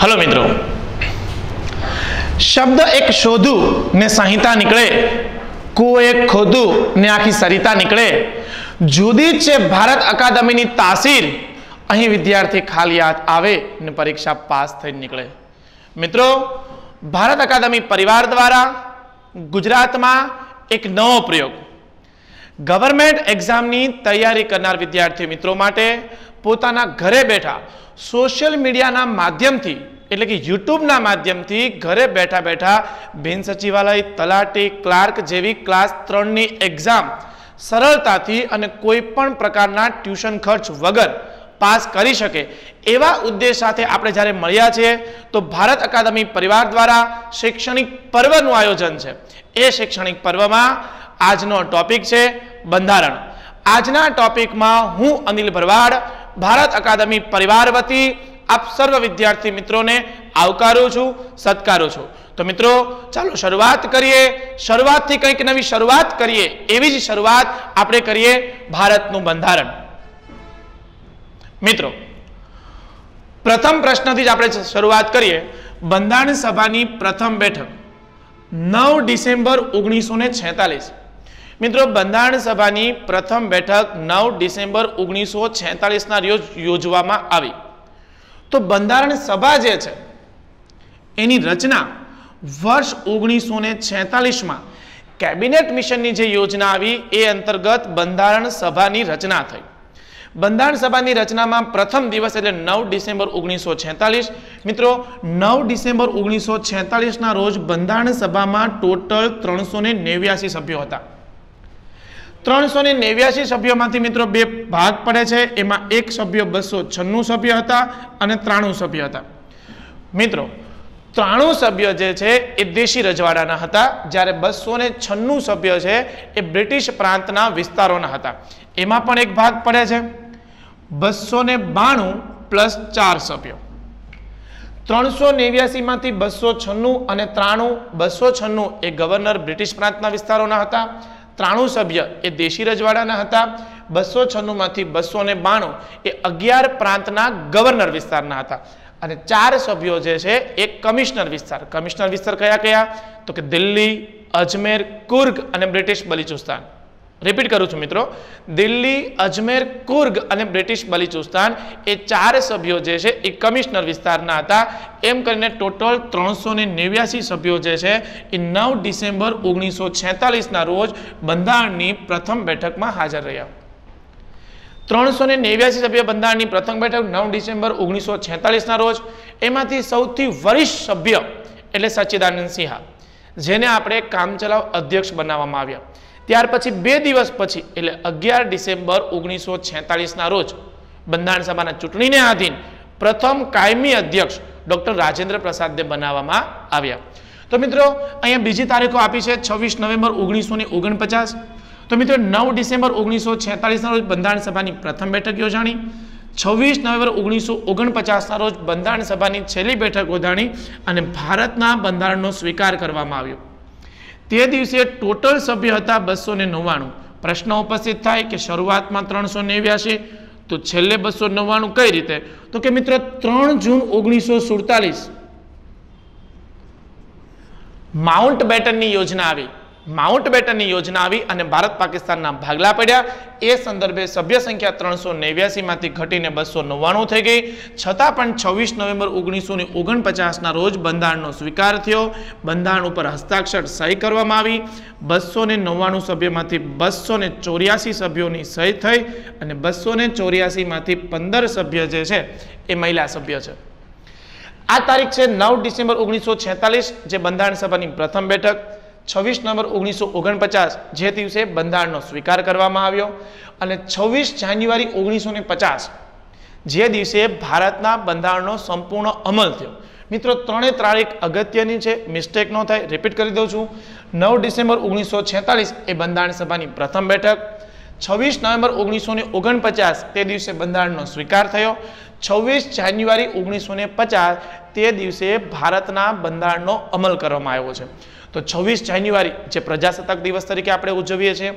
hello મિત્રો શબ્દ એક શોધું ને સંહિતા નીકળે કુઓ એક ખોધું ને આખી સરિતા નીકળે જુદી છે ભારત અકાદમીની તાસીર અહીં વિદ્યાર્થી ખાલી યાદ આવે ને પરીક્ષા પાસ થઈને નીકળે મિત્રો ભારત અકાદમી પરિવાર દ્વારા ગુજરાતમાં એક નવો પ્રયોગ ગવર્મેન્ટ એક્ઝામની તૈયારી કરનાર વિદ્યાર્થી મિત્રો માટે પોતાના ઘરે બેઠા સોશિયલ મીડિયાના માધ્યમથી એટલે કે યુટ્યુબના માધ્યમથી ઘરે બેઠા બેઠા બિન સચિવાલય તલાટી ક્લાર્ક જેવી ક્લાસ ત્રણની એક્ઝામ સરળતાથી અને કોઈ પણ પ્રકારના ટ્યુશન ખર્ચ વગર પાસ કરી શકે એવા ઉદ્દેશ સાથે આપણે જ્યારે મળ્યા છીએ તો ભારત અકાદમી પરિવાર દ્વારા શૈક્ષણિક પર્વનું આયોજન છે એ શૈક્ષણિક પર્વમાં આજનો ટોપિક છે બંધારણ આજના ટોપિકમાં હું અનિલ ભરવાડ ભારત અકાદમી પરિવાર વતી આપ સર્વ વિદ્યાર્થી મિત્રોને આવકારું છું સત્કારું છું તો મિત્રો ચાલો શરૂઆત કરીએ શરૂઆતથી કંઈક નવી શરૂઆત કરીએ એવી જ શરૂઆત આપણે કરીએ ભારતનું બંધારણ મિત્રો પ્રથમ પ્રશ્નથી જ આપણે શરૂઆત કરીએ બંધારણ સભાની પ્રથમ બેઠક નવ ડિસેમ્બર ઓગણીસો ને છેતાલીસ મિત્રો બંધારણ સભાની પ્રથમ બેઠક નવ ડિસેમ્બર ઓગણીસો છેતાલીસના રોજ યોજવામાં આવી તો બંધારણ સભા જે છે એની રચના વર્ષ ઓગણીસો ને છેતાલીસમાં કેબિનેટ મિશનની જે યોજના આવી એ અંતર્ગત બંધારણ સભાની રચના થઈ બંધારણ સભાની રચનામાં પ્રથમ દિવસ એટલે નવ ડિસેમ્બર ઓગણીસો છેતાલીસ મિત્રો નવ ડિસેમ્બર ઓગણીસો છેતાલીસના રોજ બંધારણ સભામાં ટોટલ ત્રણસો નેવ્યાસી સભ્યો હતા ત્રણસો ને નેવ્યાસી સભ્યોમાંથી મિત્રો બે ભાગ પડે છે એમાં એક સભ્ય બસો છન્નું સભ્ય હતા અને ત્રાણું સભ્ય હતા મિત્રો ત્રાણું સભ્ય જે છે એ દેશી રજવાડાના હતા જ્યારે બસો ને છન્નું સભ્ય છે એ બ્રિટિશ પ્રાંતના વિસ્તારોના હતા એમાં પણ એક ભાગ પડે છે બસો ને બાણું પ્લસ ચાર સભ્યો ત્રણસો નેવ્યાસીમાંથી બસો છન્નું અને ત્રાણું બસો છન્નું એ ગવર્નર બ્રિટિશ પ્રાંતના વિસ્તારોના હતા ત્રાણું સભ્ય એ દેશી રજવાડાના હતા બસો છન્નુંમાંથી બસો ને બાણું એ અગિયાર પ્રાંતના ગવર્નર વિસ્તારના હતા અને ચાર સભ્યો જે છે એ કમિશનર વિસ્તાર કમિશનર વિસ્તાર કયા કયા તો કે દિલ્હી અજમેર કુર્ગ અને બ્રિટિશ બલિચિસ્તાન રિપીટ કરું છું મિત્રો દિલ્હી અજમેર કુર્ગ અને બ્રિટિશ બલિચુસ્તાન એ ચાર સભ્યો જે છે એ કમિશનર વિસ્તારના હતા એમ કરીને ટોટલ ત્રણસો સભ્યો જે છે એ નવ ડિસેમ્બર ઓગણીસો છેતાલીસના રોજ બંધારણની પ્રથમ બેઠકમાં હાજર રહ્યા ત્રણસો ને નેવ્યાસી સભ્ય બંધારણની પ્રથમ બેઠક નવ ડિસેમ્બર ઓગણીસો છેતાલીસના રોજ એમાંથી સૌથી વરિષ્ઠ સભ્ય એટલે સચ્ચિદાનંદ સિંહા જેને આપણે કામચલાઉ અધ્યક્ષ બનાવવામાં આવ્યા ત્યાર પછી બે દિવસ પછી એટલે અગિયાર ડિસેમ્બર ઓગણીસો છેતાલીસના રોજ બંધારણ સભાના ચૂંટણીને આધીન પ્રથમ કાયમી અધ્યક્ષ ડૉક્ટર રાજેન્દ્ર પ્રસાદને બનાવવામાં આવ્યા તો મિત્રો અહીંયા બીજી તારીખો આપી છે છવ્વીસ નવેમ્બર ઓગણીસો ને ઓગણપચાસ તો મિત્રો નવ ડિસેમ્બર ઓગણીસો છેતાલીસના રોજ બંધારણ સભાની પ્રથમ બેઠક યોજાણી છવ્વીસ નવેમ્બર ઓગણીસો ઓગણપચાસના રોજ બંધારણ સભાની છેલ્લી બેઠક યોજાણી અને ભારતના બંધારણનો સ્વીકાર કરવામાં આવ્યો તે દિવસે ટોટલ સભ્ય હતા બસો ને નવ્વાણું પ્રશ્ન ઉપસ્થિત થાય કે શરૂઆતમાં ત્રણસો નેવ્યાસી તો છેલ્લે બસો નવ્વાણું કઈ રીતે તો કે મિત્ર ત્રણ જૂન ઓગણીસો સુડતાલીસ માઉન્ટ બેટનની યોજના આવી માઉન્ટ બેટનની યોજના આવી અને ભારત પાકિસ્તાનના ભાગલા પડ્યા એ સંદર્ભે સભ્ય સંખ્યા ત્રણસો નેવ્યાસીમાંથી ઘટીને બસો નવ્વાણું થઈ ગઈ છતાં પણ છવ્વીસ નવેમ્બર ઓગણીસો ને ઓગણપચાસના રોજ બંધારણનો સ્વીકાર થયો બંધારણ ઉપર હસ્તાક્ષર સહી કરવામાં આવી બસો ને નવ્વાણું સભ્યમાંથી બસો ને ચોર્યાસી સભ્યોની સહી થઈ અને બસો ને ચોર્યાસીમાંથી પંદર સભ્ય જે છે એ મહિલા સભ્ય છે આ તારીખ છે નવ ડિસેમ્બર ઓગણીસો જે બંધારણ સભાની પ્રથમ બેઠક છવ્વીસ નવેમ્બર ઓગણીસો ઓગણપચાસ જે દિવસે બંધારણનો સ્વીકાર કરવામાં આવ્યો અને છવ્વીસ જાન્યુઆરી ઓગણીસો ને પચાસ જે દિવસે ભારતના બંધારણનો સંપૂર્ણ અમલ થયો મિત્રો ત્રણે તારીખ અગત્યની છે મિસ્ટેક ન થાય રિપીટ કરી દઉં છું નવ ડિસેમ્બર ઓગણીસો છેતાલીસ એ બંધારણ સભાની પ્રથમ બેઠક છવ્વીસ નવેમ્બર ઓગણીસો ઓગણપચાસ તે દિવસે બંધારણનો સ્વીકાર થયો છવ્વીસ જાન્યુઆરી ઓગણીસો ને પચાસ તે દિવસે ભારતના બંધારણનો અમલ કરવામાં આવ્યો છે તો છવ્વીસ જાન્યુઆરી જે પ્રજાસત્તાક દિવસ તરીકે આપણે ઉજવીએ છીએ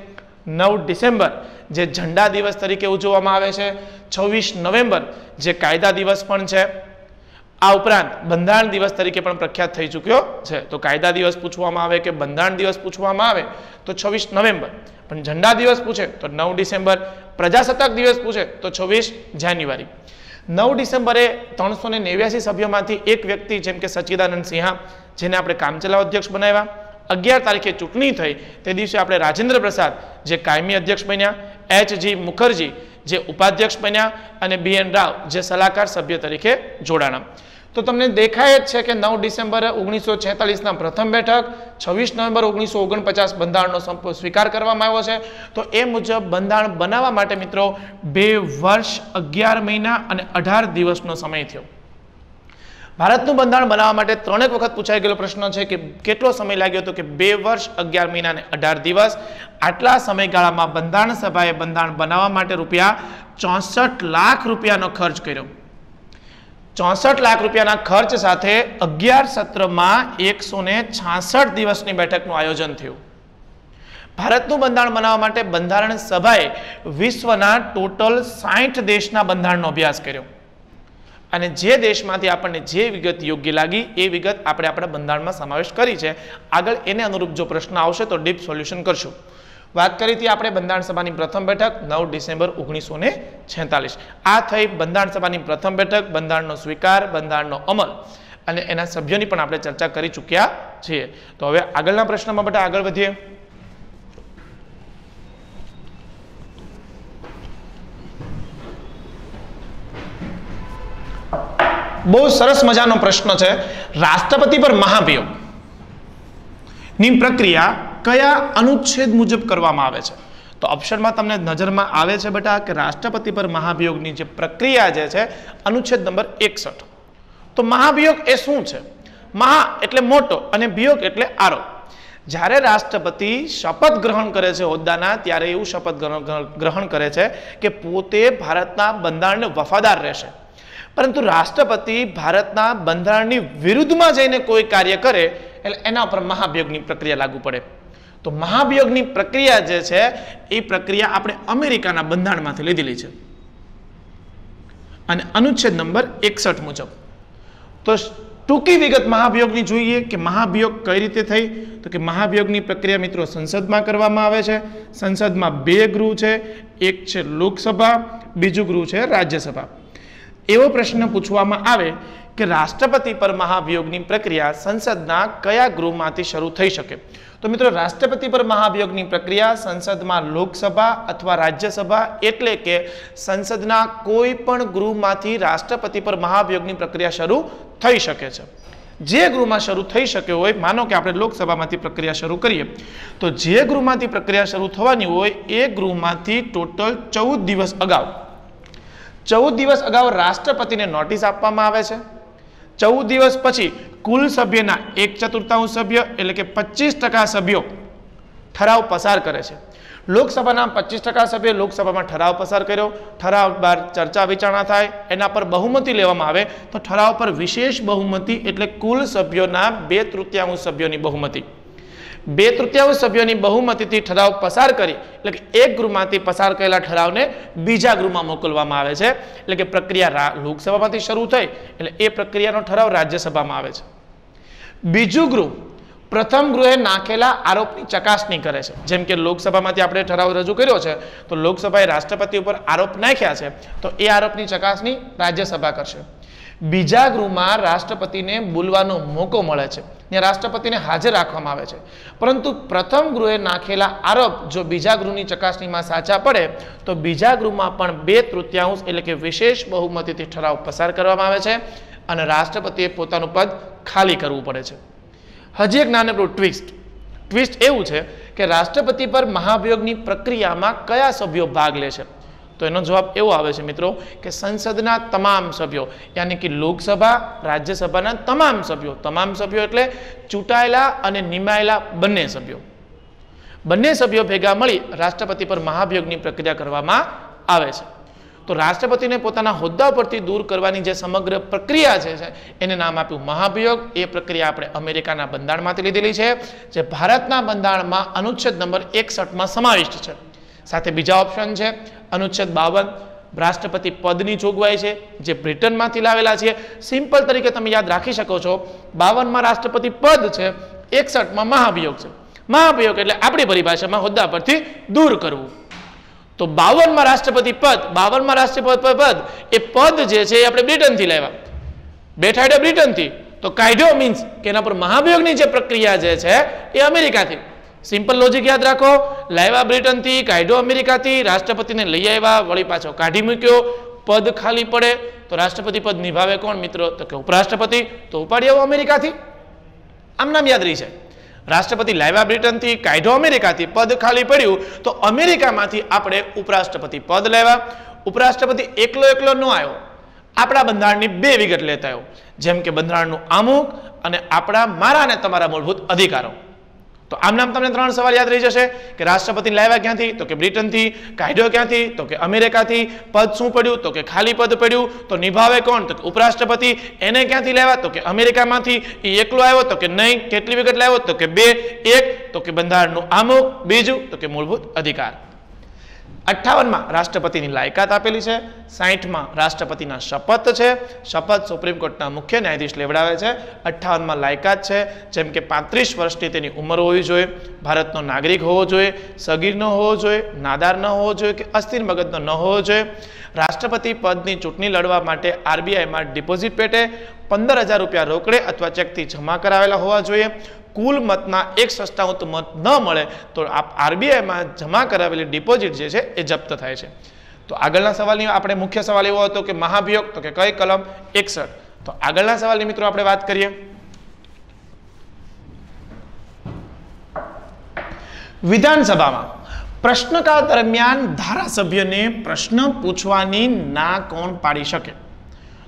નવ ડિસેમ્બર જે ઝંડા દિવસ તરીકે ઉજવવામાં આવે છે છવ્વીસ નવેમ્બર જે કાયદા દિવસ પણ છે આ ઉપરાંત બંધારણ દિવસ તરીકે પણ પ્રખ્યાત થઈ ચૂક્યો છે તો કાયદા દિવસ પૂછવામાં આવે કે બંધારણ દિવસ પૂછવામાં આવે તો છવ્વીસ નવેમ્બર પણ ઝંડા દિવસ પૂછે તો નવ ડિસેમ્બર પ્રજાસત્તાક દિવસ પૂછે તો છવ્વીસ જાન્યુઆરી નવ ડિસેમ્બરે ત્રણસો ને નેવ્યાસી સભ્યોમાંથી એક વ્યક્તિ જેમ કે સચ્ચિદાનંદ સિંહા જેને આપણે કામચલાવ અધ્યક્ષ બનાવ્યા અગિયાર તારીખે ચૂંટણી થઈ તે દિવસે આપણે રાજેન્દ્ર પ્રસાદ જે કાયમી અધ્યક્ષ બન્યા એચ જી મુખર્જી જે ઉપાધ્યક્ષ બન્યા અને બી એન રાવ જે સલાહકાર સભ્ય તરીકે જોડાણા તો તમને દેખાય જ છે કે નવ ડિસેમ્બર ઓગણીસો છેતાલીસના પ્રથમ બેઠક છવ્વીસ નવેમ્બર ઓગણીસો ઓગણપચાસ બંધારણનો સ્વીકાર કરવામાં આવ્યો છે તો એ મુજબ બંધારણ બનાવવા માટે મિત્રો બે વર્ષ અગિયાર મહિના અને અઢાર દિવસનો સમય થયો ભારતનું બંધારણ બનાવવા માટે ત્રણેક વખત પૂછાઈ ગયેલો પ્રશ્ન છે કે કેટલો સમય લાગ્યો હતો કે બે વર્ષ અગિયાર મહિના અને અઢાર દિવસ આટલા સમયગાળામાં બંધારણ સભાએ બંધારણ બનાવવા માટે રૂપિયા ચોસઠ લાખ રૂપિયાનો ખર્ચ કર્યો ચોસઠ લાખ રૂપિયાના ખર્ચ સાથે અગિયાર સત્રમાં એકસો ને છાસઠ દિવસની બેઠકનું આયોજન થયું ભારતનું બંધારણ બનાવવા માટે બંધારણ સભાએ વિશ્વના ટોટલ સાઠ દેશના બંધારણનો અભ્યાસ કર્યો અને જે દેશમાંથી આપણને જે વિગત યોગ્ય લાગી એ વિગત આપણે આપણા બંધારણમાં સમાવેશ કરી છે આગળ એને અનુરૂપ જો પ્રશ્ન આવશે તો ડીપ સોલ્યુશન કરશું વાત કરી હતી આપણે બંધારણ સભાની પ્રથમ બેઠક નવ ડિસેમ્બર ઓગણીસો ને છેતાલીસ આ થઈ બંધારણ સભાની પ્રથમ બેઠક બંધારણનો સ્વીકાર બંધારણનો અમલ અને એના સભ્યોની પણ આપણે ચર્ચા કરી ચૂક્યા છીએ તો હવે આગળના પ્રશ્નમાં બધા આગળ વધીએ બહુ સરસ મજાનો પ્રશ્ન છે રાષ્ટ્રપતિ પર મહાભિયોગ ની પ્રક્રિયા કયા અનુચ્છેદ મુજબ કરવામાં આવે છે તો ઓપ્શનમાં તમને નજરમાં આવે છે બેટા કે રાષ્ટ્રપતિ પર મહાભિયોગની જે પ્રક્રિયા જે છે અનુચ્છેદ નંબર એકસઠ તો મહાભિયોગ એ શું છે મહા એટલે મોટો અને ભિયોગ એટલે આરોપ જ્યારે રાષ્ટ્રપતિ શપથ ગ્રહણ કરે છે હોદ્દાના ત્યારે એવું શપથ ગ્રહણ કરે છે કે પોતે ભારતના બંધારણને વફાદાર રહેશે પરંતુ રાષ્ટ્રપતિ ભારતના બંધારણની વિરુદ્ધમાં જઈને કોઈ કાર્ય કરે એટલે એના ઉપર મહાભિયોગની પ્રક્રિયા લાગુ પડે તો મહાભિયોગની પ્રક્રિયા જે છે એ પ્રક્રિયા આપણે અમેરિકાના બંધારણમાંથી લીધેલી છે અને અનુચ્છેદ નંબર એકસઠ મુજબ તો ટૂંકી વિગત મહાભિયોગની જોઈએ કે મહાભિયોગ કઈ રીતે થઈ તો કે મહાભિયોગની પ્રક્રિયા મિત્રો સંસદમાં કરવામાં આવે છે સંસદમાં બે ગૃહ છે એક છે લોકસભા બીજું ગૃહ છે રાજ્યસભા એવો પ્રશ્ન પૂછવામાં આવે કે રાષ્ટ્રપતિ પર મહાભિયોગની પ્રક્રિયા સંસદના કયા ગૃહમાંથી શરૂ થઈ શકે તો મિત્રો રાષ્ટ્રપતિ પર મહાભિયોગની પ્રક્રિયા સંસદમાં લોકસભા અથવા રાજ્યસભા એટલે કે સંસદના કોઈ પણ ગૃહમાંથી રાષ્ટ્રપતિ પર મહાભિયોગની પ્રક્રિયા શરૂ થઈ શકે છે જે ગૃહમાં શરૂ થઈ શકે હોય માનો કે આપણે લોકસભામાંથી પ્રક્રિયા શરૂ કરીએ તો જે ગૃહમાંથી પ્રક્રિયા શરૂ થવાની હોય એ ગૃહમાંથી ટોટલ ચૌદ દિવસ અગાઉ ચૌદ દિવસ અગાઉ રાષ્ટ્રપતિને નોટિસ આપવામાં આવે છે ચૌદ દિવસ પછી કુલ સભ્યના એક ચતુર્થાંશ સભ્ય એટલે કે પચીસ ટકા સભ્યો ઠરાવ પસાર કરે છે લોકસભાના પચીસ ટકા સભ્યો લોકસભામાં ઠરાવ પસાર કર્યો ઠરાવ બાર ચર્ચા વિચારણા થાય એના પર બહુમતી લેવામાં આવે તો ઠરાવ પર વિશેષ બહુમતી એટલે કુલ સભ્યોના બે તૃતીયાંશ સભ્યોની બહુમતી બે તૃતીયાંશ સભ્યોની બહુમતીથી ઠરાવ પસાર કરી એટલે કે એક ગૃહમાંથી પસાર કરેલા ઠરાવને બીજા ગૃહમાં મોકલવામાં આવે છે એટલે કે પ્રક્રિયા લોકસભામાંથી શરૂ થઈ એટલે એ પ્રક્રિયાનો ઠરાવ રાજ્યસભામાં આવે છે બીજું ગૃહ પ્રથમ ગૃહે નાખેલા આરોપની ચકાસણી કરે છે જેમ કે લોકસભામાંથી આપણે ઠરાવ રજૂ કર્યો છે તો લોકસભાએ રાષ્ટ્રપતિ ઉપર આરોપ નાખ્યા છે તો એ આરોપની ચકાસણી રાજ્યસભા કરશે બીજા ગૃહમાં રાષ્ટ્રપતિને બોલવાનો મોકો મળે છે ત્યાં રાષ્ટ્રપતિને હાજર રાખવામાં આવે છે પરંતુ પ્રથમ ગૃહે નાખેલા આરોપ જો બીજા ગૃહની ચકાસણીમાં સાચા પડે તો બીજા ગૃહમાં પણ બે તૃતીયાંશ એટલે કે વિશેષ બહુમતીથી ઠરાવ પસાર કરવામાં આવે છે અને રાષ્ટ્રપતિએ પોતાનું પદ ખાલી કરવું પડે છે હજી એક નાનકડું ટ્વિસ્ટ ટ્વિસ્ટ એવું છે કે રાષ્ટ્રપતિ પર મહાભિયોગની પ્રક્રિયામાં કયા સભ્યો ભાગ લે છે તો એનો જવાબ એવો આવે છે મિત્રો કે સંસદના તમામ સભ્યો યાની કે લોકસભા રાજ્યસભાના તમામ સભ્યો તમામ સભ્યો એટલે ચૂંટાયેલા અને નિમાયેલા બંને સભ્યો બંને સભ્યો ભેગા મળી રાષ્ટ્રપતિ પર મહાભિયોગની પ્રક્રિયા કરવામાં આવે છે તો રાષ્ટ્રપતિને પોતાના હોદ્દા પરથી દૂર કરવાની જે સમગ્ર પ્રક્રિયા છે એને નામ આપ્યું મહાભિયોગ એ પ્રક્રિયા આપણે અમેરિકાના બંધારણમાંથી લીધેલી છે જે ભારતના બંધારણમાં અનુચ્છેદ નંબર એકસઠમાં સમાવિષ્ટ છે સાથે બીજા ઓપ્શન છે અનુચ્છેદ બાવન રાષ્ટ્રપતિ પદની જોગવાઈ છે જે બ્રિટનમાંથી લાવેલા છે સિમ્પલ તરીકે તમે યાદ રાખી શકો છો બાવનમાં રાષ્ટ્રપતિ પદ છે એકસઠમાં મહાભિયોગ છે મહાભિયોગ એટલે આપણી પરિભાષામાં હોદ્દા પરથી દૂર કરવું તો બાવનમાં રાષ્ટ્રપતિ પદ બાવનમાં રાષ્ટ્રપતિ પદ એ પદ જે છે એ આપણે બ્રિટનથી લેવા બેઠાડ્યો બ્રિટનથી તો કાયઢો મીન્સ કે એના પર મહાભિયોગની જે પ્રક્રિયા જે છે એ અમેરિકાથી સિમ્પલ લોજિક યાદ રાખો લાવ્યા બ્રિટનથી કાઢ્યો અમેરિકાથી રાષ્ટ્રપતિને લઈ આવ્યા વળી પાછો કાઢી મૂક્યો પદ ખાલી પડે તો રાષ્ટ્રપતિ પદ નિભાવે કોણ મિત્રો તો કે ઉપરાષ્ટ્રપતિ તો ઉપાડી આવો અમેરિકાથી આમ નામ યાદ રહી છે રાષ્ટ્રપતિ લાવ્યા બ્રિટનથી કાયઢો અમેરિકાથી પદ ખાલી પડ્યું તો અમેરિકામાંથી આપણે ઉપરાષ્ટ્રપતિ પદ લેવા ઉપરાષ્ટ્રપતિ એકલો એકલો ન આવ્યો આપણા બંધારણની બે વિગત લેતા આવ્યો જેમ કે બંધારણનું આમુખ અને આપણા મારા અને તમારા મૂળભૂત અધિકારો તો આમ નામ તમને ત્રણ સવાલ યાદ રહી જશે કે રાષ્ટ્રપતિ લાવ્યા ક્યાંથી તો કે બ્રિટનથી કાયદો ક્યાંથી તો કે અમેરિકાથી પદ શું પડ્યું તો કે ખાલી પદ પડ્યું તો નિભાવે કોણ તો કે ઉપરાષ્ટ્રપતિ એને ક્યાંથી લાવ્યા તો કે અમેરિકામાંથી એ એકલો આવ્યો તો કે નહીં કેટલી વિગત લાવ્યો તો કે બે એક તો કે બંધારણનું આમુક બીજું તો કે મૂળભૂત અધિકાર અઠ્ઠાવનમાં રાષ્ટ્રપતિની લાયકાત આપેલી છે સાહીઠમાં રાષ્ટ્રપતિના શપથ છે શપથ સુપ્રીમ કોર્ટના મુખ્ય ન્યાયાધીશ લેવડાવે છે અઠ્ઠાવનમાં લાયકાત છે જેમ કે પાંત્રીસ વર્ષની તેની ઉંમર હોવી જોઈએ ભારતનો નાગરિક હોવો જોઈએ સગીર ન હોવો જોઈએ નાદાર ન હોવો જોઈએ કે અસ્થિર મગજનો ન હોવો જોઈએ રાષ્ટ્રપતિ પદની ચૂંટણી લડવા માટે આરબીઆઈમાં ડિપોઝિટ પેટે પંદર હજાર રૂપિયા રોકડે અથવા ચેકથી જમા કરાવેલા હોવા જોઈએ કુલ મતના એક સસ્તાઉત મત ન મળે તો આરબીઆઈમાં જમા કરાવેલી ડિપોઝિટ જે છે એ જપ્ત થાય છે તો આગળના સવાલની આપણે મુખ્ય સવાલ એવો હતો કે મહાભિયોગ તો કે કઈ કલમ એકસઠ તો આગળના સવાલની મિત્રો આપણે વાત કરીએ વિધાનસભામાં પ્રશ્નકાળ દરમિયાન ધારાસભ્યને પ્રશ્ન પૂછવાની ના કોણ પાડી શકે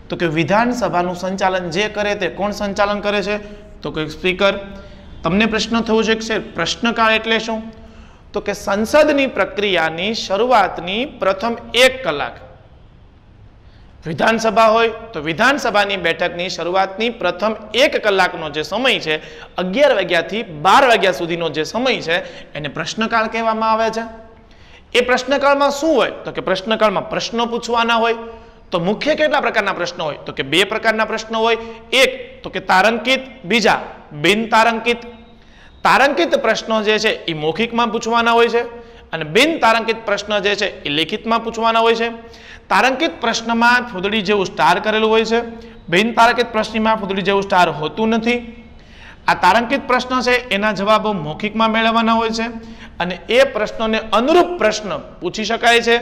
તો કે વિધાનસભાનું સંચાલન જે કરે તે કોણ સંચાલન કરે છે તો કે સ્પીકર તમને પ્રશ્ન થવો છે પ્રશ્નકાળ એટલે શું તો કે સંસદની પ્રક્રિયાની શરૂઆતની પ્રથમ એક કલાક વિધાનસભા હોય તો વિધાનસભાની બેઠકની શરૂઆતની પ્રથમ એક કલાકનો જે સમય છે અગિયાર વાગ્યાથી બાર વાગ્યા સુધીનો જે સમય છે એને પ્રશ્નકાળ કહેવામાં આવે છે એ પ્રશ્નકાળમાં શું હોય તો કે પ્રશ્નકાળમાં પ્રશ્નો પૂછવાના હોય તો મુખ્ય કેટલા પ્રકારના પ્રશ્નો હોય તો કે બે પ્રકારના પ્રશ્નો હોય એક તો કે તારંકિત બીજા બિન તારંકિત તારંકિત પ્રશ્નો જે છે એ મૌખિકમાં પૂછવાના હોય છે અને બિન તારંકિત પ્રશ્ન જે છે એ લેખિતમાં પૂછવાના હોય છે તારંકિત પ્રશ્નમાં ફૂદડી જેવું સ્ટાર કરેલું હોય છે બિન તારંકિત પ્રશ્નમાં ફૂદડી જેવું સ્ટાર હોતું નથી આ તારંકિત પ્રશ્ન છે એના જવાબો મૌખિકમાં મેળવવાના હોય છે અને એ પ્રશ્નોને અનુરૂપ પ્રશ્ન પૂછી શકાય છે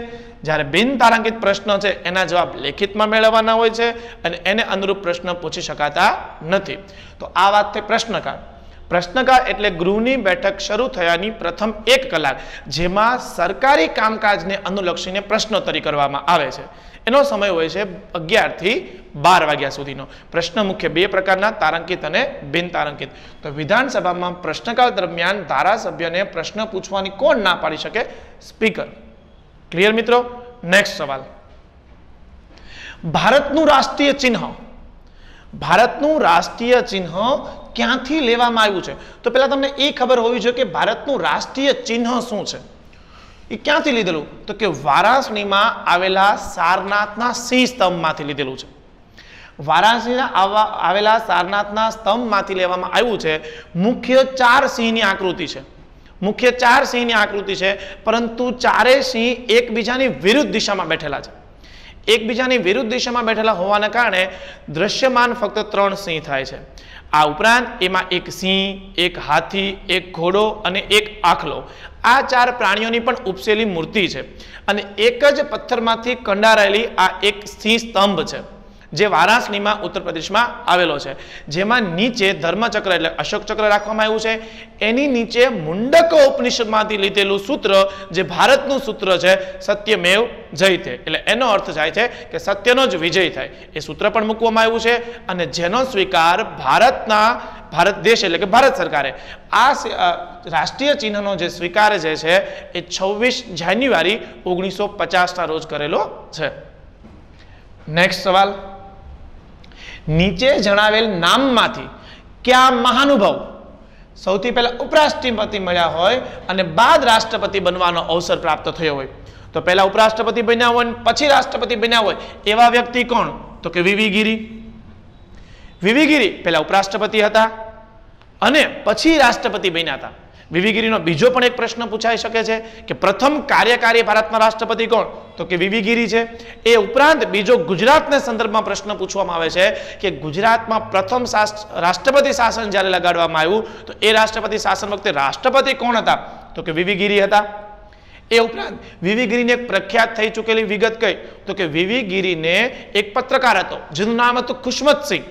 જ્યારે બિન તારાંકિત પ્રશ્ન છે એના જવાબ લેખિતમાં મેળવવાના હોય છે અને એને અનુરૂપ પ્રશ્ન પૂછી શકાતા નથી તો આ વાત છે પ્રશ્નકાળ પ્રશ્નકાળ એટલે ગૃહની બેઠક શરૂ થયાની પ્રથમ એક કલાક જેમાં સરકારી કામકાજને અનુલક્ષીને પ્રશ્નોત્તરી કરવામાં આવે છે એનો સમય હોય છે અગિયારથી બાર વાગ્યા સુધીનો પ્રશ્ન મુખ્ય બે પ્રકારના તારાંકિત અને બિન તારાંકિત તો વિધાનસભામાં પ્રશ્નકાળ દરમિયાન ધારાસભ્યને પ્રશ્ન પૂછવાની કોણ ના પાડી શકે સ્પીકર ક્લિયર મિત્રો નેક્સ્ટ સવાલ ભારતનું રાષ્ટ્રીય ચિહ્ન ભારતનું રાષ્ટ્રીય ચિહ્ન ક્યાંથી લેવામાં આવ્યું છે તો પહેલાં તમને એ ખબર હોવી જોઈએ કે ભારતનું રાષ્ટ્રીય ચિહ્ન શું છે એ ક્યાંથી લીધેલું તો કે વારાણસીમાં આવેલા સારનાથના સિંહ સ્તંભમાંથી લીધેલું છે વારાણસીના આવેલા સારનાથના સ્તંભમાંથી લેવામાં આવ્યું છે મુખ્ય ચાર સિંહની આકૃતિ છે મુખ્ય ચાર સિંહની આકૃતિ છે પરંતુ ચારેય સિંહ એકબીજાની વિરુદ્ધ દિશામાં બેઠેલા છે એકબીજાની વિરુદ્ધ દિશામાં બેઠેલા હોવાના કારણે દ્રશ્યમાન ફક્ત ત્રણ સિંહ થાય છે આ ઉપરાંત એમાં એક સિંહ એક હાથી એક ઘોડો અને એક આખલો આ ચાર પ્રાણીઓની પણ ઉપસેલી મૂર્તિ છે અને એક જ પથ્થરમાંથી કંડારાયેલી આ એક સિંહ સ્તંભ છે જે વારાણસીમાં ઉત્તર પ્રદેશમાં આવેલો છે જેમાં નીચે ધર્મચક્ર એટલે અશોક ચક્ર રાખવામાં આવ્યું છે એની નીચે મુંડક ઉપનિષદમાંથી લીધેલું સૂત્ર જે ભારતનું સૂત્ર છે સત્યમેવ જયતે એટલે એનો અર્થ થાય છે કે સત્યનો જ વિજય થાય એ સૂત્ર પણ મૂકવામાં આવ્યું છે અને જેનો સ્વીકાર ભારતના ભારત દેશ એટલે કે ભારત સરકારે આ રાષ્ટ્રીય ચિહ્નનો જે સ્વીકાર જે છે એ છવ્વીસ જાન્યુઆરી ઓગણીસો પચાસના રોજ કરેલો છે નેક્સ્ટ સવાલ નીચે જણાવેલ નામમાંથી કયા મહાનુભવ સૌથી પહેલાં ઉપરાષ્ટ્રપતિ મળ્યા હોય અને બાદ રાષ્ટ્રપતિ બનવાનો અવસર પ્રાપ્ત થયો હોય તો પહેલાં ઉપરાષ્ટ્રપતિ બન્યા હોય પછી રાષ્ટ્રપતિ બન્યા હોય એવા વ્યક્તિ કોણ તો કે વિવીગીરી વિવીગીરી પહેલાં ઉપરાષ્ટ્રપતિ હતા અને પછી રાષ્ટ્રપતિ બન્યા હતા વિવિગીરીનો બીજો પણ એક પ્રશ્ન પૂછાઈ શકે છે કે પ્રથમ કાર્યકારી ભારતના રાષ્ટ્રપતિ કોણ તો કે વિવિગીરી છે એ ઉપરાંત બીજો ગુજરાતના સંદર્ભમાં પ્રશ્ન પૂછવામાં આવે છે કે ગુજરાતમાં પ્રથમ રાષ્ટ્રપતિ શાસન જ્યારે લગાડવામાં આવ્યું તો એ રાષ્ટ્રપતિ શાસન વખતે રાષ્ટ્રપતિ કોણ હતા તો કે વિવિગીરી હતા એ ઉપરાંત વિવિગીરીને એક પ્રખ્યાત થઈ ચૂકેલી વિગત કઈ તો કે વિવિગીરીને એક પત્રકાર હતો જેનું નામ હતું ખુશમતસિંહ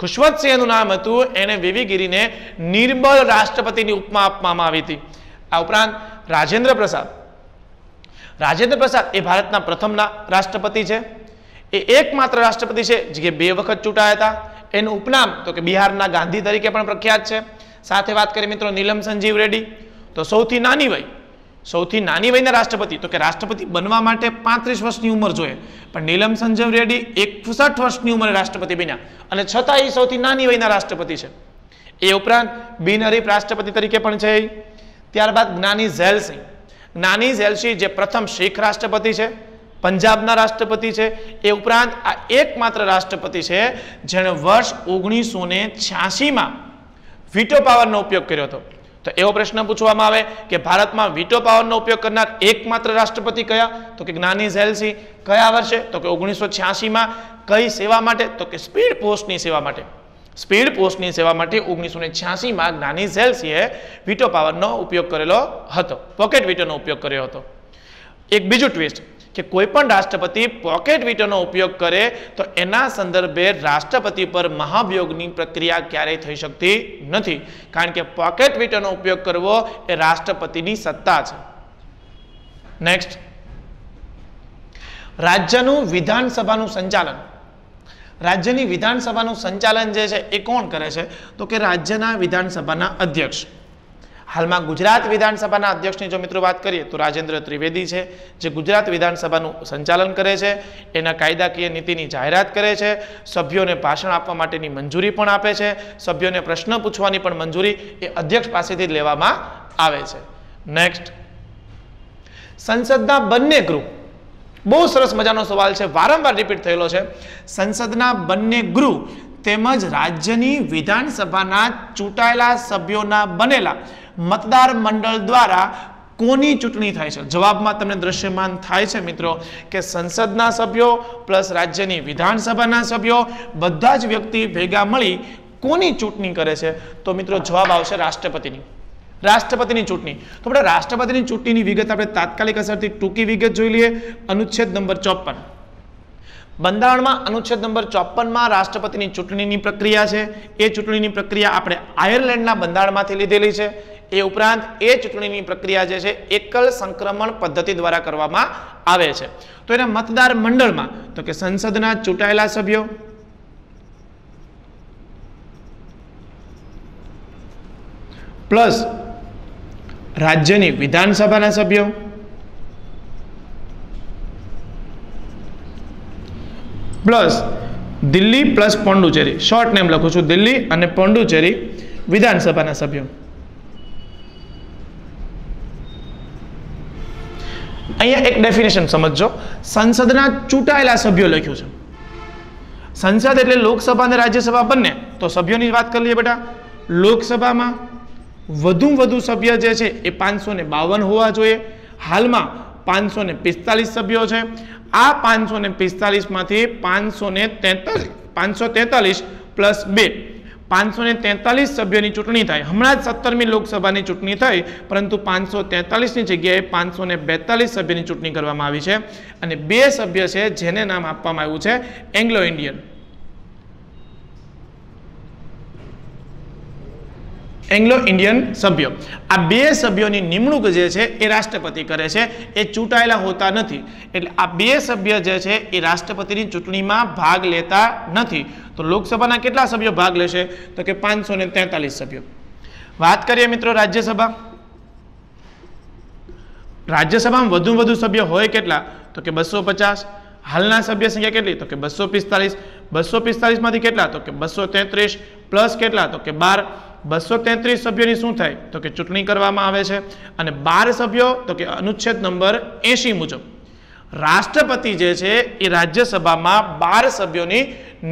ખુશવંતસિંહ નામ હતું એણે વિવીગીરીને નિર્બળ રાષ્ટ્રપતિની ઉપમા આપવામાં આવી હતી આ ઉપરાંત રાજેન્દ્ર પ્રસાદ રાજેન્દ્ર પ્રસાદ એ ભારતના પ્રથમ રાષ્ટ્રપતિ છે એ એકમાત્ર રાષ્ટ્રપતિ છે જે બે વખત ચૂંટાયા હતા એનું ઉપનામ તો કે બિહારના ગાંધી તરીકે પણ પ્રખ્યાત છે સાથે વાત કરીએ મિત્રો નીલમ સંજીવ રેડ્ડી તો સૌથી નાની વય સૌથી નાની વયના રાષ્ટ્રપતિ તો કે રાષ્ટ્રપતિ બનવા માટે પાંત્રીસ વર્ષની ઉંમર જોઈએ પણ નીલમ સંજીવ રેડ્ડી એકસઠ વર્ષની ઉંમરે રાષ્ટ્રપતિ બન્યા અને છતાં એ સૌથી નાની વયના રાષ્ટ્રપતિ છે એ ઉપરાંત બિનહરીફ રાષ્ટ્રપતિ તરીકે પણ છે ત્યારબાદ જ્ઞાની ઝેલસિંહ જ્ઞાની ઝેલસિંહ જે પ્રથમ શીખ રાષ્ટ્રપતિ છે પંજાબના રાષ્ટ્રપતિ છે એ ઉપરાંત આ એકમાત્ર રાષ્ટ્રપતિ છે જેણે વર્ષ ઓગણીસો ને છ્યાસીમાં વીટો પાવરનો ઉપયોગ કર્યો હતો તો એવો પ્રશ્ન પૂછવામાં આવે કે ભારતમાં વીટો પાવરનો ઉપયોગ કરનાર એકમાત્ર રાષ્ટ્રપતિ કયા તો કે જ્ઞાની ઝેલસી કયા વર્ષે તો કે ઓગણીસો છ્યાસીમાં કઈ સેવા માટે તો કે સ્પીડ પોસ્ટની સેવા માટે સ્પીડ પોસ્ટની સેવા માટે ઓગણીસો ને છ્યાસીમાં જ્ઞાની ઝેલ્સીએ વીટો પાવરનો ઉપયોગ કરેલો હતો પોકેટ વીટોનો ઉપયોગ કર્યો હતો એક બીજું ટ્વિસ્ટ કે કોઈપણ રાષ્ટ્રપતિ પોકેટ વીટોનો ઉપયોગ કરે તો એના સંદર્ભે રાષ્ટ્રપતિ પર મહાભિયોગની પ્રક્રિયા ક્યારેય થઈ શકતી નથી કારણ કે પોકેટ વીટોનો ઉપયોગ કરવો એ રાષ્ટ્રપતિની સત્તા છે નેક્સ્ટ રાજ્યનું વિધાનસભાનું સંચાલન રાજ્યની વિધાનસભાનું સંચાલન જે છે એ કોણ કરે છે તો કે રાજ્યના વિધાનસભાના અધ્યક્ષ હાલમાં ગુજરાત વિધાનસભાના અધ્યક્ષની જો મિત્રો વાત કરીએ તો રાજેન્દ્ર ત્રિવેદી છે જે ગુજરાત વિધાનસભાનું સંચાલન કરે છે એના કાયદાકીય નીતિની જાહેરાત કરે છે સભ્યોને ભાષણ આપવા માટેની મંજૂરી પણ આપે છે સભ્યોને પ્રશ્ન પૂછવાની પણ મંજૂરી એ અધ્યક્ષ પાસેથી લેવામાં આવે છે નેક્સ્ટ સંસદના બંને ગૃહ બહુ સરસ મજાનો સવાલ છે વારંવાર રિપીટ થયેલો છે સંસદના બંને ગૃહ તેમજ રાજ્યની વિધાનસભાના ચૂંટાયેલા સભ્યોના બનેલા મતદાર મંડળ દ્વારા કોની ચૂંટણી થાય છે જવાબમાં તમને દ્રશ્યમાન થાય છે મિત્રો કે સંસદના સભ્યો પ્લસ રાજ્યની વિધાનસભાના સભ્યો બધા જ વ્યક્તિ ભેગા મળી કોની ચૂંટણી કરે છે તો મિત્રો જવાબ આવશે રાષ્ટ્રપતિની રાષ્ટ્રપતિની ચૂંટણી તો આપણે રાષ્ટ્રપતિની ચૂંટણીની વિગત આપણે તાત્કાલિક અસરથી ટૂંકી વિગત જોઈ લઈએ અનુચ્છેદ નંબર ચોપન બંધારણમાં અનુચ્છેદ નંબર ચોપનમાં રાષ્ટ્રપતિની ચૂંટણીની પ્રક્રિયા છે એ ચૂંટણીની પ્રક્રિયા આપણે આયર્લેન્ડના બંધારણમાંથી લીધેલી છે એ ઉપરાંત એ ચૂંટણીની પ્રક્રિયા જે છે એકલ સંક્રમણ પદ્ધતિ દ્વારા કરવામાં આવે છે તો એના મતદાર મંડળમાં તો કે સંસદના ચૂંટાયેલા સભ્યો પ્લસ રાજ્યની વિધાનસભાના સભ્યો plus Delhi plus Puducherry short name લખું છું દિલ્હી અને પોંડુચેરી વિધાનસભાના સભ્યો અહીંયા એક ડેફિનેશન સમજો સંસદના ચૂંટાયેલા સભ્યો લખ્યું છે સંસદ એટલે લોકસભા અને રાજ્યસભા બંને તો સભ્યોની વાત કરી લઈએ બેટા લોકસભામાં વધુ વધુ સભ્ય જે છે એ પાંચસો બાવન હોવા જોઈએ હાલમાં પાંચસો પિસ્તાલીસ સભ્યો છે આ પાંચસો ને પિસ્તાલીસમાંથી પાંચસો ને તેતાલીસ પાંચસો તેતાલીસ પ્લસ બે પાંચસો ને તેતાલીસ સભ્યોની ચૂંટણી થાય હમણાં જ સત્તરમી લોકસભાની ચૂંટણી થઈ પરંતુ પાંચસો તેતાલીસની જગ્યાએ પાંચસો ને બેતાલીસ સભ્યની ચૂંટણી કરવામાં આવી છે અને બે સભ્ય છે જેને નામ આપવામાં આવ્યું છે એંગ્લો ઇન્ડિયન એંગ્લો ઇન્ડિયન સભ્યો આ બે સભ્યોની નિમણૂક જે છે એ રાષ્ટ્રપતિ કરે છે એ ચૂંટાયેલા હોતા નથી એટલે આ બે સભ્ય જે છે એ રાષ્ટ્રપતિની ચૂંટણીમાં ભાગ લેતા નથી તો લોકસભાના કેટલા સભ્યો ભાગ લેશે તો કે પાંચસો સભ્યો વાત કરીએ મિત્રો રાજ્યસભા રાજ્યસભામાં વધુ વધુ સભ્ય હોય કેટલા તો કે બસો પચાસ હાલના સભ્ય સંખ્યા કેટલી તો કે બસો પિસ્તાલીસ બસો પિસ્તાલીસમાંથી કેટલા તો કે બસો તેત્રીસ પ્લસ કેટલા તો કે બાર બસો તેત્રીસ સભ્યોની શું થાય તો કે ચૂંટણી કરવામાં આવે છે અને બાર સભ્યો તો કે અનુચ્છેદ નંબર એંશી મુજબ રાષ્ટ્રપતિ જે છે એ રાજ્યસભામાં બાર સભ્યોની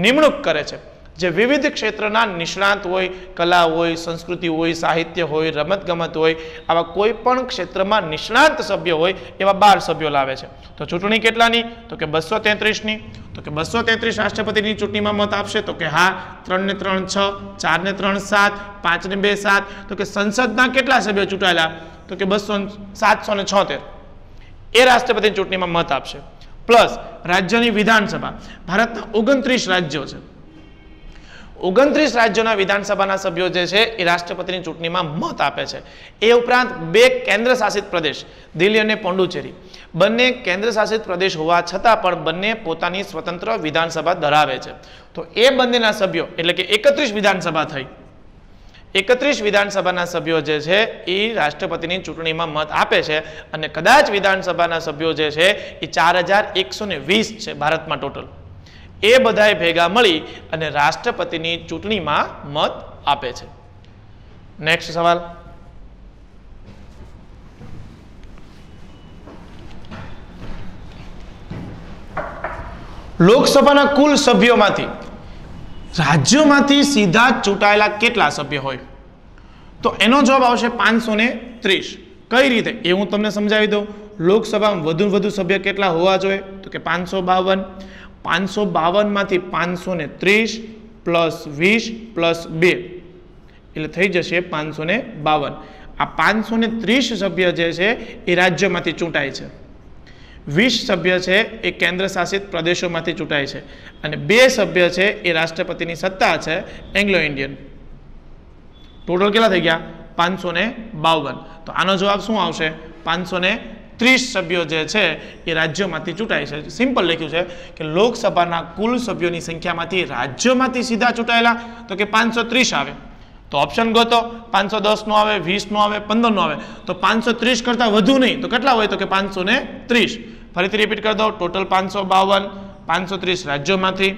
નિમણૂક કરે છે જે વિવિધ ક્ષેત્રના નિષ્ણાંત હોય કલા હોય સંસ્કૃતિ હોય સાહિત્ય હોય રમતગમત હોય આવા કોઈ પણ ક્ષેત્રમાં નિષ્ણાંત સભ્ય હોય એવા બાર સભ્યો લાવે છે તો ચૂંટણી કેટલાની તો કે બસો તેત્રીસની તો કે બસો તેત્રીસ રાષ્ટ્રપતિની ચૂંટણીમાં મત આપશે તો કે હા ત્રણને ત્રણ છ ચારને ત્રણ સાત પાંચને બે સાત તો કે સંસદના કેટલા સભ્યો ચૂંટાયેલા તો કે બસો સાતસો ને છોતેર એ રાષ્ટ્રપતિની ચૂંટણીમાં મત આપશે પ્લસ રાજ્યની વિધાનસભા ભારતના ઓગણત્રીસ રાજ્યો છે ઓગણત્રીસ રાજ્યોના વિધાનસભાના સભ્યો જે છે એ રાષ્ટ્રપતિની ચૂંટણીમાં મત આપે છે એ ઉપરાંત બે કેન્દ્ર શાસિત પ્રદેશ દિલ્હી અને પોંડુચેરી બંને કેન્દ્ર શાસિત પ્રદેશ હોવા છતાં પણ બંને પોતાની સ્વતંત્ર વિધાનસભા ધરાવે છે તો એ બંનેના સભ્યો એટલે કે એકત્રીસ વિધાનસભા થઈ એકત્રીસ વિધાનસભાના સભ્યો જે છે એ રાષ્ટ્રપતિની ચૂંટણીમાં મત આપે છે અને કદાચ વિધાનસભાના સભ્યો જે છે એ ચાર છે ભારતમાં ટોટલ એ બધાએ ભેગા મળી અને રાષ્ટ્રપતિની ચૂંટણીમાં મત આપે છે નેક્સ્ટ સવાલ લોકસભાના કુલ સભ્યોમાંથી રાજ્યોમાંથી સીધા ચૂંટાયેલા કેટલા સભ્ય હોય તો એનો જવાબ આવશે પાંચસો ત્રીસ કઈ રીતે એ હું તમને સમજાવી દઉં લોકસભામાં વધુ વધુ સભ્ય કેટલા હોવા જોઈએ તો કે પાંચસો બાવન પાંચસો બાવનમાંથી પાંચસો ને ત્રીસ પ્લસ વીસ પ્લસ બે એટલે થઈ જશે પાંચસો ને બાવન આ પાંચસો ને ત્રીસ સભ્ય જે છે એ રાજ્યમાંથી ચૂંટાય છે વીસ સભ્ય છે એ કેન્દ્ર શાસિત પ્રદેશોમાંથી ચૂંટાય છે અને બે સભ્ય છે એ રાષ્ટ્રપતિની સત્તા છે એંગ્લો ઇન્ડિયન ટોટલ કેટલા થઈ ગયા પાંચસો ને બાવન તો આનો જવાબ શું આવશે પાંચસો ત્રીસ સભ્યો જે છે એ રાજ્યોમાંથી ચૂંટાય છે સિમ્પલ લખ્યું છે કે લોકસભાના કુલ સભ્યોની સંખ્યામાંથી રાજ્યોમાંથી સીધા ચૂંટાયેલા તો કે પાંચસો આવે તો ઓપ્શન ગોતો પાંચસો દસનો આવે વીસનો આવે પંદરનો આવે તો પાંચસો ત્રીસ કરતાં વધુ નહીં તો કેટલા હોય તો કે પાંચસો ત્રીસ ફરીથી રિપીટ કરી દો ટોટલ પાંચસો બાવન પાંચસો ત્રીસ રાજ્યોમાંથી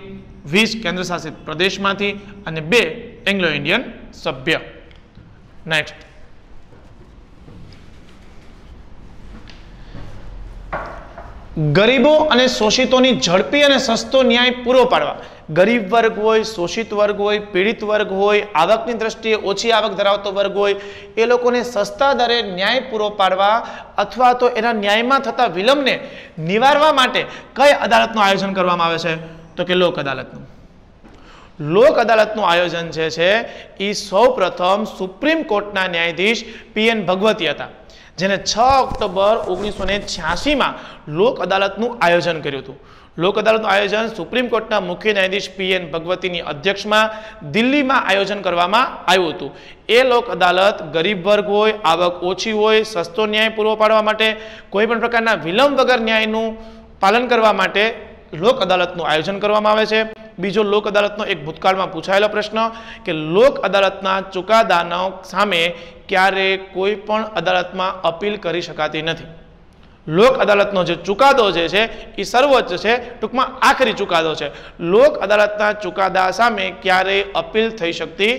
વીસ કેન્દ્રશાસિત પ્રદેશમાંથી અને બે એંગ્લો ઇન્ડિયન સભ્ય નેક્સ્ટ ગરીબો અને શોષિતોની ઝડપી અને સસ્તો ન્યાય પૂરો પાડવા ગરીબ વર્ગ હોય શોષિત વર્ગ હોય પીડિત વર્ગ હોય આવકની દ્રષ્ટિએ ઓછી આવક ધરાવતો વર્ગ હોય એ લોકોને સસ્તા દરે ન્યાય પૂરો પાડવા અથવા તો એના ન્યાયમાં થતા વિલંબને નિવારવા માટે કઈ અદાલતનું આયોજન કરવામાં આવે છે તો કે લોક અદાલતનું લોક અદાલતનું આયોજન જે છે એ સૌ સુપ્રીમ કોર્ટના ન્યાયાધીશ પી એન ભગવતી હતા જેને છ ઓક્ટોબર ઓગણીસો ને છ્યાસીમાં લોક અદાલતનું આયોજન કર્યું હતું લોક અદાલતનું આયોજન સુપ્રીમ કોર્ટના મુખ્ય ન્યાયાધીશ પી એન ભગવતીની અધ્યક્ષમાં દિલ્હીમાં આયોજન કરવામાં આવ્યું હતું એ લોક અદાલત ગરીબ વર્ગ હોય આવક ઓછી હોય સસ્તો ન્યાય પૂરો પાડવા માટે કોઈપણ પ્રકારના વિલંબ વગર ન્યાયનું પાલન કરવા માટે લોક અદાલતનું આયોજન કરવામાં આવે છે બીજો લોક અદાલતનો એક ભૂતકાળમાં પૂછાયેલો પ્રશ્ન કે લોક અદાલતના ચુકાદાનો સામે ક્યારે કોઈ પણ અદાલતમાં અપીલ કરી શકાતી નથી લોક અદાલતનો જે ચુકાદો જે છે એ સર્વોચ્ચ છે ટૂંકમાં આખરી ચુકાદો છે લોક અદાલતના ચુકાદા સામે ક્યારેય અપીલ થઈ શકતી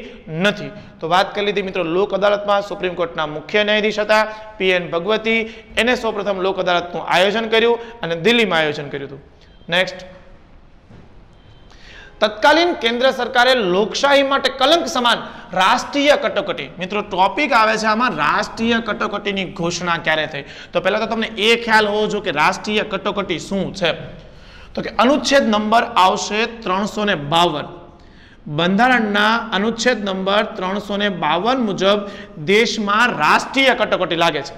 નથી તો વાત કરી લીધી મિત્રો લોક અદાલતમાં સુપ્રીમ કોર્ટના મુખ્ય ન્યાયાધીશ હતા પી એન ભગવતી એને સૌપ્રથમ લોક અદાલતનું આયોજન કર્યું અને દિલ્હીમાં આયોજન કર્યું હતું નેક્સ્ટ તત્કાલીન કેન્દ્ર સરકારે લોકશાહી માટે કલંક સમાન રાષ્ટ્રીય કટોકટી મિત્રો ટોપિક આવે છે આમાં રાષ્ટ્રીય કટોકટીની ઘોષણા ક્યારે થઈ તો પહેલાં તો તમને એ ખ્યાલ હોવો જોઈએ કે રાષ્ટ્રીય કટોકટી શું છે તો કે અનુચ્છેદ નંબર આવશે ત્રણસો ને બાવન બંધારણના અનુચ્છેદ નંબર ત્રણસો ને બાવન મુજબ દેશમાં રાષ્ટ્રીય કટોકટી લાગે છે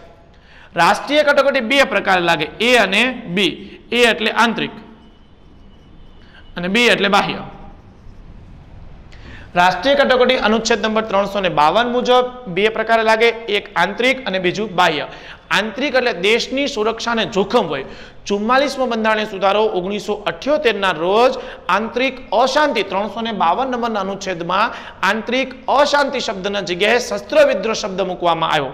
રાષ્ટ્રીય કટોકટી બે પ્રકારે લાગે એ અને બી એ એટલે આંતરિક અને બી એટલે બાહ્ય રાષ્ટ્રીય કટોકટી અનુચ્છેદ નંબર ત્રણસો ને બાવન મુજબ બે પ્રકારે લાગે એક આંતરિક અને બીજું બાહ્ય આંતરિક એટલે દેશની સુરક્ષાને જોખમ હોય ચુમ્માલીસમો બંધારણીય સુધારો ઓગણીસો અઠ્યોતેરના રોજ આંતરિક અશાંતિ ત્રણસો ને બાવન નંબરના અનુચ્છેદમાં આંતરિક અશાંતિ શબ્દના જગ્યાએ શસ્ત્ર વિદ્રોહ શબ્દ મૂકવામાં આવ્યો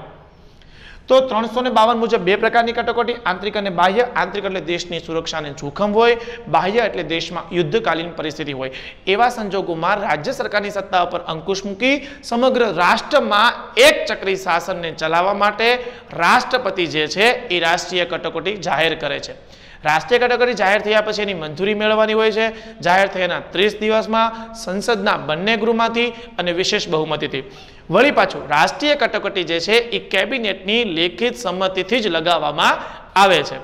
તો ત્રણસો ને બાવન મુજબ બે પ્રકારની કટોકટી આંતરિક અને બાહ્ય આંતરિક એટલે દેશની સુરક્ષાને જોખમ હોય બાહ્ય એટલે દેશમાં યુદ્ધકાલીન પરિસ્થિતિ હોય એવા સંજોગોમાં રાજ્ય સરકારની સત્તા ઉપર અંકુશ મૂકી સમગ્ર રાષ્ટ્રમાં એક ચક્રી શાસનને ચલાવવા માટે રાષ્ટ્રપતિ જે છે એ રાષ્ટ્રીય કટોકટી જાહેર કરે છે રાષ્ટ્રીય કટોકટી જાહેર થયા પછી એની મંજૂરી મેળવવાની હોય છે જાહેર થયાના ત્રીસ દિવસમાં સંસદના બંને ગૃહમાંથી અને વિશેષ બહુમતીથી વળી પાછું રાષ્ટ્રીય કટોકટી જે છે એ કેબિનેટની લેખિત સંમતિથી જ લગાવવામાં આવે છે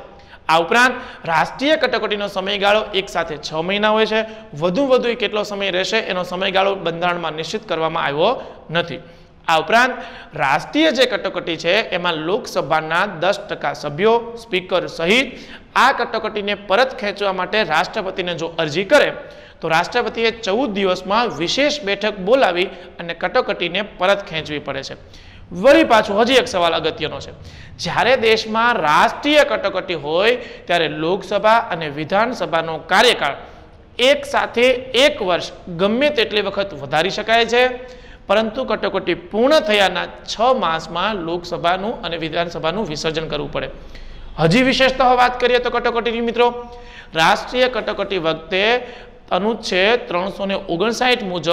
આ ઉપરાંત રાષ્ટ્રીય કટોકટીનો સમયગાળો એક સાથે છ મહિના હોય છે વધુ વધુ એ કેટલો સમય રહેશે એનો સમયગાળો બંધારણમાં નિશ્ચિત કરવામાં આવ્યો નથી આ ઉપરાંત રાષ્ટ્રીય જે કટોકટી છે એમાં લોકસભાના દસ ટકા સભ્યો સ્પીકર સહિત આ કટોકટીને પરત ખેંચવા માટે રાષ્ટ્રપતિને જો અરજી કરે તો રાષ્ટ્રપતિએ ચૌદ દિવસમાં વિશેષ બેઠક બોલાવી અને કટોકટીને પરત ખેંચવી પડે છે વળી પાછું હજી એક સવાલ અગત્યનો છે જ્યારે દેશમાં રાષ્ટ્રીય કટોકટી હોય ત્યારે લોકસભા અને વિધાનસભાનો કાર્યકાળ એક સાથે એક વર્ષ ગમે તેટલી વખત વધારી શકાય છે પરંતુ કટોકટી પૂર્ણ થયાના છ માસમાં લોકસભાનું અને વિધાનસભાનું વિસર્જન કરવું પડે હજી વિશેષતા વાત કરીએ તો કટોકટીની મિત્રો રાષ્ટ્રીય કટોકટી વખતે અનુચ્છેદ ત્રણસો ને ઓગણસાઠ મુજબ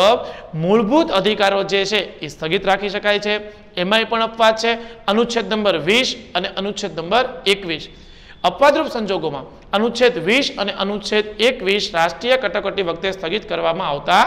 મૂળભૂત અધિકારો જે છે એ સ્થગિત રાખી શકાય છે એમાંય પણ અપવાદ છે અનુચ્છેદ નંબર વીસ અને અનુચ્છેદ નંબર એકવીસ અપવાદરૂપ સંજોગોમાં અનુચ્છેદ વીસ અને અનુચ્છેદ એકવીસ રાષ્ટ્રીય કટોકટી વખતે સ્થગિત કરવામાં આવતા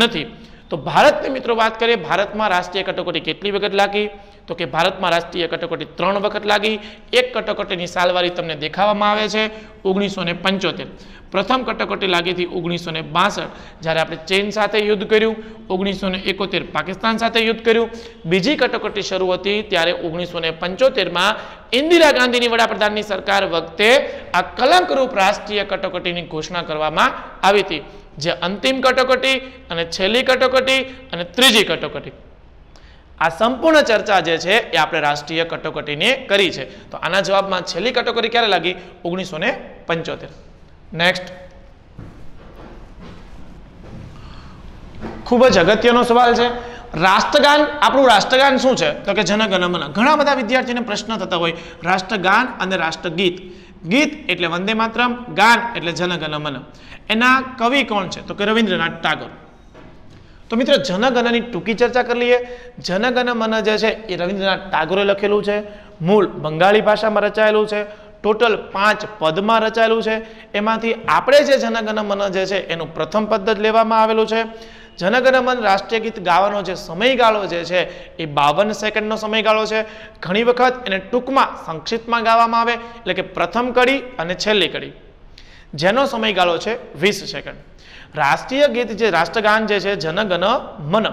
નથી તો ભારતની મિત્રો વાત કરીએ ભારતમાં રાષ્ટ્રીય કટોકટી કેટલી વખત લાગી તો કે ભારતમાં રાષ્ટ્રીય કટોકટી ત્રણ વખત લાગી એક કટોકટીની સાલવારી તમને દેખાવામાં આવે છે ઓગણીસો ને પંચોતેર પ્રથમ કટોકટી લાગીથી ઓગણીસો ને બાસઠ જ્યારે આપણે ચીન સાથે યુદ્ધ કર્યું ઓગણીસો ને એકોતેર પાકિસ્તાન સાથે યુદ્ધ કર્યું બીજી કટોકટી શરૂ હતી ત્યારે ઓગણીસો ને પંચોતેરમાં ઇન્દિરા ગાંધીની વડાપ્રધાનની સરકાર વખતે આ કલંકરૂપ રાષ્ટ્રીય કટોકટીની ઘોષણા કરવામાં આવી હતી જે અંતિમ કટોકટી અને છેલ્લી કટોકટી અને ત્રીજી કટોકટી આ સંપૂર્ણ ચર્ચા જે છે એ આપણે રાષ્ટ્રીય કટોકટીની કરી છે તો આના જવાબમાં છેલ્લી કટોકટી ક્યારે લાગી ઓગણીસો પંચોતેર નેક્સ્ટ ખૂબ જ અગત્યનો સવાલ છે રાષ્ટ્રગાન આપણું રાષ્ટ્રગાન શું છે તો કે જનગણમન ઘણા બધા વિદ્યાર્થીઓને પ્રશ્ન થતા હોય રાષ્ટ્રગાન અને રાષ્ટ્રગીત ગીત એટલે વંદે માત્રમ ગાન એટલે જનગણમન એના કવિ કોણ છે તો કે રવિન્દ્રનાથ ટાગોર તો મિત્રો જનગણની ટૂંકી ચર્ચા કરી લઈએ મન જે છે એ રવિન્દ્રનાથ ટાગોરે લખેલું છે મૂળ બંગાળી ભાષામાં રચાયેલું છે ટોટલ પાંચ પદમાં રચાયેલું છે એમાંથી આપણે જે મન જે છે એનું પ્રથમ પદ જ લેવામાં આવેલું છે જનગણમન રાષ્ટ્રીય ગીત ગાવાનો જે સમયગાળો જે છે એ બાવન સેકન્ડનો સમયગાળો છે ઘણી વખત એને ટૂંકમાં સંક્ષિપ્તમાં ગાવામાં આવે એટલે કે પ્રથમ કડી અને છેલ્લી કડી જેનો સમયગાળો છે વીસ સેકન્ડ રાષ્ટ્રીય ગીત જે રાષ્ટ્રગાન જે છે જનગણ મન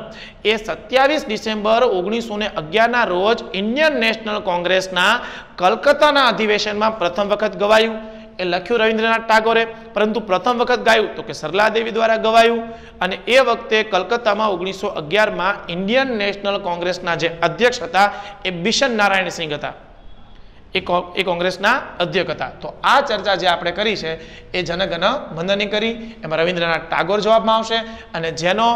એ સત્યાવીસ ડિસેમ્બર ઓગણીસો ને અગિયારના રોજ ઇન્ડિયન નેશનલ કોંગ્રેસના કલકત્તાના અધિવેશનમાં પ્રથમ વખત ગવાયું એ લખ્યું રવિન્દ્રનાથ ટાગોરે પરંતુ પ્રથમ વખત ગાયું તો કે સરલાદેવી દ્વારા ગવાયું અને એ વખતે કલકત્તામાં ઓગણીસો અગિયારમાં ઇન્ડિયન નેશનલ કોંગ્રેસના જે અધ્યક્ષ હતા એ બિશન નારાયણ સિંહ હતા એ કોંગ્રેસના અધ્યક્ષ હતા તો આ ચર્ચા જે આપણે કરી છે એ જનગણ મંદની કરી એમાં રવિન્દ્રનાથ ટાગોર જવાબમાં આવશે અને જેનો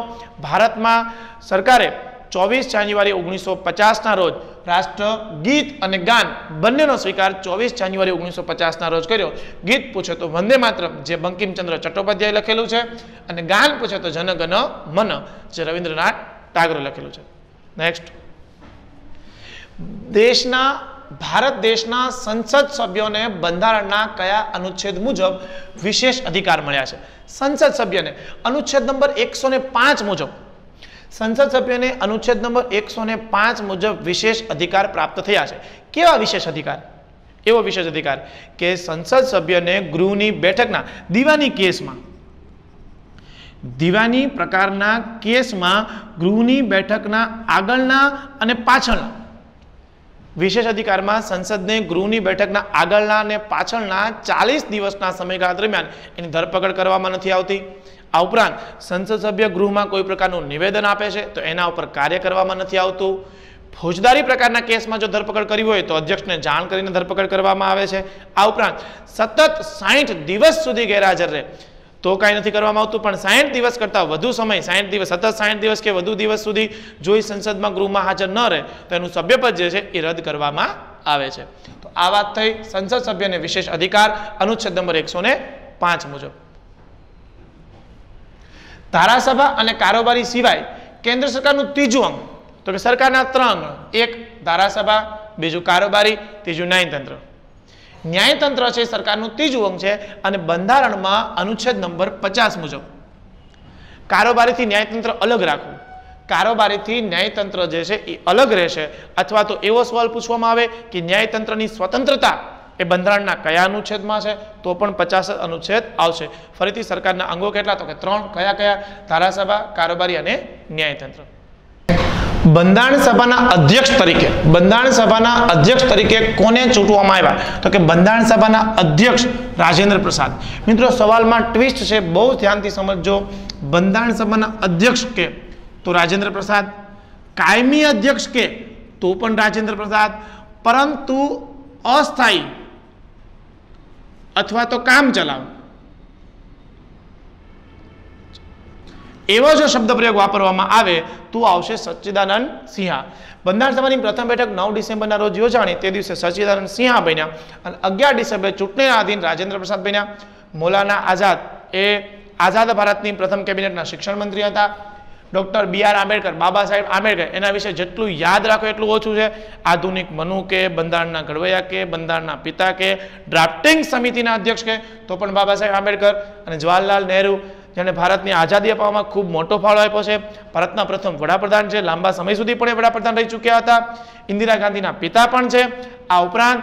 ભારતમાં સરકારે ચોવીસ જાન્યુઆરી ઓગણીસો પચાસના રોજ રાષ્ટ્ર ગીત અને ગાન બંનેનો સ્વીકાર ચોવીસ જાન્યુઆરી ઓગણીસો પચાસના રોજ કર્યો ગીત પૂછે તો વંદે માત્ર જે બંકિમચંદ્ર ચટ્ટોપાધ્યાય લખેલું છે અને ગાન પૂછે તો જનગણ મન જે રવિન્દ્રનાથ ટાગોરે લખેલું છે નેક્સ્ટ દેશના ભારત દેશના સંસદ સભ્યોને બંધારણના કયા અનુચ્છેદ મુજબ વિશેષ અધિકાર મળ્યા છે સંસદ સભ્યને અનુચ્છેદ નંબર એકસો મુજબ સંસદ સભ્યને અનુચ્છેદ નંબર એકસો મુજબ વિશેષ અધિકાર પ્રાપ્ત થયા છે કેવા વિશેષ અધિકાર એવો વિશેષ અધિકાર કે સંસદ સભ્યને ગૃહની બેઠકના દીવાની કેસમાં દીવાની પ્રકારના કેસમાં ગૃહની બેઠકના આગળના અને પાછળના વિશેષ અધિકારમાં સંસદને ગૃહની બેઠકના આગળના અને પાછળના ચાલીસ દિવસના સમયગાળા દરમિયાન એની ધરપકડ કરવામાં નથી આવતી આ ઉપરાંત સંસદ સભ્ય ગૃહમાં કોઈ પ્રકારનું નિવેદન આપે છે તો એના ઉપર કાર્ય કરવામાં નથી આવતું ફોજદારી પ્રકારના કેસમાં જો ધરપકડ કરી હોય તો અધ્યક્ષને જાણ કરીને ધરપકડ કરવામાં આવે છે આ ઉપરાંત સતત સાઠ દિવસ સુધી ગેરહાજર રહે તો કાંઈ નથી કરવામાં આવતું પણ સાહીઠ દિવસ કરતાં વધુ સમય સાહીઠ દિવસ સતત સાહીઠ દિવસ કે વધુ દિવસ સુધી જોઈ સંસદમાં ગૃહમાં હાજર ન રહે તો એનું સભ્યપદ જે છે એ રદ કરવામાં આવે છે તો આ વાત થઈ સંસદ સભ્યને વિશેષ અધિકાર અનુચ્છેદ નંબર એકસો પાંચ મુજબ ધારાસભા અને કારોબારી સિવાય કેન્દ્ર સરકારનું ત્રીજું અંગ તો કે સરકારના ત્રણ અંગ એક ધારાસભા બીજું કારોબારી ત્રીજું ન્યાયતંત્ર ન્યાયતંત્ર છે સરકારનું ત્રીજું અંગ છે અને બંધારણમાં અનુચ્છેદ નંબર પચાસ મુજબ કારોબારીથી ન્યાયતંત્ર અલગ રાખવું કારોબારીથી ન્યાયતંત્ર જે છે એ અલગ રહેશે અથવા તો એવો સવાલ પૂછવામાં આવે કે ન્યાયતંત્રની સ્વતંત્રતા એ બંધારણના કયા અનુચ્છેદમાં છે તો પણ પચાસ અનુચ્છેદ આવશે ફરીથી સરકારના અંગો કેટલા તો કે ત્રણ કયા કયા ધારાસભા કારોબારી અને ન્યાયતંત્ર બંધારણ સભાના અધ્યક્ષ તરીકે બંધારણ સભાના અધ્યક્ષ તરીકે કોને ચૂંટવામાં આવ્યા તો કે બંધારણ સભાના અધ્યક્ષ રાજેન્દ્ર પ્રસાદ મિત્રો સવાલમાં ટ્વિસ્ટ છે બહુ ધ્યાનથી સમજજો બંધારણ સભાના અધ્યક્ષ કે તો રાજેન્દ્ર પ્રસાદ કાયમી અધ્યક્ષ કે તો પણ રાજેન્દ્ર પ્રસાદ પરંતુ અસ્થાયી અથવા તો કામ ચલાવ એવો જો શબ્દ પ્રયોગ વાપરવામાં આવે તો આવશે સચ્ચિદાનંદ સિંહા બંધારણ સભાની પ્રથમ બેઠક નવ ડિસેમ્બરના રોજ યોજાણી તે દિવસે સચ્ચિદાનંદ સિંહા બન્યા અને અગિયાર ડિસેમ્બરે ચૂંટણીના આધીન રાજેન્દ્ર પ્રસાદ બન્યા મોલાના આઝાદ એ આઝાદ ભારતની પ્રથમ કેબિનેટના શિક્ષણ મંત્રી હતા doctor B R Ambedkar Baba Saheb Ambedkar એના વિશે જેટલું યાદ રાખો એટલું ઓછું છે આધુનિક મનુ કે બંધારણના ઘડવૈયા કે બંધારણના પિતા કે ડ્રાફ્ટિંગ સમિતિના અધ્યક્ષ કે તો પણ બાબા સાહેબ આંબેડકર અને જવાહરલાલ નહેરુ જેણે ભારતની આઝાદી અપાવવામાં ખૂબ મોટો ફાળો આપ્યો છે ભારતના પ્રથમ વડાપ્રધાન છે લાંબા સમય સુધી પણ એ વડાપ્રધાન રહી ચૂક્યા હતા ઇન્દિરા ગાંધીના પિતા પણ છે આ ઉપરાંત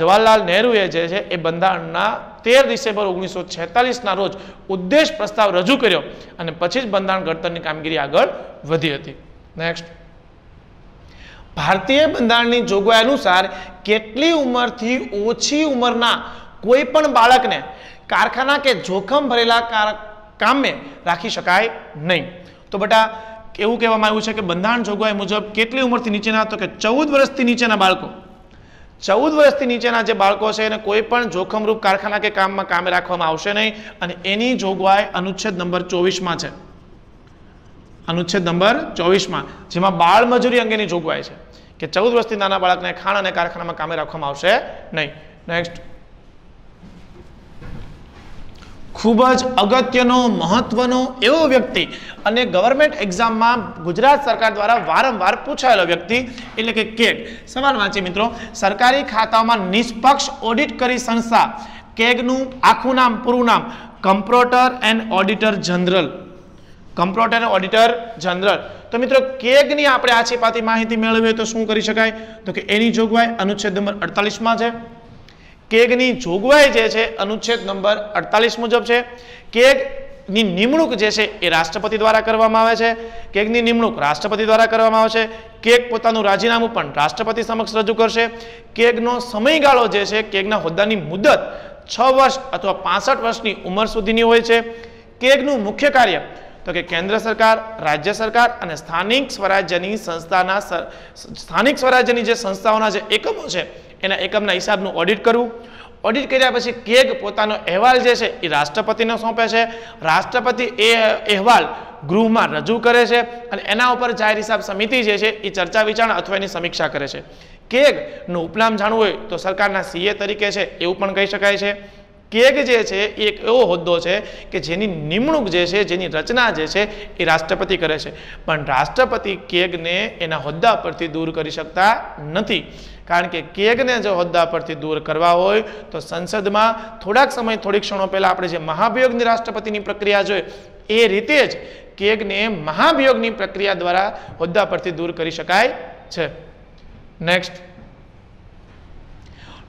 જવાહરલાલ નહેરુએ જે છે એ બંધારણના તેર ડિસેમ્બર ઓગણીસો છેતાલીસના રોજ ઉદ્દેશ પ્રસ્તાવ રજૂ કર્યો અને પછી જ બંધારણ ઘડતરની કામગીરી આગળ વધી હતી નેક્સ્ટ ભારતીય બંધારણની જોગવાઈ અનુસાર કેટલી ઉંમરથી ઓછી ઉંમરના કોઈ પણ બાળકને કારખાના કે જોખમ ભરેલા કામે રાખી શકાય નહીં તો બેટા એવું કહેવામાં આવ્યું છે કે બંધારણ જોગવાઈ મુજબ કેટલી ઉંમરથી નીચેના તો કે ચૌદ વર્ષથી નીચેના બાળકો ચૌદ વર્ષથી નીચેના જે બાળકો છે એને કોઈ પણ જોખમરૂપ કારખાના કે કામમાં કામે રાખવામાં આવશે નહીં અને એની જોગવાઈ અનુચ્છેદ નંબર ચોવીસમાં છે અનુચ્છેદ નંબર ચોવીસમાં જેમાં બાળ મજૂરી અંગેની જોગવાઈ છે કે ચૌદ વર્ષથી નાના બાળકને ખાણ અને કારખાનામાં કામે રાખવામાં આવશે નહીં નેક્સ્ટ ખૂબ જ અગત્યનો મહત્વનો એવો વ્યક્તિ અને ગવર્મેન્ટ એક્ઝામમાં ગુજરાત સરકાર દ્વારા વારંવાર પૂછાયેલો વ્યક્તિ એટલે કે કેગ સવાલ વાંચે મિત્રો સરકારી ખાતાઓમાં નિષ્પક્ષ ઓડિટ કરી સંસ્થા કેગનું આખું નામ પૂરું નામ comptroller and auditor general comptroller auditor general તો મિત્રો કેગની આપણે આછી પાતી માહિતી મેળવીએ તો શું કરી શકાય તો કે એની જોગવાઈ અનુચ્છેદ નંબર અડતાલીસમાં છે કેગની જોગવાઈ જે છે અનુચ્છેદ નંબર અડતાલીસ મુજબ છે કેગ ની નિમણૂક જે છે એ રાષ્ટ્રપતિ દ્વારા કરવામાં આવે છે કેગની નિમણૂક રાષ્ટ્રપતિ દ્વારા કરવામાં આવે છે કેગ પોતાનું રાજીનામું પણ રાષ્ટ્રપતિ સમક્ષ રજૂ કરશે કેગનો સમયગાળો જે છે કેગના હોદ્દાની મુદત છ વર્ષ અથવા પાસઠ વર્ષની ઉંમર સુધીની હોય છે કેગનું મુખ્ય કાર્ય તો કે કેન્દ્ર સરકાર રાજ્ય સરકાર અને સ્થાનિક સ્વરાજ્યની સંસ્થાના સ્થાનિક સ્વરાજ્યની જે સંસ્થાઓના જે એકમો છે એના એકમના હિસાબનું ઓડિટ કરવું ઓડિટ કર્યા પછી કેગ પોતાનો અહેવાલ જે છે એ રાષ્ટ્રપતિને સોંપે છે રાષ્ટ્રપતિ એ અહેવાલ ગૃહમાં રજૂ કરે છે અને એના ઉપર જાહેર હિસાબ સમિતિ જે છે એ ચર્ચા વિચારણા અથવા એની સમીક્ષા કરે છે કેગનું ઉપનામ જાણવું હોય તો સરકારના સીએ તરીકે છે એવું પણ કહી શકાય છે કેગ જે છે એ એક એવો હોદ્દો છે કે જેની નિમણૂક જે છે જેની રચના જે છે એ રાષ્ટ્રપતિ કરે છે પણ રાષ્ટ્રપતિ કેગને એના હોદ્દા પરથી દૂર કરી શકતા નથી કારણ કે કેગને જો હોદ્દા પરથી દૂર કરવા હોય તો સંસદમાં થોડાક સમય થોડીક ક્ષણો પહેલાં આપણે જે મહાભિયોગની રાષ્ટ્રપતિની પ્રક્રિયા જોઈ એ રીતે જ કેગને મહાભિયોગની પ્રક્રિયા દ્વારા હોદ્દા પરથી દૂર કરી શકાય છે નેક્સ્ટ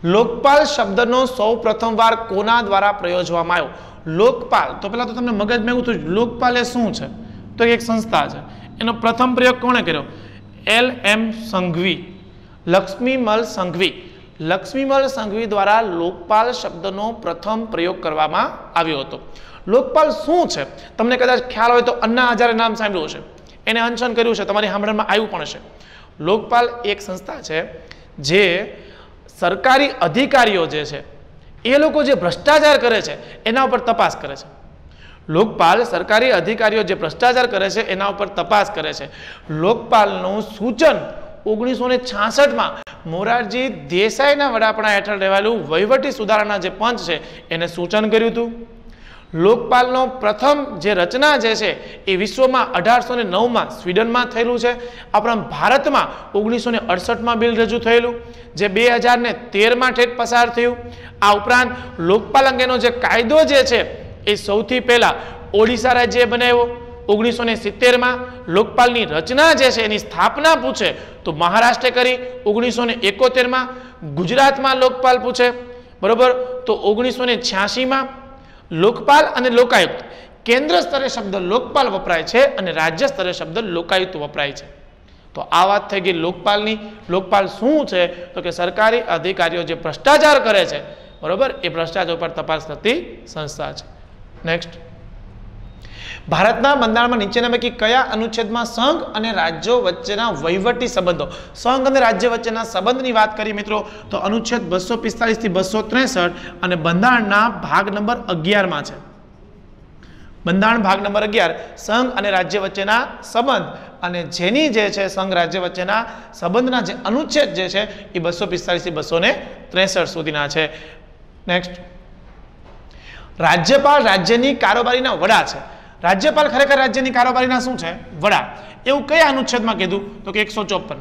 લોકપાલ શબ્દનો સૌ પ્રથમવાર કોના દ્વારા પ્રયોજવામાં આવ્યો લોકપાલ તો પહેલાં તો તમને મગજ એવું થયું લોકપાલ એ શું છે તો એક સંસ્થા છે એનો પ્રથમ પ્રયોગ કોણે કર્યો એલ એમ સંઘવી લક્ષ્મીમલ સંઘવી લક્ષ્મીમલ સંઘવી દ્વારા લોકપાલ શબ્દનો પ્રથમ પ્રયોગ કરવામાં આવ્યો હતો લોકપાલ શું છે તમને કદાચ ખ્યાલ હોય તો અન્ના હજારે નામ સાંભળ્યું છે એને અનશન કર્યું છે તમારી સાંભળવામાં આવ્યું પણ છે લોકપાલ એક સંસ્થા છે જે સરકારી અધિકારીઓ જે છે એ લોકો જે ભ્રષ્ટાચાર કરે છે એના ઉપર તપાસ કરે છે લોકપાલ સરકારી અધિકારીઓ જે ભ્રષ્ટાચાર કરે છે એના ઉપર તપાસ કરે છે લોકપાલનું સૂચન ઓગણીસો ને છાસઠમાં મોરારજી દેસાઈના વડાપણા હેઠળ રહેલું વહીવટી સુધારાના જે પંચ છે એને સૂચન કર્યું હતું લોકપાલનો પ્રથમ જે રચના જે છે એ વિશ્વમાં અઢારસો ને નવમાં સ્વીડનમાં થયેલું છે આપણા ભારતમાં ઓગણીસો ને અડસઠમાં બિલ રજૂ થયેલું જે બે હજાર ને તેરમાં ઠેક પસાર થયું આ ઉપરાંત લોકપાલ અંગેનો જે કાયદો જે છે એ સૌથી પહેલાં ઓડિશા રાજ્યએ બનાવ્યો ઓગણીસો ને સિત્તેરમાં લોકપાલની રચના જે છે એની સ્થાપના પૂછે તો મહારાષ્ટ્રે કરી ઓગણીસો ને એકોતેરમાં ગુજરાતમાં લોકપાલ પૂછે બરોબર તો ઓગણીસો ને છ્યાસીમાં લોકપાલ અને લોકાયુક્ત કેન્દ્ર સ્તરે શબ્દ લોકપાલ વપરાય છે અને રાજ્ય સ્તરે શબ્દ લોકાયુક્ત વપરાય છે તો આ વાત થઈ ગઈ લોકપાલની લોકપાલ શું છે તો કે સરકારી અધિકારીઓ જે ભ્રષ્ટાચાર કરે છે બરોબર એ ભ્રષ્ટાચાર ઉપર તપાસ થતી સંસ્થા છે નેક્સ્ટ ભારતના બંધારણમાં નીચેના પૈકી કયા અનુચ્છેદમાં સંઘ અને રાજ્યો વચ્ચેના વહીવટી સંબંધો સંઘ અને રાજ્ય વચ્ચેના સંબંધની વાત કરીએ મિત્રો તો અનુચ્છેદ બસો પિસ્તાલીસથી બસો ત્રેસઠ અને બંધારણના ભાગ નંબર અગિયારમાં છે બંધારણ ભાગ નંબર અગિયાર સંઘ અને રાજ્ય વચ્ચેના સંબંધ અને જેની જે છે સંઘ રાજ્ય વચ્ચેના સંબંધના જે અનુચ્છેદ જે છે એ બસો પિસ્તાળીસથી બસો ને ત્રેસઠ સુધીના છે નેક્સ્ટ રાજ્યપાલ રાજ્યની કારોબારીના વડા છે રાજ્યપાલ ખરેખર રાજ્યની કારોબારીના શું છે વડા એવું કયા અનુચ્છેદમાં કીધું તો કે એકસો ચોપન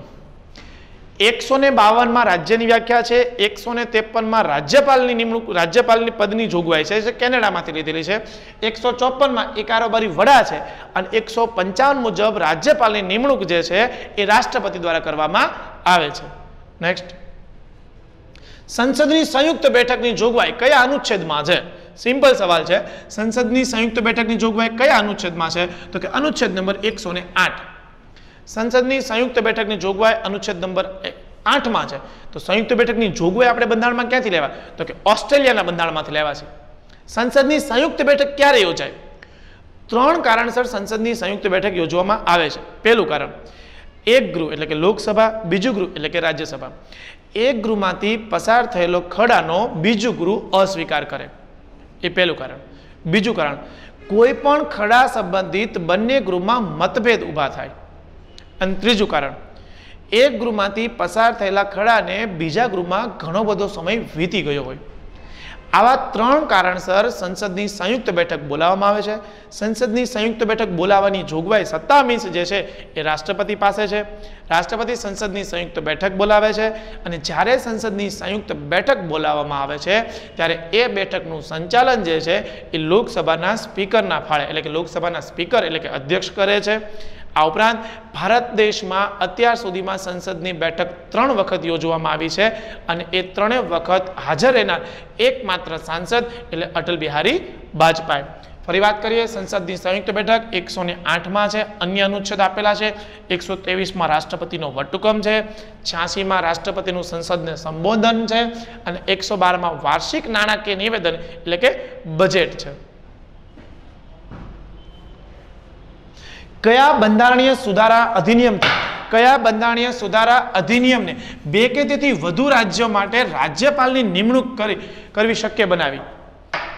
એકસો ને બાવનમાં રાજ્યની વ્યાખ્યા છે એકસો ને ત્રેપનમાં રાજ્યપાલની નિમણૂક રાજ્યપાલની પદની જોગવાઈ છે જે કેનેડામાંથી લીધેલી છે એકસો ચોપનમાં એ કારોબારી વડા છે અને એકસો પંચાવન મુજબ રાજ્યપાલની નિમણૂક જે છે એ રાષ્ટ્રપતિ દ્વારા કરવામાં આવે છે નેક્સ્ટ સંસદની સંયુક્ત બેઠકની જોગવાઈ કયા અનુચ્છેદમાં છે સિમ્પલ સવાલ છે સંસદની સંયુક્ત બેઠકની જોગવાઈ કયા અનુચ્છેદમાં છે તો કે અનુચ્છેદ નંબર એકસો ને આઠ સંસદની સંયુક્ત બેઠકની જોગવાઈ અનુચ્છેદ નંબર આઠમાં છે તો સંયુક્ત બેઠકની જોગવાઈ આપણે બંધારણમાં ક્યાંથી લેવા તો કે ઓસ્ટ્રેલિયાના બંધારણમાંથી લેવા છે સંસદની સંયુક્ત બેઠક ક્યારે યોજાય ત્રણ કારણસર સંસદની સંયુક્ત બેઠક યોજવામાં આવે છે પહેલું કારણ એક ગૃહ એટલે કે લોકસભા બીજું ગૃહ એટલે કે રાજ્યસભા એક ગૃહમાંથી પસાર થયેલો ખડાનો બીજું ગૃહ અસ્વીકાર કરે એ પહેલું કારણ બીજું કારણ કોઈ પણ ખડા સંબંધિત બંને ગૃહમાં મતભેદ ઊભા થાય અને ત્રીજું કારણ એક ગૃહમાંથી પસાર થયેલા ખડાને બીજા ગૃહમાં ઘણો બધો સમય વીતી ગયો હોય આવા ત્રણ કારણસર સંસદની સંયુક્ત બેઠક બોલાવવામાં આવે છે સંસદની સંયુક્ત બેઠક બોલાવવાની જોગવાઈ સત્તા મીન્સ જે છે એ રાષ્ટ્રપતિ પાસે છે રાષ્ટ્રપતિ સંસદની સંયુક્ત બેઠક બોલાવે છે અને જ્યારે સંસદની સંયુક્ત બેઠક બોલાવવામાં આવે છે ત્યારે એ બેઠકનું સંચાલન જે છે એ લોકસભાના સ્પીકરના ફાળે એટલે કે લોકસભાના સ્પીકર એટલે કે અધ્યક્ષ કરે છે આ ઉપરાંત ભારત દેશમાં અત્યાર સુધીમાં સંસદની બેઠક ત્રણ વખત યોજવામાં આવી છે અને એ ત્રણેય વખત હાજર રહેનાર એકમાત્ર સાંસદ એટલે અટલ બિહારી વાજપેયી ફરી વાત કરીએ સંસદની સંયુક્ત બેઠક એકસો ને આઠમાં છે અન્ય અનુચ્છેદ આપેલા છે એકસો ત્રેવીસમાં રાષ્ટ્રપતિનો વટહુકમ છે છ્યાસીમાં રાષ્ટ્રપતિનું સંસદને સંબોધન છે અને એકસો બારમાં વાર્ષિક નાણાકીય નિવેદન એટલે કે બજેટ છે કયા બંધારણીય સુધારા અધિનિયમ કયા બંધારણીય સુધારા અધિનિયમને બે કે તેથી વધુ રાજ્યો માટે રાજ્યપાલની નિમણૂક કરી કરવી શક્ય બનાવી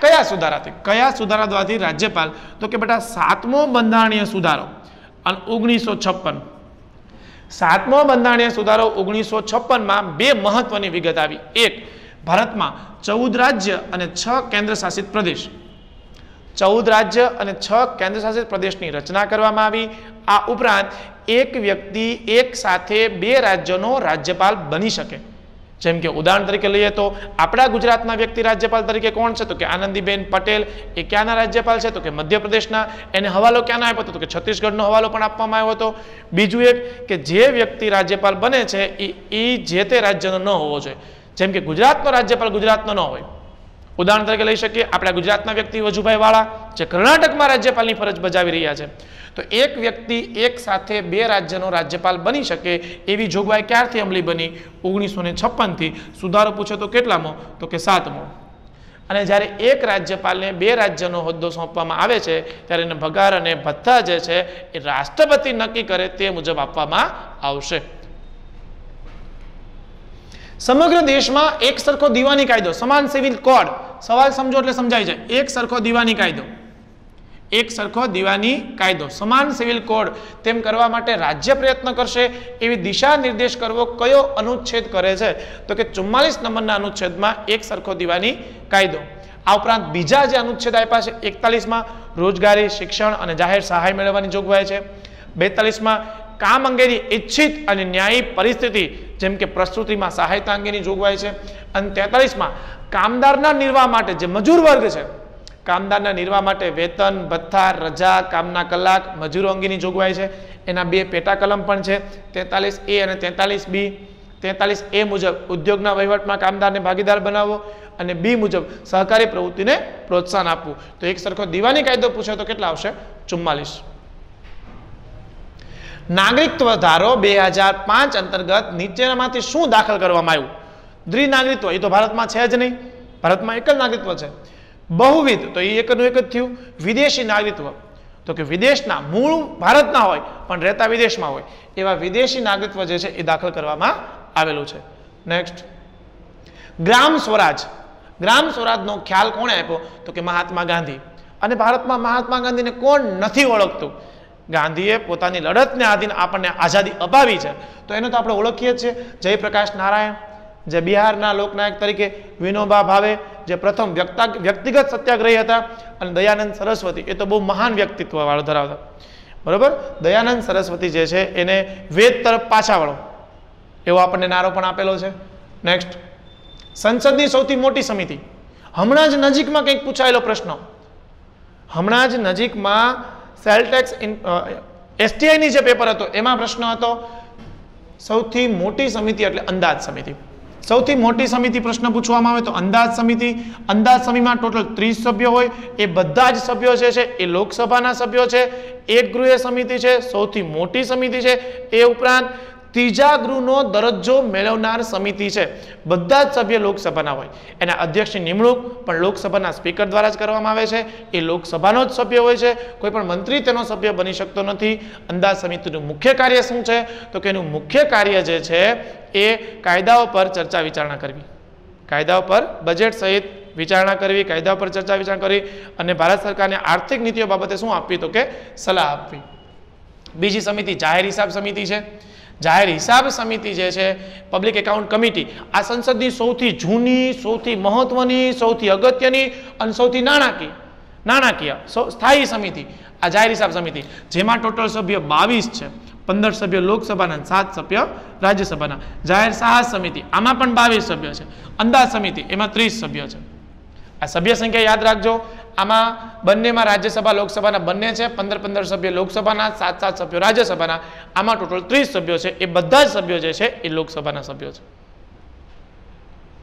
કયા સુધારાથી કયા સુધારા દ્વારાથી રાજ્યપાલ તો કે બેટા સાતમો બંધારણીય સુધારો અને ઓગણીસો છપ્પન સાતમો બંધારણીય સુધારો ઓગણીસો છપ્પનમાં બે મહત્વની વિગત આવી એક ભારતમાં ચૌદ રાજ્ય અને છ કેન્દ્રશાસિત પ્રદેશ ચૌદ રાજ્ય અને છ કેન્દ્રશાસિત પ્રદેશની રચના કરવામાં આવી આ ઉપરાંત એક વ્યક્તિ એક સાથે બે રાજ્યનો રાજ્યપાલ બની શકે જેમ કે ઉદાહરણ તરીકે લઈએ તો આપણા ગુજરાતના વ્યક્તિ રાજ્યપાલ તરીકે કોણ છે તો કે આનંદીબેન પટેલ એ ક્યાંના રાજ્યપાલ છે તો કે મધ્યપ્રદેશના એને હવાલો ક્યાંના આપ્યો હતો તો કે છત્તીસગઢનો હવાલો પણ આપવામાં આવ્યો હતો બીજું એક કે જે વ્યક્તિ રાજ્યપાલ બને છે એ જે તે રાજ્યનો ન હોવો જોઈએ જેમ કે ગુજરાતનો રાજ્યપાલ ગુજરાતનો ન હોય ઉદાહરણ તરીકે લઈ શકીએ આપણા ગુજરાતના વ્યક્તિ વજુભાઈ વાળા જે કર્ણાટકમાં રાજ્યપાલની ફરજ બજાવી રહ્યા છે તો એક વ્યક્તિ એક સાથે બે રાજ્યનો રાજ્યપાલ બની શકે એવી જોગવાઈ ક્યારથી અમલી બની ઓગણીસો ને છપ્પનથી સુધારો પૂછે તો કેટલામો તો કે સાતમો અને જ્યારે એક રાજ્યપાલને બે રાજ્યનો હોદ્દો સોંપવામાં આવે છે ત્યારે એને ભગાર અને ભથ્થા જે છે એ રાષ્ટ્રપતિ નક્કી કરે તે મુજબ આપવામાં આવશે સમગ્ર દેશમાં એક સરખો દીવાની કાયદો સમાન સિવિલ કોડ સવાલ સમજો એટલે સમજાય જાય એક સરખો દીવાની કાયદો એક સરખો દીવાની કાયદો સમાન સિવિલ કોડ તેમ કરવા માટે રાજ્ય પ્રયત્ન કરશે એવી દિશા નિર્દેશ કરવો કયો અનુચ્છેદ કરે છે તો કે ચુમ્માલીસ નંબરના અનુચ્છેદમાં એક સરખો દીવાની કાયદો આ ઉપરાંત બીજા જે અનુચ્છેદ આપ્યા છે એકતાલીસમાં રોજગારી શિક્ષણ અને જાહેર સહાય મેળવવાની જોગવાઈ છે બેતાલીસમાં કામ અંગેની ઈચ્છિત અને ન્યાયી પરિસ્થિતિ જેમ કે પ્રસ્તુતિમાં સહાયતા અંગેની જોગવાઈ છે અને તેતાલીસમાં કામદારના નિર્વાહ માટે જે મજૂર વર્ગ છે કામદારના નિર્વાહ માટે વેતન ભથ્થા રજા કામના કલાક મજૂરો અંગેની જોગવાઈ છે એના બે પેટા કલમ પણ છે તેતાલીસ એ અને તેતાલીસ બી તેતાલીસ એ મુજબ ઉદ્યોગના વહીવટમાં કામદારને ભાગીદાર બનાવવો અને બી મુજબ સહકારી પ્રવૃત્તિને પ્રોત્સાહન આપવું તો એક સરખો દિવાની કાયદો પૂછે તો કેટલા આવશે ચુમ્માલીસ નાગરિકત્વ ધારો બે હજાર પાંચ અંતર્ગત નીચેનામાંથી શું દાખલ કરવામાં આવ્યું દ્વિનાગરિકત્વ એ તો ભારતમાં છે જ નહીં ભારતમાં એક જ નાગરિકત્વ છે બહુવિધ તો એ એકનું એક જ થયું વિદેશી નાગરિકત્વ તો કે વિદેશના મૂળ ભારતના હોય પણ રહેતા વિદેશમાં હોય એવા વિદેશી નાગરિકત્વ જે છે એ દાખલ કરવામાં આવેલું છે નેક્સ્ટ ગ્રામ સ્વરાજ ગ્રામ સ્વરાજનો ખ્યાલ કોણે આપ્યો તો કે મહાત્મા ગાંધી અને ભારતમાં મહાત્મા ગાંધીને કોણ નથી ઓળખતું ગાંધીએ પોતાની લડતને આધીન આપણને આઝાદી અપાવી છે તો એને તો આપણે ઓળખીએ છીએ જયપ્રકાશ નારાયણ જે બિહારના લોકનાયક તરીકે વિનોબા ભાવે જે પ્રથમ વ્યક્તિગત સત્યાગ્રહી હતા અને દયાનંદ સરસ્વતી એ તો બહુ મહાન વ્યક્તિત્વ વાળો ધરાવતા બરોબર દયાનંદ સરસ્વતી જે છે એને વેદ તરફ પાછા વળો એવો આપણને નારો પણ આપેલો છે નેક્સ્ટ સંસદની સૌથી મોટી સમિતિ હમણાં જ નજીકમાં કંઈક પૂછાયેલો પ્રશ્ન હમણાં જ નજીકમાં સેલટેક્સ ટેક્સ એસટીઆઈની જે પેપર હતો એમાં પ્રશ્ન હતો સૌથી મોટી સમિતિ એટલે અંદાજ સમિતિ સૌથી મોટી સમિતિ પ્રશ્ન પૂછવામાં આવે તો અંદાજ સમિતિ અંદાજ સમિતિમાં ટોટલ ત્રીસ સભ્યો હોય એ બધા જ સભ્યો જે છે એ લોકસભાના સભ્યો છે એક ગૃહ સમિતિ છે સૌથી મોટી સમિતિ છે એ ઉપરાંત ત્રીજા ગૃહનો દરજ્જો મેળવનાર સમિતિ છે બધા જ સભ્ય લોકસભાના હોય એના અધ્યક્ષની નિમણૂક પણ લોકસભાના સ્પીકર દ્વારા જ કરવામાં આવે છે એ લોકસભાનો જ સભ્ય હોય છે કોઈ પણ મંત્રી તેનો સભ્ય બની શકતો નથી અંદાજ સમિતિનું મુખ્ય કાર્ય શું છે તો કે એનું મુખ્ય કાર્ય જે છે એ કાયદાઓ પર ચર્ચા વિચારણા કરવી કાયદાઓ પર બજેટ સહિત વિચારણા કરવી કાયદા પર ચર્ચા વિચારણા કરવી અને ભારત સરકારને આર્થિક નીતિઓ બાબતે શું આપવી તો કે સલાહ આપવી બીજી સમિતિ જાહેર હિસાબ સમિતિ છે જાહેર હિસાબ સમિતિ જે છે પબ્લિક એકાઉન્ટ કમિટી આ સંસદની સૌથી જૂની સૌથી મહત્વની સૌથી અગત્યની અને સૌથી નાણાકીય નાણાકીય સ્થાયી સમિતિ આ જાહેર હિસાબ સમિતિ જેમાં ટોટલ સભ્ય બાવીસ છે પંદર સભ્ય લોકસભાના સાત સભ્ય રાજ્યસભાના જાહેર સાહસ સમિતિ આમાં પણ બાવીસ સભ્ય છે અંદાજ સમિતિ એમાં ત્રીસ સભ્ય છે આ સભ્ય સંખ્યા યાદ રાખજો આમાં બંનેમાં રાજ્યસભા લોકસભાના બંને છે પંદર પંદર સભ્ય લોકસભાના સાત સાત સભ્યો રાજ્યસભાના આમાં ટોટલ ત્રીસ સભ્યો છે એ બધા જ સભ્યો જે છે એ લોકસભાના સભ્યો છે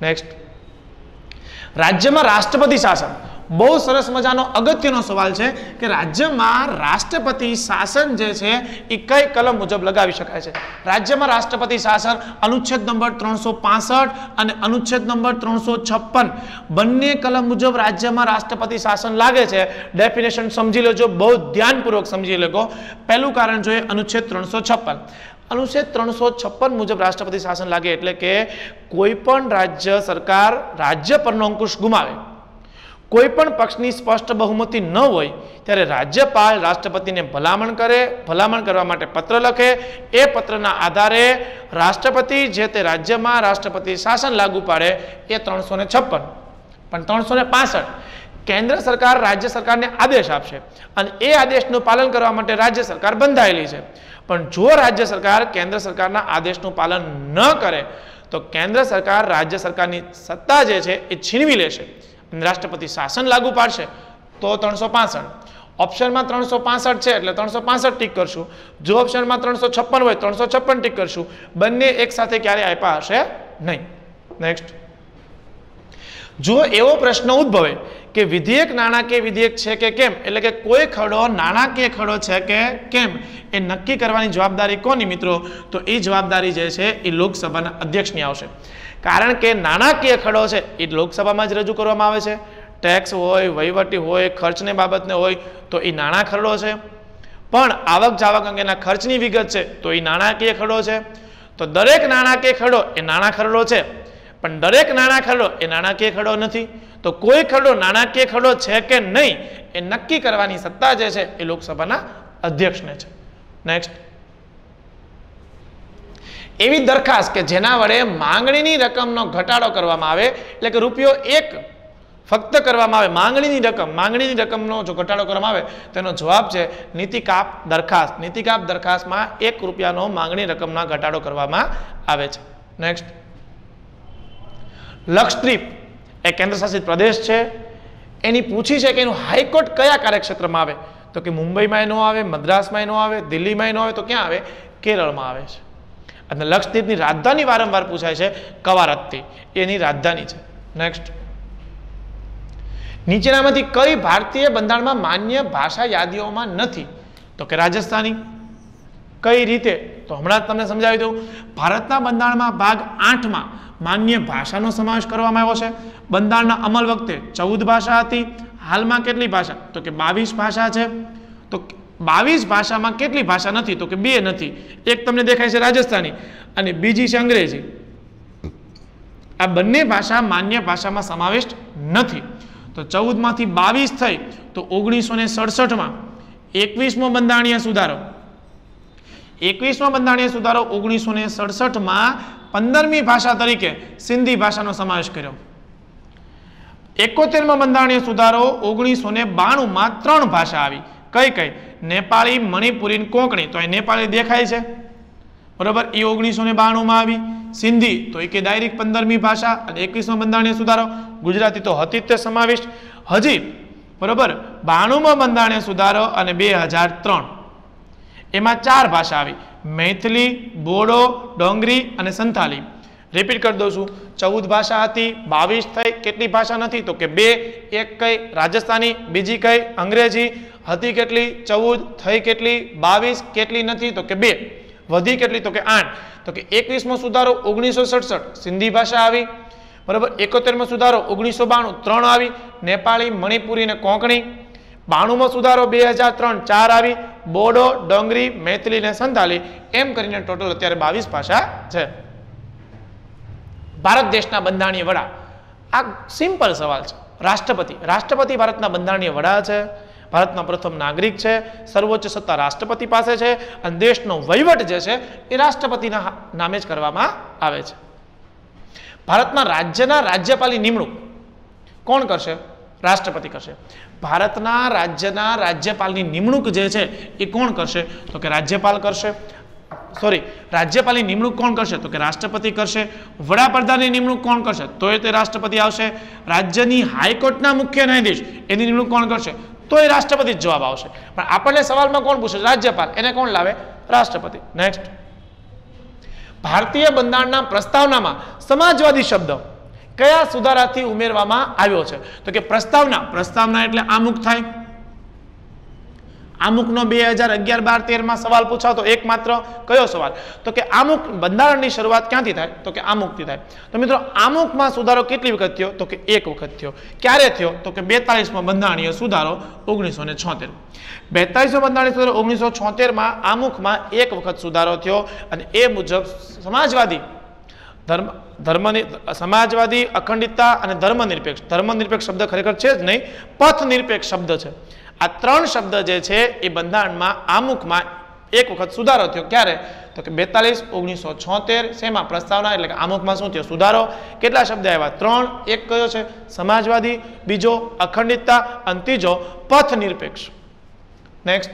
નેક્સ્ટ રાજ્યમાં રાષ્ટ્રપતિ શાસન બહુ સરસ મજાનો અગત્યનો સવાલ છે કે રાજ્યમાં રાષ્ટ્રપતિ શાસન જે છે એ કઈ કલમ મુજબ લગાવી શકાય છે રાજ્યમાં રાષ્ટ્રપતિ શાસન અનુચ્છેદ નંબર ત્રણસો અને અનુચ્છેદ નંબર ત્રણસો બંને કલમ મુજબ રાજ્યમાં રાષ્ટ્રપતિ શાસન લાગે છે ડેફિનેશન સમજી લેજો બહુ ધ્યાનપૂર્વક સમજી લેજો પહેલું કારણ જોઈએ અનુચ્છેદ ત્રણસો અનુચ્છેદ ત્રણસો છપ્પન મુજબ રાષ્ટ્રપતિ શાસન લાગે એટલે કે કોઈ પણ રાજ્ય સરકાર રાજ્ય પરનો અંકુશ ગુમાવે કોઈપણ પક્ષની સ્પષ્ટ બહુમતી ન હોય ત્યારે રાજ્યપાલ રાષ્ટ્રપતિને ભલામણ કરે ભલામણ કરવા માટે પત્ર લખે એ પત્રના આધારે રાષ્ટ્રપતિ જે તે રાજ્યમાં રાષ્ટ્રપતિ શાસન લાગુ પાડે એ ત્રણસો છપ્પન પણ ત્રણસો ને કેન્દ્ર સરકાર રાજ્ય સરકારને આદેશ આપશે અને એ આદેશનું પાલન કરવા માટે રાજ્ય સરકાર બંધાયેલી છે પણ જો રાજ્ય સરકાર કેન્દ્ર સરકારના આદેશનું પાલન ન કરે તો કેન્દ્ર સરકાર રાજ્ય સરકારની સત્તા જે છે એ છીનવી લેશે રાષ્ટ્રપતિ શાસન લાગુ પાડશે તો ત્રણસો પાસઠ ઓપ્શનમાં ત્રણસો પાસઠ છે એટલે ત્રણસો પાસઠ ટીક કરશું જો ઓપ્શનમાં ત્રણસો છપ્પન હોય ત્રણસો છપ્પન ટીક કરશું બંને એકસાથે ક્યારે આપ્યા હશે નહીં નેક્સ્ટ જો એવો પ્રશ્ન ઉદ્ભવે કે વિધેયક નાણાકીય વિધેયક છે કે કેમ એટલે કે કોઈ ખડો નાણાકીય ખડો છે કે કેમ એ નક્કી કરવાની જવાબદારી કોની મિત્રો તો એ જવાબદારી જે છે એ લોકસભાના અધ્યક્ષની આવશે કારણ કે નાણાકીય ખડો છે એ લોકસભામાં જ રજૂ કરવામાં આવે છે ટેક્સ હોય વહીવટી હોય ખર્ચને બાબતને હોય તો એ નાણાં ખરડો છે પણ આવક જાવક અંગેના ખર્ચની વિગત છે તો એ નાણાકીય ખરડો છે તો દરેક નાણાકીય ખરડો એ નાણાં ખરડો છે પણ દરેક નાણાં ખરડો એ નાણાકીય ખરડો નથી તો કોઈ ખરડો નાણાકીય ખરડો છે કે નહીં એ નક્કી કરવાની સત્તા જે છે એ લોકસભાના અધ્યક્ષને છે નેક્સ્ટ એવી દરખાસ્ત કે જેના વડે માંગણીની રકમનો ઘટાડો કરવામાં આવે એટલે કે રૂપિયો એક ફક્ત કરવામાં આવે માંગણીની રકમ માંગણીની રકમનો જો ઘટાડો કરવામાં આવે તેનો જવાબ છે નીતિકાપ દરખાસ્ત નીતિકાપ દરખાસ્તમાં એક રૂપિયાનો માંગણી રકમના ઘટાડો કરવામાં આવે છે નેક્સ્ટ લક્ષદ્વીપ એ કેન્દ્રશાસિત પ્રદેશ છે એની પૂછી છે કે એનું હાઈકોર્ટ કયા કાર્યક્ષેત્રમાં આવે તો કે મુંબઈમાં ન આવે મદ્રાસમાં એનો આવે દિલ્હીમાં એનો આવે તો ક્યાં આવે કેરળમાં આવે છે અને લક્ષદ્વીપની રાજધાની વારંવાર પૂછાય છે કવારત્તી એની રાજધાની છે નેક્સ્ટ નીચેનામાંથી કઈ ભારતીય બંધારણમાં માન્ય ભાષા યાદીઓમાં નથી તો કે રાજસ્થાની કઈ રીતે તો હમણાં જ તમને સમજાવી દઉં ભારતના બંધારણમાં ભાગ આઠમાં માન્ય ભાષાનો સમાવેશ કરવામાં આવ્યો છે બંધારણના અમલ વખતે ચૌદ ભાષા હતી હાલમાં કેટલી ભાષા તો કે બાવીસ ભાષા છે તો બાવીસ ભાષામાં કેટલી ભાષા નથી તો કે બે નથી એક તમને દેખાય છે રાજસ્થાની અને બીજી છે અંગ્રેજી આ બંને ભાષા માન્ય ભાષામાં સમાવિષ્ટ નથી તો ચૌદમાંથી બાવીસ થઈ તો ઓગણીસો ને સડસઠમાં એકવીસમો બંધારણીય સુધારો એકવીસમો બંધારણીય સુધારો ઓગણીસો ને સડસઠમાં પંદરમી ભાષા તરીકે સિંધી ભાષાનો સમાવેશ કર્યો એકોતેરમો બંધારણીય સુધારો ઓગણીસો ને બાણુંમાં ત્રણ ભાષા આવી કઈ કઈ નેપાળી મણિપુરી કોંકણી તો એ નેપાળી દેખાય છે બરાબર એ ઓગણીસો ને બાણુંમાં આવી સિંધી તો એ કે ડાયરેક્ટ પંદરમી ભાષા અને એકવીસમાં બંધારણીય સુધારો ગુજરાતી તો હતી તે સમાવિષ્ટ હજી બરાબર બાણુંમાં બંધારણીય સુધારો અને બે હજાર ત્રણ એમાં ચાર ભાષા આવી મૈથિલી બોડો ડોંગરી અને સંથાલી રિપીટ કરી દઉં છું ચૌદ ભાષા હતી બાવીસ થઈ કેટલી ભાષા નથી તો કે બે એક કઈ રાજસ્થાની બીજી કઈ અંગ્રેજી હતી કેટલી ચૌદ થઈ કેટલી બાવીસ કેટલી નથી તો કે બે વધી કેટલી તો કે આઠ તો કે એકવીસમો સુધારો ઓગણીસો સડસઠ સિંધી ભાષા આવી બરાબર એકોતેરમો સુધારો ઓગણીસો બાણું ત્રણ આવી નેપાળી મણિપુરી અને કોંકણી બાણુંમો સુધારો બે હજાર ત્રણ ચાર આવી બોડો ડોંગરી મૈથિલી અને સંથાલી એમ કરીને ટોટલ અત્યારે બાવીસ ભાષા છે ભારત દેશના બંધારણીય વડા આ સિમ્પલ સવાલ છે રાષ્ટ્રપતિ રાષ્ટ્રપતિ ભારતના બંધારણીય વડા છે ભારતના પ્રથમ નાગરિક છે સર્વોચ્ચ સત્તા રાષ્ટ્રપતિ પાસે છે અને દેશનો વહીવટ જે છે એ રાષ્ટ્રપતિના નામે જ કરવામાં આવે છે ભારતના રાજ્યના રાજ્યપાલની નિમણૂક કોણ કરશે રાષ્ટ્રપતિ કરશે ભારતના રાજ્યના રાજ્યપાલની નિમણૂક જે છે એ કોણ કરશે તો કે રાજ્યપાલ કરશે સોરી રાજ્યપાલની નિમણૂક કોણ કરશે તો કે રાષ્ટ્રપતિ કરશે વડાપ્રધાનની નિમણૂક કોણ કરશે તો એ તે રાષ્ટ્રપતિ આવશે રાજ્યની હાઈકોર્ટના મુખ્ય ન્યાયાધીશ એની નિમણૂક કોણ કરશે તો એ રાષ્ટ્રપતિ જવાબ આવશે પણ આપણને સવાલમાં કોણ પૂછે રાજ્યપાલ એને કોણ લાવે રાષ્ટ્રપતિ નેક્સ્ટ ભારતીય બંધારણના પ્રસ્તાવનામાં સમાજવાદી શબ્દ કયા સુધારાથી ઉમેરવામાં આવ્યો છે તો કે પ્રસ્તાવના પ્રસ્તાવના એટલે આમુખ થાય આમુકનો બે હજાર અગિયાર બાર તેરમાં સવાલ પૂછાતો એકમાત્ર કયો સવાલ તો કે આમુક બંધારણની શરૂઆત ક્યાંથી થાય તો કે આમુકથી થાય તો મિત્રો આમુકમાં સુધારો કેટલી વખત થયો તો કે એક વખત થયો ક્યારે થયો તો કે બેતાળીસમાં બંધારણીય સુધારો ઓગણીસો ને છોતેર બેતાળીસો બંધારણીય સુધારો ઓગણીસો છોતેરમાં આમુખમાં એક વખત સુધારો થયો અને એ મુજબ સમાજવાદી ધર્મ ધર્મની સમાજવાદી અખંડિતતા અને ધર્મનિરપેક્ષ ધર્મનિરપેક્ષ શબ્દ ખરેખર છે જ નહીં પથ નિરપેક્ષ શબ્દ છે આ ત્રણ શબ્દ જે છે એ બંધારણમાં આમુખમાં એક વખત સુધારો થયો ક્યારે તો કે બેતાલીસ ઓગણીસો છોતેર શેમાં પ્રસ્તાવના એટલે કે આમુખમાં શું થયો સુધારો કેટલા શબ્દ આવ્યા ત્રણ એક કયો છે સમાજવાદી બીજો અખંડિતતા અને ત્રીજો પથ નિરપેક્ષ નેક્સ્ટ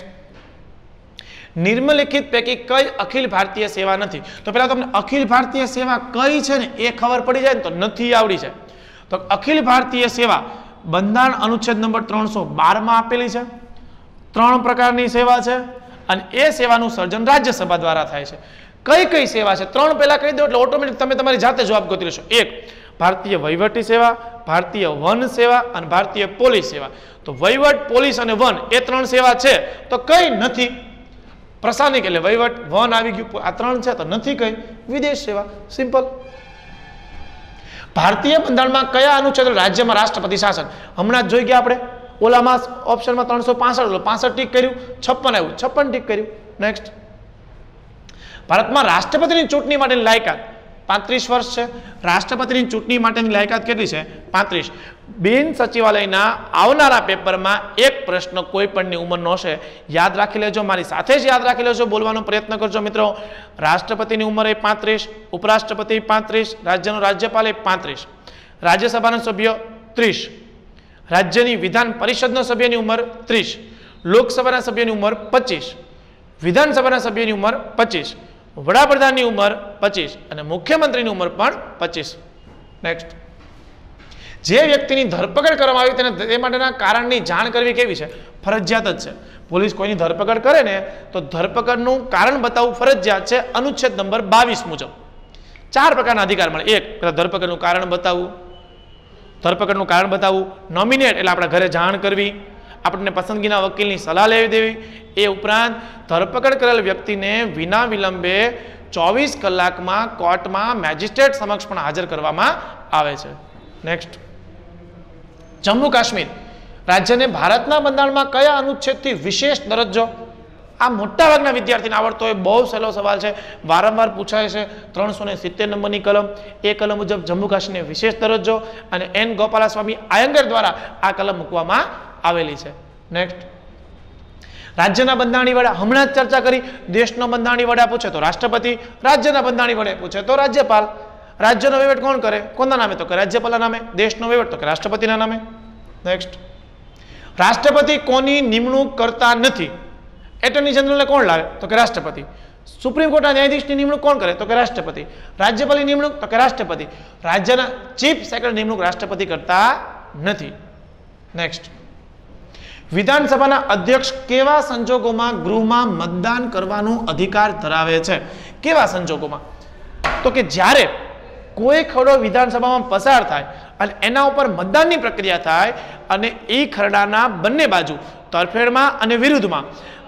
નિર્મલિખિત પૈકી કઈ અખિલ ભારતીય સેવા નથી તો પહેલાં તમને અખિલ ભારતીય સેવા કઈ છે ને એ ખબર પડી જાય ને તો નથી આવડી જાય તો અખિલ ભારતીય સેવા બંધારણ અનુચ્છેદ નંબર ત્રણસો બારમાં આપેલી છે ત્રણ પ્રકારની સેવા છે અને એ સેવાનું સર્જન રાજ્યસભા દ્વારા થાય છે કઈ કઈ સેવા છે ત્રણ પહેલાં કહી દો એટલે ઓટોમેટિક તમે તમારી જાતે જવાબ ગોતી લેશો એક ભારતીય વહીવટી સેવા ભારતીય વન સેવા અને ભારતીય પોલીસ સેવા તો વહીવટ પોલીસ અને વન એ ત્રણ સેવા છે તો કઈ નથી પ્રસાનિક એટલે વહીવટ વન આવી ગયું આ ત્રણ છે તો નથી કઈ વિદેશ સેવા સિમ્પલ ભારતીય બંધારણમાં કયા અનુચ્છેદ રાજ્યમાં રાષ્ટ્રપતિ શાસન હમણાં જ જોઈ ગયા આપણે ઓલામાં ઓપ્શનમાં ત્રણસો પાસઠ પાસઠ ટીક કર્યું છપ્પન આવ્યું છપ્પન ટીક કર્યું નેક્સ્ટ ભારતમાં રાષ્ટ્રપતિની ચૂંટણી માટેની લાયકાત પાંત્રીસ વર્ષ છે રાષ્ટ્રપતિની ચૂંટણી માટેની લાયકાત કેટલી છે પાંત્રીસ બિન સચિવાલયના આવનારા પેપરમાં એક પ્રશ્ન કોઈ પણની ઉંમરનો હશે યાદ રાખી લેજો મારી સાથે જ યાદ રાખી લેજો બોલવાનો પ્રયત્ન કરજો મિત્રો રાષ્ટ્રપતિની ઉંમર એ પાંત્રીસ ઉપરાષ્ટ્રપતિ પાંત્રીસ રાજ્યનો રાજ્યપાલ એ પાંત્રીસ રાજ્યસભાના સભ્યો ત્રીસ રાજ્યની વિધાન પરિષદનો સભ્યની ઉંમર ત્રીસ લોકસભાના સભ્યની ઉંમર પચીસ વિધાનસભાના સભ્યની ઉંમર પચીસ વડાપ્રધાનની ઉંમર પચીસ અને મુખ્યમંત્રીની ઉંમર પણ પચીસ નેક્સ્ટ જે વ્યક્તિની ધરપકડ કરવામાં આવી તેને તે માટેના કારણની જાણ કરવી કેવી છે ફરજિયાત જ છે પોલીસ કોઈની ધરપકડ કરે ને તો ધરપકડનું કારણ બતાવવું ફરજિયાત છે અનુચ્છેદ નંબર બાવીસ મુજબ ચાર પ્રકારના અધિકાર મળે એક પહેલાં ધરપકડનું કારણ બતાવવું ધરપકડનું કારણ બતાવવું નોમિનેટ એટલે આપણે ઘરે જાણ કરવી આપણને પસંદગીના વકીલની સલાહ લેવી દેવી એ ઉપરાંત ધરપકડ કરેલ વ્યક્તિને વિના વિલંબે ચોવીસ કલાકમાં કોર્ટમાં મેજિસ્ટ્રેટ સમક્ષ પણ હાજર કરવામાં આવે છે નેક્સ્ટ જમ્મુ કાશ્મીર રાજ્યને ભારતના બંધારણમાં કયા અનુચ્છેદથી વિશેષ દરજ્જો આ મોટાભાગના વિદ્યાર્થીને આવડતો એ બહુ સહેલો સવાલ છે વારંવાર પૂછાય છે ત્રણસો ને સિત્તેર નંબરની કલમ એ કલમ મુજબ જમ્મુ કાશ્મીરને વિશેષ દરજ્જો અને એન ગોપાલાસ્વામી આયંગર દ્વારા આ કલમ મૂકવામાં આવેલી છે નેક્સ્ટ રાજ્યના બંધારણી વડા હમણાં જ ચર્ચા કરી દેશનો બંધારણી વડા પૂછે તો રાષ્ટ્રપતિ રાજ્યના બંધારણી વડે પૂછે તો રાજ્યપાલ રાજ્યનો વહીવટ કોણ કરે કોના નામે તો કે રાજ્યપાલના નામે દેશનો વહીવટ તો કે રાષ્ટ્રપતિના નામે નેક્સ્ટ રાષ્ટ્રપતિ કોની નિમણૂક કરતા નથી એટર્ની જનરલને કોણ લાવે તો કે રાષ્ટ્રપતિ સુપ્રીમ કોર્ટના ન્યાયાધીશની નિમણૂક કોણ કરે તો કે રાષ્ટ્રપતિ રાજ્યપાલની નિમણૂક તો કે રાષ્ટ્રપતિ રાજ્યના ચીફ સેક્રેટરી નિમણૂક રાષ્ટ્રપતિ કરતા નથી નેક્સ્ટ વિધાનસભાના અધ્યક્ષ કેવા સંજોગોમાં ગૃહમાં મતદાન કરવાનો અધિકાર ધરાવે છે કેવા સંજોગોમાં તો કે જ્યારે કોઈ ખરડો વિધાનસભામાં પસાર થાય અને એના ઉપર મતદાનની પ્રક્રિયા થાય અને એ ખરડાના બંને બાજુ તરફેણમાં અને વિરુદ્ધમાં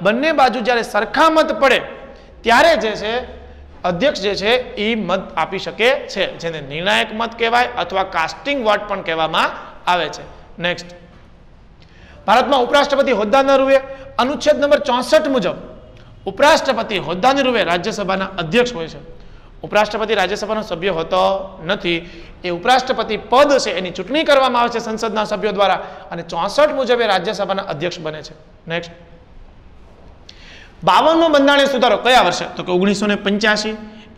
બંને બાજુ જ્યારે સરખા મત પડે ત્યારે જે છે અધ્યક્ષ જે છે એ મત આપી શકે છે જેને નિર્ણાયક મત કહેવાય અથવા કાસ્ટિંગ વોટ પણ કહેવામાં આવે છે નેક્સ્ટ ભારતમાં ઉપરાષ્ટ્રપતિ હોદ્દાના રૂએ અનુચ્છેદ નંબર ચોસઠ મુજબ ઉપરાષ્ટ્રપતિ હોદ્દાની રૂએ રાજ્યસભાના અધ્યક્ષ હોય છે ઉપરાષ્ટ્રપતિ રાજ્યસભાનો સભ્ય હોતો નથી એ ઉપરાષ્ટ્રપતિ પદ છે એની ચૂંટણી કરવામાં આવે છે સંસદના સભ્યો દ્વારા અને ચોસઠ મુજબ એ રાજ્યસભાના અધ્યક્ષ બને છે નેક્સ્ટ બાવનમો બંધારણીય સુધારો કયા વર્ષે તો કે ઓગણીસો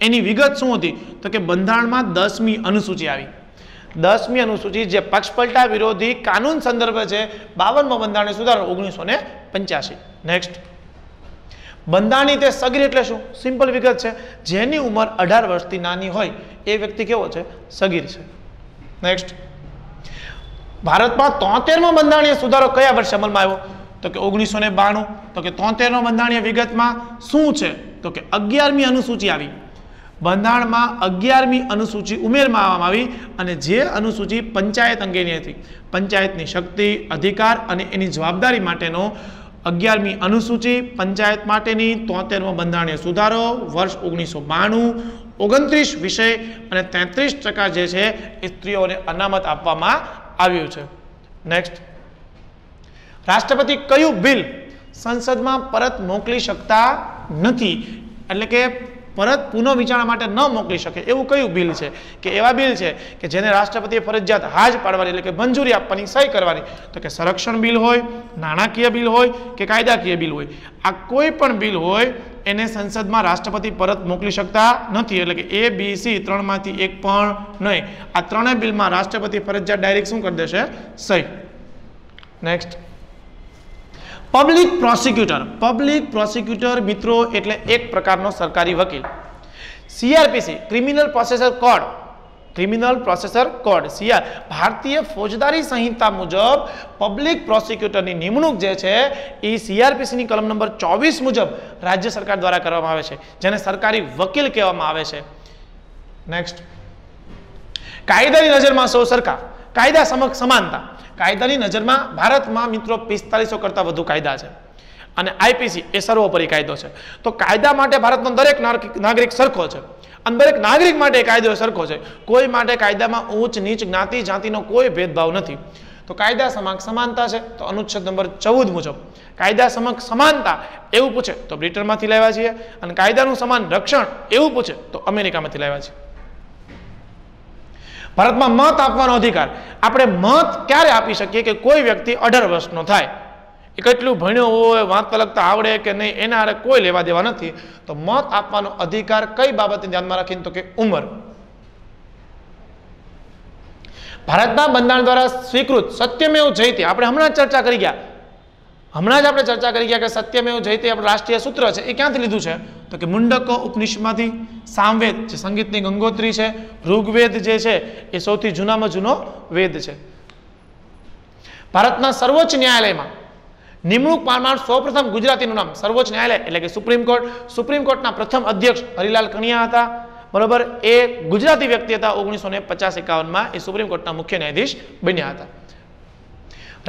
એની વિગત શું હતી તો કે બંધારણમાં દસમી અનુસૂચિ આવી દસમી અનુસૂચિ જે પક્ષપલટા વિરોધી કાનૂન સંદર્ભે છે બાવનમાં બંધારણીય સુધારો ઓગણીસો ને પંચ્યાસી નેક્સ્ટ બંધારણી તે સગીર એટલે શું સિમ્પલ વિગત છે જેની ઉંમર અઢાર વર્ષથી નાની હોય એ વ્યક્તિ કેવો છે સગીર છે નેક્સ્ટ ભારતમાં તોતેરમો બંધારણીય સુધારો કયા વર્ષે અમલમાં આવ્યો તો કે ઓગણીસો બાણું તો કે તોતેરનો બંધારણીય વિગતમાં શું છે તો કે અગિયારમી અનુસૂચિ આવી બંધારણમાં અગિયારમી અનુસૂચિ ઉમેરમાં આવવામાં આવી અને જે અનુસૂચિ પંચાયત અંગેની હતી પંચાયતની શક્તિ અધિકાર અને એની જવાબદારી માટેનો અગિયારમી અનુસૂચિ પંચાયત માટેની તોતેરમો બંધારણીય સુધારો વર્ષ ઓગણીસો બાણું ઓગણત્રીસ વિષય અને તેત્રીસ ટકા જે છે એ સ્ત્રીઓને અનામત આપવામાં આવ્યું છે નેક્સ્ટ રાષ્ટ્રપતિ કયું બિલ સંસદમાં પરત મોકલી શકતા નથી એટલે કે પરત પુનઃવિચારણા માટે ન મોકલી શકે એવું કયું બિલ છે કે એવા બિલ છે કે જેને રાષ્ટ્રપતિએ ફરજિયાત હાજ પાડવાની એટલે કે મંજૂરી આપવાની સહી કરવાની તો કે સંરક્ષણ બિલ હોય નાણાકીય બિલ હોય કે કાયદાકીય બિલ હોય આ કોઈ પણ બિલ હોય એને સંસદમાં રાષ્ટ્રપતિ પરત મોકલી શકતા નથી એટલે કે એ બી સી ત્રણમાંથી એક પણ નહીં આ ત્રણેય બિલમાં રાષ્ટ્રપતિ ફરજિયાત ડાયરેક્ટ શું કરી દેશે સહી next public prosecutor public prosecutor મિત્રો એટલે એક પ્રકારનો સરકારી વકીલ CrPC criminal processor code criminal processor code CR ભારતીય ફોજદારી સંહિતા મુજબ પબ્લિક પ્રોસિક્યુટરની નિમણૂક જે છે એ સીઆરપીસીની કલમ નંબર ચોવીસ મુજબ રાજ્ય સરકાર દ્વારા કરવામાં આવે છે જેને સરકારી વકીલ કહેવામાં આવે છે નેક્સ્ટ કાયદાની નજરમાં સૌ સરકાર કાયદા સમક્ષ સમાનતા કાયદાની નજરમાં ભારતમાં મિત્રો પિસ્તાલીસો કરતા વધુ કાયદા છે અને આઈપીસી એ સર્વોપરી કાયદો છે તો કાયદા માટે ભારતનો દરેક નાગરિક સરખો છે અને દરેક નાગરિક માટે કાયદો સરખો છે કોઈ માટે કાયદામાં ઊંચ નીચ જ્ઞાતિ જાતિનો કોઈ ભેદભાવ નથી તો કાયદા સમક્ષ સમાનતા છે તો અનુચ્છેદ નંબર ચૌદ મુજબ કાયદા સમક્ષ સમાનતા એવું પૂછે તો બ્રિટનમાંથી લાવ્યા છીએ અને કાયદાનું સમાન રક્ષણ એવું પૂછે તો અમેરિકામાંથી લાવ્યા છીએ ભારતમાં મત આપવાનો અધિકાર આપણે મત ક્યારે આપી શકીએ કે કોઈ વ્યક્તિ અઢાર વર્ષનો થાય એ કેટલું ભણ્યો હોય વાંચતા લખતા આવડે કે નહીં એના આરે કોઈ લેવા દેવા નથી તો મત આપવાનો અધિકાર કઈ બાબતને ધ્યાનમાં રાખીને તો કે ઉંમર ભારતના બંધારણ દ્વારા સ્વીકૃત સત્યમેવ જયતી આપણે હમણાં ચર્ચા કરી ગયા હમણાં જ આપણે ચર્ચા કરી ગયા કે સત્યમેવ જયતી આપણું રાષ્ટ્રીય સૂત્ર છે એ ક્યાંથી લીધું છે તો કે મુંડકો ઉપનિષમાંથી સામવેદ જે સંગીતની ગંગોત્રી છે ઋગ્વેદ જે છે એ સૌથી જૂનામાં જૂનો વેદ છે ભારતના સર્વોચ્ચ ન્યાયાલયમાં નિમણૂક પામનાર સૌપ્રથમ ગુજરાતીનું નામ સર્વોચ્ચ ન્યાયાલય એટલે કે સુપ્રીમ કોર્ટ સુપ્રીમ કોર્ટના પ્રથમ અધ્યક્ષ હરિલાલ કણિયા હતા બરોબર એ ગુજરાતી વ્યક્તિ હતા ઓગણીસો ને પચાસ એકાવનમાં એ સુપ્રીમ કોર્ટના મુખ્ય ન્યાયાધીશ બન્યા હતા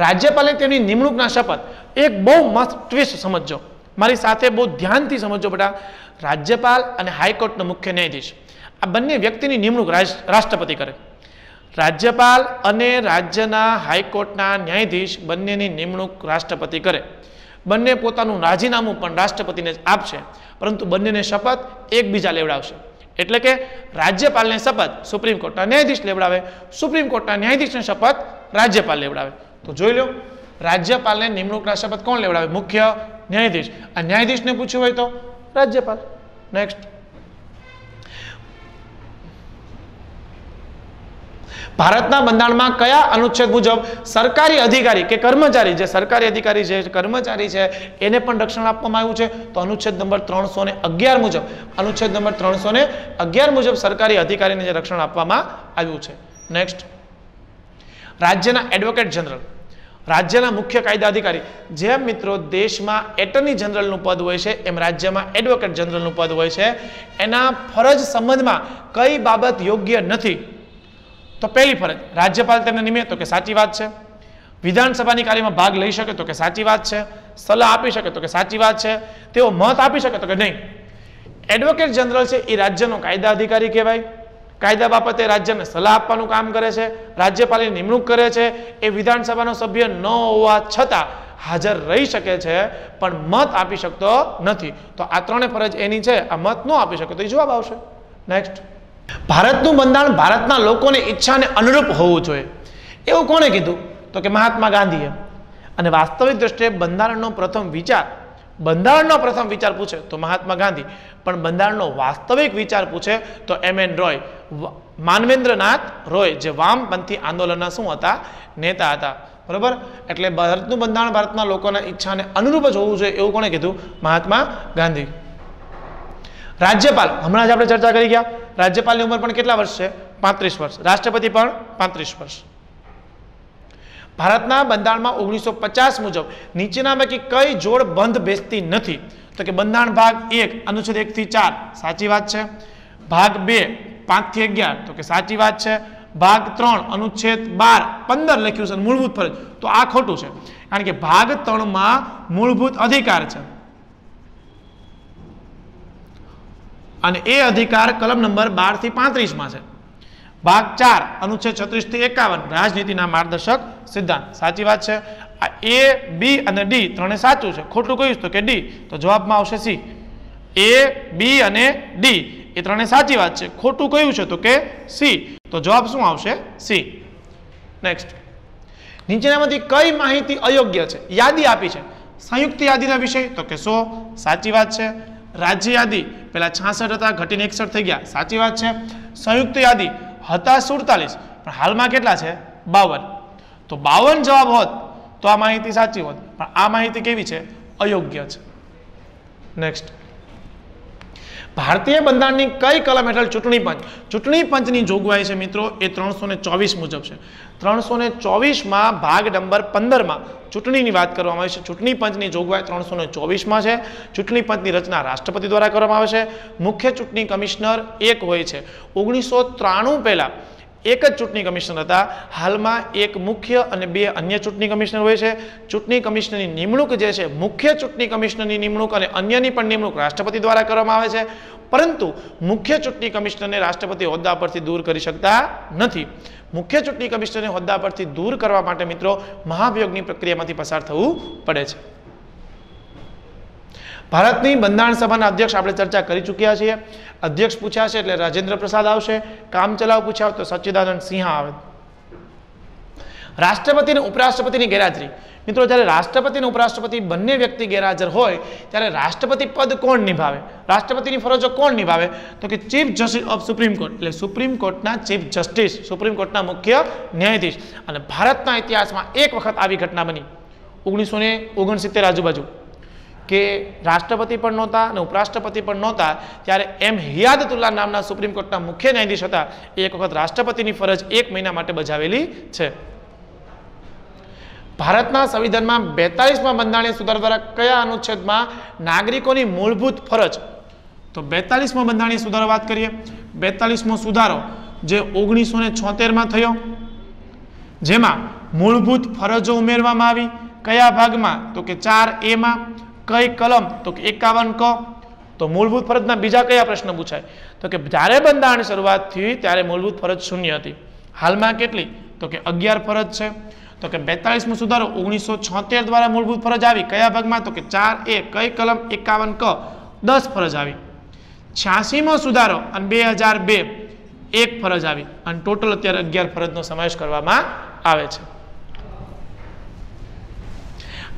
રાજ્યપાલે તેની નિમણૂકના શપથ એક બહુ મસ્ત ટ્વિસ્ટ સમજો મારી સાથે બહુ ધ્યાનથી સમજો બેટા રાજ્યપાલ અને હાઈકોર્ટનો મુખ્ય ન્યાયાધીશ આ બંને વ્યક્તિની નિમણૂક રાષ્ટ્રપતિ કરે રાજ્યપાલ અને રાજ્યના હાઈકોર્ટના ન્યાયાધીશ બંનેની નિમણૂક રાષ્ટ્રપતિ કરે બંને પોતાનું રાજીનામું પણ રાષ્ટ્રપતિને આપશે પરંતુ બંનેને શપથ એકબીજા લેવડાવશે એટલે કે રાજ્યપાલને શપથ સુપ્રીમ કોર્ટના ન્યાયાધીશ લેવડાવે સુપ્રીમ કોર્ટના ન્યાયાધીશને શપથ રાજ્યપાલ લેવડાવે તો જોઈ લો રાજ્યપાલને નિમણૂકના શપથ કોણ લેવડાવે મુખ્ય ન્યાયાધીશ આ ન્યાયાધીશને પૂછ્યું હોય તો રાજ્યપાલ નેક્સ્ટ ભારતના બંધારણમાં કયા અનુચ્છેદ મુજબ સરકારી અધિકારી કે કર્મચારી જે સરકારી અધિકારી છે કર્મચારી છે એને પણ રક્ષણ આપવામાં આવ્યું છે તો અનુચ્છેદ નંબર ત્રણસો ને અગિયાર મુજબ અનુચ્છેદ નંબર ત્રણસો ને અગિયાર મુજબ સરકારી અધિકારીને જે રક્ષણ આપવામાં આવ્યું છે નેક્સ્ટ રાજ્યના એડવોકેટ જનરલ રાજ્યના મુખ્ય કાયદા અધિકારી જેમ મિત્રો દેશમાં એટર્ની જનરલનું પદ હોય છે એમ રાજ્યમાં એડવોકેટ જનરલનું પદ હોય છે એના ફરજ સંબંધમાં કઈ બાબત યોગ્ય નથી તો પહેલી ફરજ રાજ્યપાલ તેમને નિમે તો કે સાચી વાત છે વિધાનસભાની કાર્યમાં ભાગ લઈ શકે તો કે સાચી વાત છે સલાહ આપી શકે તો કે સાચી વાત છે તેઓ મત આપી શકે તો કે નહીં એડવોકેટ જનરલ છે એ રાજ્યનો કાયદા અધિકારી કહેવાય કાયદા બાબતે રાજ્યને સલાહ આપવાનું કામ કરે છે રાજ્યપાલની નિમણૂક કરે છે એ વિધાનસભાનો સભ્ય ન હોવા છતાં હાજર રહી શકે છે પણ મત આપી શકતો નથી તો આ ત્રણે ફરજ એની છે આ મત ન આપી શકે તો એ જવાબ આવશે નેક્સ્ટ ભારતનું બંધારણ ભારતના લોકોની ઈચ્છાને અનુરૂપ હોવું જોઈએ એવું કોણે કીધું તો કે મહાત્મા ગાંધીએ અને વાસ્તવિક દ્રષ્ટિએ બંધારણનો પ્રથમ વિચાર બંધારણનો પ્રથમ વિચાર પૂછે તો મહાત્મા ગાંધી પણ બંધારણનો વાસ્તવિક વિચાર પૂછે તો એમ એન રોય માનવેન્દ્રનાથ રોય જે વામપંથી આંદોલનના શું હતા નેતા હતા બરાબર એટલે ભારતનું બંધારણ ભારતના લોકોના ઈચ્છાને અનુરૂપ જ હોવું જોઈએ એવું કોણે કીધું મહાત્મા ગાંધી રાજ્યપાલ હમણાં જ આપણે ચર્ચા કરી ગયા રાજ્યપાલની ઉંમર પણ કેટલા વર્ષ છે પાંત્રીસ વર્ષ રાષ્ટ્રપતિ પણ પાંત્રીસ વર્ષ ભારતના બંધારણમાં ઓગણીસો પચાસ મુજબ નીચેનામાંથી કઈ જોડ બંધ બેસતી નથી તો કે બંધારણ ભાગ એક અનુચ્છેદ એકથી ચાર સાચી વાત છે ભાગ બે પાંચથી અગિયાર તો કે સાચી વાત છે ભાગ ત્રણ અનુચ્છેદ બાર પંદર લખ્યું છે મૂળભૂત ફરજ તો આ ખોટું છે કારણ કે ભાગ ત્રણમાં મૂળભૂત અધિકાર છે અને એ અધિકાર કલમ નંબર બારથી પાંત્રીસમાં છે ભાગ ચાર અનુચ્છેદ છત્રીસ થી એકાવન રાજનીતિના માર્ગદર્શક સિદ્ધાંત સાચી વાત છે આ એ બી અને ડી ત્રણે સાચું છે ખોટું કહ્યું તો કે ડી તો જવાબમાં આવશે સી એ બી અને ડી એ ત્રણે સાચી વાત છે ખોટું કહ્યું છે તો કે સી તો જવાબ શું આવશે સી નેક્સ્ટ નીચેનામાંથી કઈ માહિતી અયોગ્ય છે યાદી આપી છે સંયુક્ત યાદીના વિષય તો કે સો સાચી વાત છે રાજ્ય યાદી પહેલાં છાસઠ હતા ઘટીને એકસઠ થઈ ગયા સાચી વાત છે સંયુક્ત યાદી હતા સુડતાલીસ પણ હાલમાં કેટલા છે બાવન તો બાવન જવાબ હોત તો આ માહિતી સાચી હોત પણ આ માહિતી કેવી છે અયોગ્ય છે નેક્સ્ટ ભારતીય બંધારણની કઈ કલમ હેઠળ ચૂંટણી પંચ ચૂંટણી પંચની જોગવાઈ છે મિત્રો એ ત્રણસો ચોવીસ મુજબ છે ત્રણસો ને ચોવીસમાં ભાગ નંબર પંદરમાં ચૂંટણીની વાત કરવામાં આવી છે ચૂંટણી પંચની જોગવાઈ ત્રણસો ને ચોવીસમાં છે ચૂંટણી પંચની રચના રાષ્ટ્રપતિ દ્વારા કરવામાં આવે છે મુખ્ય ચૂંટણી કમિશનર એક હોય છે ઓગણીસો ત્રાણું પહેલાં એક જ ચૂંટણી કમિશનર હતા હાલમાં એક મુખ્ય અને બે અન્ય ચૂંટણી કમિશનર હોય છે ચૂંટણી કમિશનરની નિમણૂક જે છે મુખ્ય ચૂંટણી કમિશનરની નિમણૂક અને અન્યની પણ નિમણૂક રાષ્ટ્રપતિ દ્વારા કરવામાં આવે છે પરંતુ મુખ્ય ચૂંટણી કમિશનરને રાષ્ટ્રપતિ હોદ્દા પરથી દૂર કરી શકતા નથી મુખ્ય ચૂંટણી કમિશનરને હોદ્દા પરથી દૂર કરવા માટે મિત્રો મહાભિયોગની પ્રક્રિયામાંથી પસાર થવું પડે છે ભારતની બંધારણ સભાના અધ્યક્ષ આપણે ચર્ચા કરી ચૂક્યા છીએ અધ્યક્ષ પૂછ્યા છે એટલે રાજેન્દ્ર પ્રસાદ આવશે કામ ચલાવ પૂછ્યા તો સચ્ચિદાનંદ સિંહ આવે રાષ્ટ્રપતિ અને ઉપરાષ્ટ્રપતિની ગેરહાજરી મિત્રો જ્યારે રાષ્ટ્રપતિ અને ઉપરાષ્ટ્રપતિ બંને વ્યક્તિ ગેરહાજર હોય ત્યારે રાષ્ટ્રપતિ પદ કોણ નિભાવે રાષ્ટ્રપતિની ફરજો કોણ નિભાવે તો કે chief justice of supreme court એટલે સુપ્રીમ કોર્ટના ચીફ જસ્ટિસ સુપ્રીમ કોર્ટના મુખ્ય ન્યાયાધીશ અને ભારતના ઇતિહાસમાં એક વખત આવી ઘટના બની ઓગણીસો ને ઓગણસિત્તેર આજુબાજુ કે રાષ્ટ્રપતિ પણ નહોતા અને ઉપરાષ્ટ્રપતિ પણ નહોતા ત્યારે એમ હિયાદતુલ્લા નામના સુપ્રીમ કોર્ટના મુખ્ય ન્યાયાધીશ હતા એ એક વખત રાષ્ટ્રપતિની ફરજ એક મહિના માટે બજાવેલી છે ભારતના સંવિધાનમાં બેતાલીસમાં બંધારણીય સુધાર દ્વારા કયા અનુચ્છેદમાં નાગરિકોની મૂળભૂત ફરજ તો બેતાલીસમાં બંધારણીય સુધારો વાત કરીએ બેતાલીસમો સુધારો જે ઓગણીસો ને છોતેરમાં થયો જેમાં મૂળભૂત ફરજો ઉમેરવામાં આવી કયા ભાગમાં તો કે ચાર એમાં કઈ કલમ તો કે એકાવન ક તો મૂળભૂત ફરજના બીજા કયા પ્રશ્ન પૂછાય તો કે જ્યારે બંધારણ શરૂઆત થઈ ત્યારે મૂળભૂત ફરજ શૂન્ય હતી હાલમાં કેટલી તો કે અગિયાર ફરજ છે તો કે બેતાળીસમાં સુધારો ઓગણીસો છોતેર દ્વારા મૂળભૂત ફરજ આવી કયા ભાગમાં તો કે ચાર એ કઈ કલમ એકાવન ક દસ ફરજ આવી છ્યાસીમો સુધારો અને બે હજાર બે એક ફરજ આવી અને ટોટલ અત્યારે અગિયાર ફરજનો સમાવેશ કરવામાં આવે છે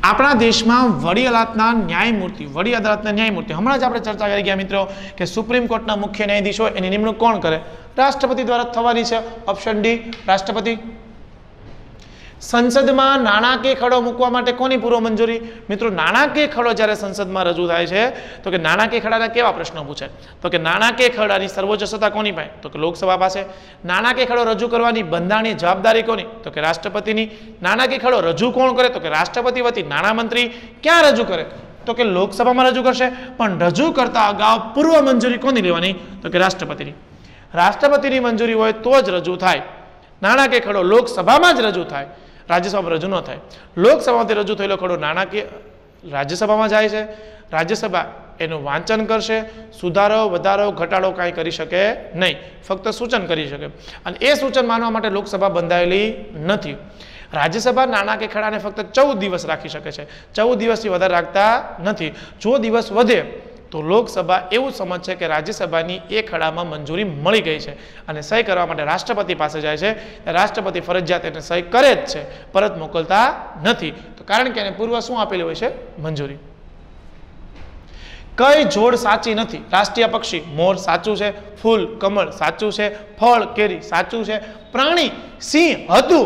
આપણા દેશમાં વડી અદાલતના ન્યાયમૂર્તિ વડી અદાલતના ન્યાયમૂર્તિ હમણાં જ આપણે ચર્ચા કરી ગયા મિત્રો કે સુપ્રીમ કોર્ટના મુખ્ય ન્યાયાધીશો એની નિમણૂક કોણ કરે રાષ્ટ્રપતિ દ્વારા થવાની છે ઓપ્શન ડી રાષ્ટ્રપતિ સંસદમાં નાણાકીય ખરડો મૂકવા માટે કોની પૂર્વ મંજૂરી મિત્રો નાણાકીય ખરડો જ્યારે સંસદમાં રજૂ થાય છે તો કે નાણાકીય ખરડાના કેવા પ્રશ્નો પૂછે તો કે નાણાકીય ખરડાની સર્વોચ્ચ સત્તા કોની પાસે તો કે લોકસભા પાસે નાણાકીય ખરડો રજૂ કરવાની બંધારણીય જવાબદારી કોની તો કે રાષ્ટ્રપતિની નાણાકીય ખરડો રજૂ કોણ કરે તો કે રાષ્ટ્રપતિ વતી નાણામંત્રી ક્યાં રજૂ કરે તો કે લોકસભામાં રજૂ કરશે પણ રજૂ કરતા અગાઉ પૂર્વ મંજૂરી કોની લેવાની તો કે રાષ્ટ્રપતિની રાષ્ટ્રપતિની મંજૂરી હોય તો જ રજૂ થાય નાણાકીય ખરડો લોકસભામાં જ રજૂ થાય રાજ્યસભામાં રજૂ ન થાય લોકસભામાં રજૂ થયેલો ખરડો નાણાકીય રાજ્યસભામાં જાય છે રાજ્યસભા એનું વાંચન કરશે સુધારો વધારો ઘટાડો કાંઈ કરી શકે નહીં ફક્ત સૂચન કરી શકે અને એ સૂચન માનવા માટે લોકસભા બંધાયેલી નથી રાજ્યસભા નાણાકીય ખેડાને ફક્ત ચૌદ દિવસ રાખી શકે છે ચૌદ દિવસથી વધારે રાખતા નથી જો દિવસ વધે તો લોકસભા એવું સમજ છે કે રાજ્યસભાની એ ખડામાં મંજૂરી મળી ગઈ છે અને સહી કરવા માટે રાષ્ટ્રપતિ પાસે જાય છે રાષ્ટ્રપતિ ફરજિયાત એને સહી કરે જ છે પરત મોકલતા નથી તો કારણ કે એને પૂર્વ શું આપેલી હોય છે મંજૂરી કઈ જોડ સાચી નથી રાષ્ટ્રીય પક્ષી મોર સાચું છે ફૂલ કમળ સાચું છે ફળ કેરી સાચું છે પ્રાણી સિંહ હતું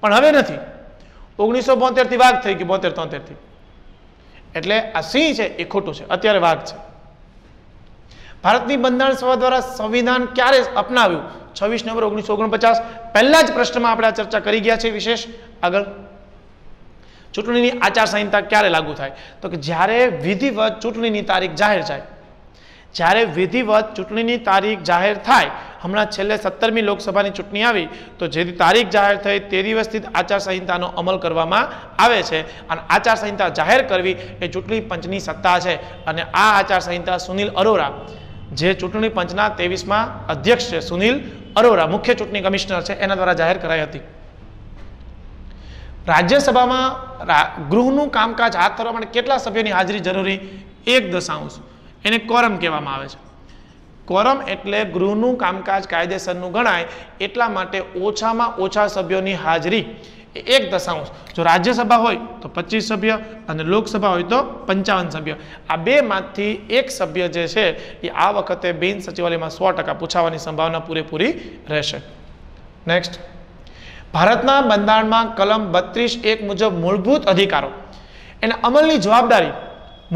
પણ હવે નથી ઓગણીસો બોતેરથી વાઘ થઈ ગયું બોતેર તોતેરથી એટલે આ સિંહ છે એ ખોટું છે અત્યારે વાઘ છે ભારતની બંધારણ સભા દ્વારા સંવિધાન ક્યારે અપનાવ્યું છવ્વીસ નવેમ્બર ઓગણીસો ઓગણપચાસ પહેલા જ પ્રશ્નમાં આપણે આ ચર્ચા કરી ગયા છે વિશેષ આગળ ચૂંટણીની આચારસંહિતા ક્યારે લાગુ થાય તો કે જ્યારે વિધિવત ચૂંટણીની તારીખ જાહેર થાય જ્યારે વિધિવત ચૂંટણીની તારીખ જાહેર થાય હમણાં છેલ્લે સત્તરમી લોકસભાની ચૂંટણી આવી તો જે તારીખ જાહેર થઈ તે દિવસથી આચારસંહિતાનો અમલ કરવામાં આવે છે અને આચારસંહિતા જાહેર કરવી એ ચૂંટણી પંચની સત્તા છે અને આ આચારસંહિતા સુનિલ અરોરા જે ચૂંટણી પંચના ત્રેવીસમાં અધ્યક્ષ છે સુનિલ અરોરા મુખ્ય ચૂંટણી કમિશનર છે એના દ્વારા જાહેર કરાઈ હતી રાજ્યસભામાં ગૃહનું કામકાજ હાથ ધરવા માટે કેટલા સભ્યોની હાજરી જરૂરી એક દશાંશ એને કોરમ કહેવામાં આવે છે કોરમ એટલે ગૃહનું કામકાજ કાયદેસરનું ગણાય એટલા માટે ઓછામાં ઓછા સભ્યોની હાજરી એક દશાંશ જો રાજ્યસભા હોય તો પચીસ સભ્ય અને લોકસભા હોય તો પંચાવન સભ્ય આ બેમાંથી એક સભ્ય જે છે એ આ વખતે બિન સચિવાલયમાં સો ટકા પૂછાવાની સંભાવના પૂરેપૂરી રહેશે નેક્સ્ટ ભારતના બંધારણમાં કલમ બત્રીસ એક મુજબ મૂળભૂત અધિકારો એને અમલની જવાબદારી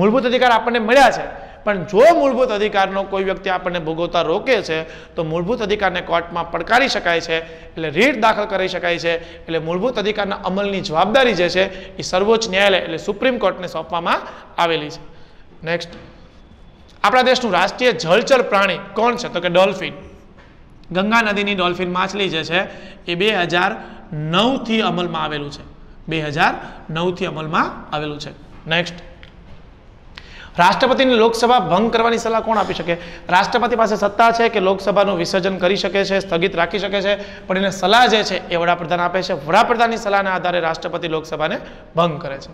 મૂળભૂત અધિકાર આપણને મળ્યા છે પણ જો મૂળભૂત અધિકારનો કોઈ વ્યક્તિ આપણને ભોગવતા રોકે છે તો મૂળભૂત અધિકારને કોર્ટમાં પડકારી શકાય છે એટલે રીટ દાખલ કરી શકાય છે એટલે મૂળભૂત અધિકારના અમલની જવાબદારી જે છે એ સર્વોચ્ચ ન્યાયાલય એટલે સુપ્રીમ કોર્ટને સોંપવામાં આવેલી છે નેક્સ્ટ આપણા દેશનું રાષ્ટ્રીય જળચર પ્રાણી કોણ છે તો કે ડોલ્ફિન ગંગા નદીની ડોલ્ફિન માછલી જે છે એ બે હજાર નવથી અમલમાં આવેલું છે બે હજાર નવથી અમલમાં આવેલું છે નેક્સ્ટ રાષ્ટ્રપતિની લોકસભા ભંગ કરવાની સલાહ કોણ આપી શકે રાષ્ટ્રપતિ પાસે સત્તા છે કે લોકસભાનું વિસર્જન કરી શકે છે સ્થગિત રાખી શકે છે પણ એને સલાહ જે છે એ વડાપ્રધાન આપે છે વડાપ્રધાનની સલાહના આધારે રાષ્ટ્રપતિ લોકસભાને ભંગ કરે છે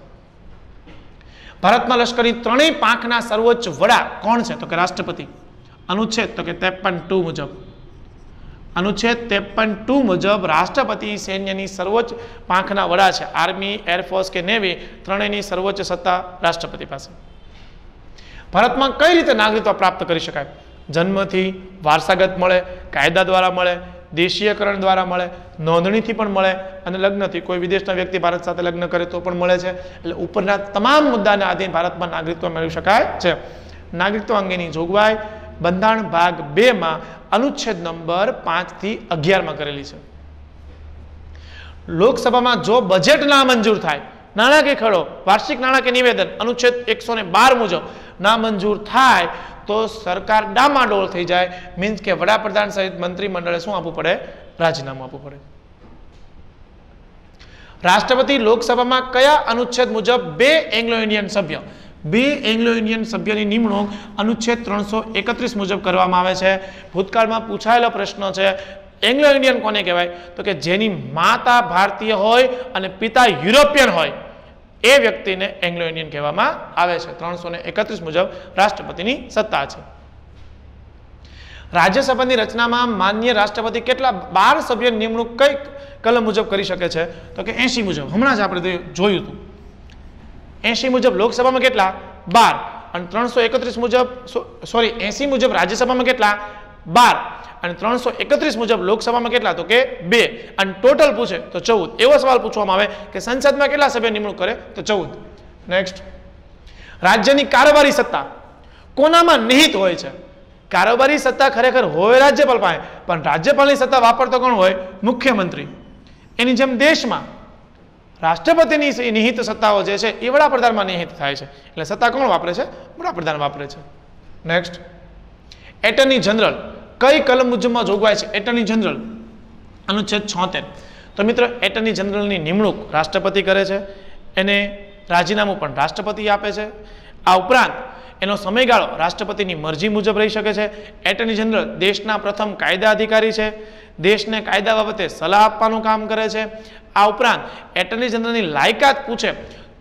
ભારતમાં લશ્કરી ત્રણેય પાંખના સર્વોચ્ચ વડા કોણ છે તો કે રાષ્ટ્રપતિ અનુચ્છેદ તો કે ત્રેપન ટુ મુજબ અનુચ્છેદ ત્રેપન ટુ મુજબ રાષ્ટ્રપતિ સૈન્યની સર્વોચ્ચ પાંખના વડા છે આર્મી એરફોર્સ કે નેવી ત્રણેયની સર્વોચ્ચ સત્તા રાષ્ટ્રપતિ પાસે ભારતમાં કઈ રીતે નાગરિકત્વ પ્રાપ્ત કરી શકાય જન્મથી વારસાગત મળે કાયદા દ્વારા મળે દેશીયકરણ દ્વારા મળે નોંધણીથી પણ મળે અને લગ્નથી કોઈ વિદેશના વ્યક્તિ ભારત સાથે લગ્ન કરે તો પણ મળે છે એટલે ઉપરના તમામ મુદ્દાને આધીન ભારતમાં નાગરિકત્વ મેળવી શકાય છે નાગરિકત્વ અંગેની જોગવાઈ બંધારણ ભાગ બેમાં અનુચ્છેદ નંબર પાંચથી અગિયારમાં કરેલી છે લોકસભામાં જો બજેટ ના મંજૂર થાય નાણાકીય ખરડો વાર્ષિક નાણાકીય નિવેદન અનુચ્છેદ એકસો બાર મુજબ નામંજૂર થાય તો સરકાર ડામાડોળ થઈ જાય મીન્સ કે વડાપ્રધાન સહિત મંત્રીમંડળે શું આપવું પડે રાજીનામું આપવું પડે રાષ્ટ્રપતિ લોકસભામાં કયા અનુચ્છેદ મુજબ બે એંગ્લો ઇન્ડિયન સભ્ય બે એંગ્લો ઇન્ડિયન સભ્યની નિમણૂક અનુચ્છેદ ત્રણસો એકત્રીસ મુજબ કરવામાં આવે છે ભૂતકાળમાં પૂછાયેલો પ્રશ્ન છે એંગ્લો ઇન્ડિયન કોને કહેવાય તો કે જેની માતા ભારતીય હોય અને પિતા યુરોપિયન હોય એ વ્યક્તિને એંગ્લો ઇન્ડિયન કહેવામાં આવે છે ત્રણસો એકત્રીસ મુજબ રાષ્ટ્રપતિની સત્તા છે રાજ્યસભાની રચનામાં માન્ય રાષ્ટ્રપતિ કેટલા બાર સભ્ય નિમણૂક કઈ કલમ મુજબ કરી શકે છે તો કે એસી મુજબ હમણાં જ આપણે જોયું હતું એસી મુજબ લોકસભામાં કેટલા બાર અને ત્રણસો એકત્રીસ મુજબ સોરી એસી મુજબ રાજ્યસભામાં કેટલા બાર અને ત્રણસો એકત્રીસ મુજબ લોકસભામાં કેટલા તો કે બે અને ટોટલ પૂછે તો ચૌદ એવો સવાલ પૂછવામાં આવે કે સંસદમાં કેટલા સભ્ય નિમણૂક કરે તો ચૌદ નેક્સ્ટ રાજ્યની કારોબારી સત્તા કોનામાં નિહિત હોય છે કારોબારી સત્તા ખરેખર હોય રાજ્યપાલ પાસે પણ રાજ્યપાલની સત્તા વાપરતો કોણ હોય મુખ્યમંત્રી એની જેમ દેશમાં રાષ્ટ્રપતિની નિહિત સત્તાઓ જે છે એ વડાપ્રધાનમાં નિહિત થાય છે એટલે સત્તા કોણ વાપરે છે વડાપ્રધાન વાપરે છે નેક્સ્ટ એટર્ની જનરલ કઈ કલમ મુજબમાં જોગવાય છે એટર્ની જનરલ અનુચ્છેદ છોતેર તો મિત્ર એટર્ની જનરલની નિમણૂક રાષ્ટ્રપતિ કરે છે એને રાજીનામું પણ રાષ્ટ્રપતિ આપે છે આ ઉપરાંત એનો સમયગાળો રાષ્ટ્રપતિની મરજી મુજબ રહી શકે છે એટર્ની જનરલ દેશના પ્રથમ કાયદા અધિકારી છે દેશને કાયદા બાબતે સલાહ આપવાનું કામ કરે છે આ ઉપરાંત એટર્ની જનરલની લાયકાત પૂછે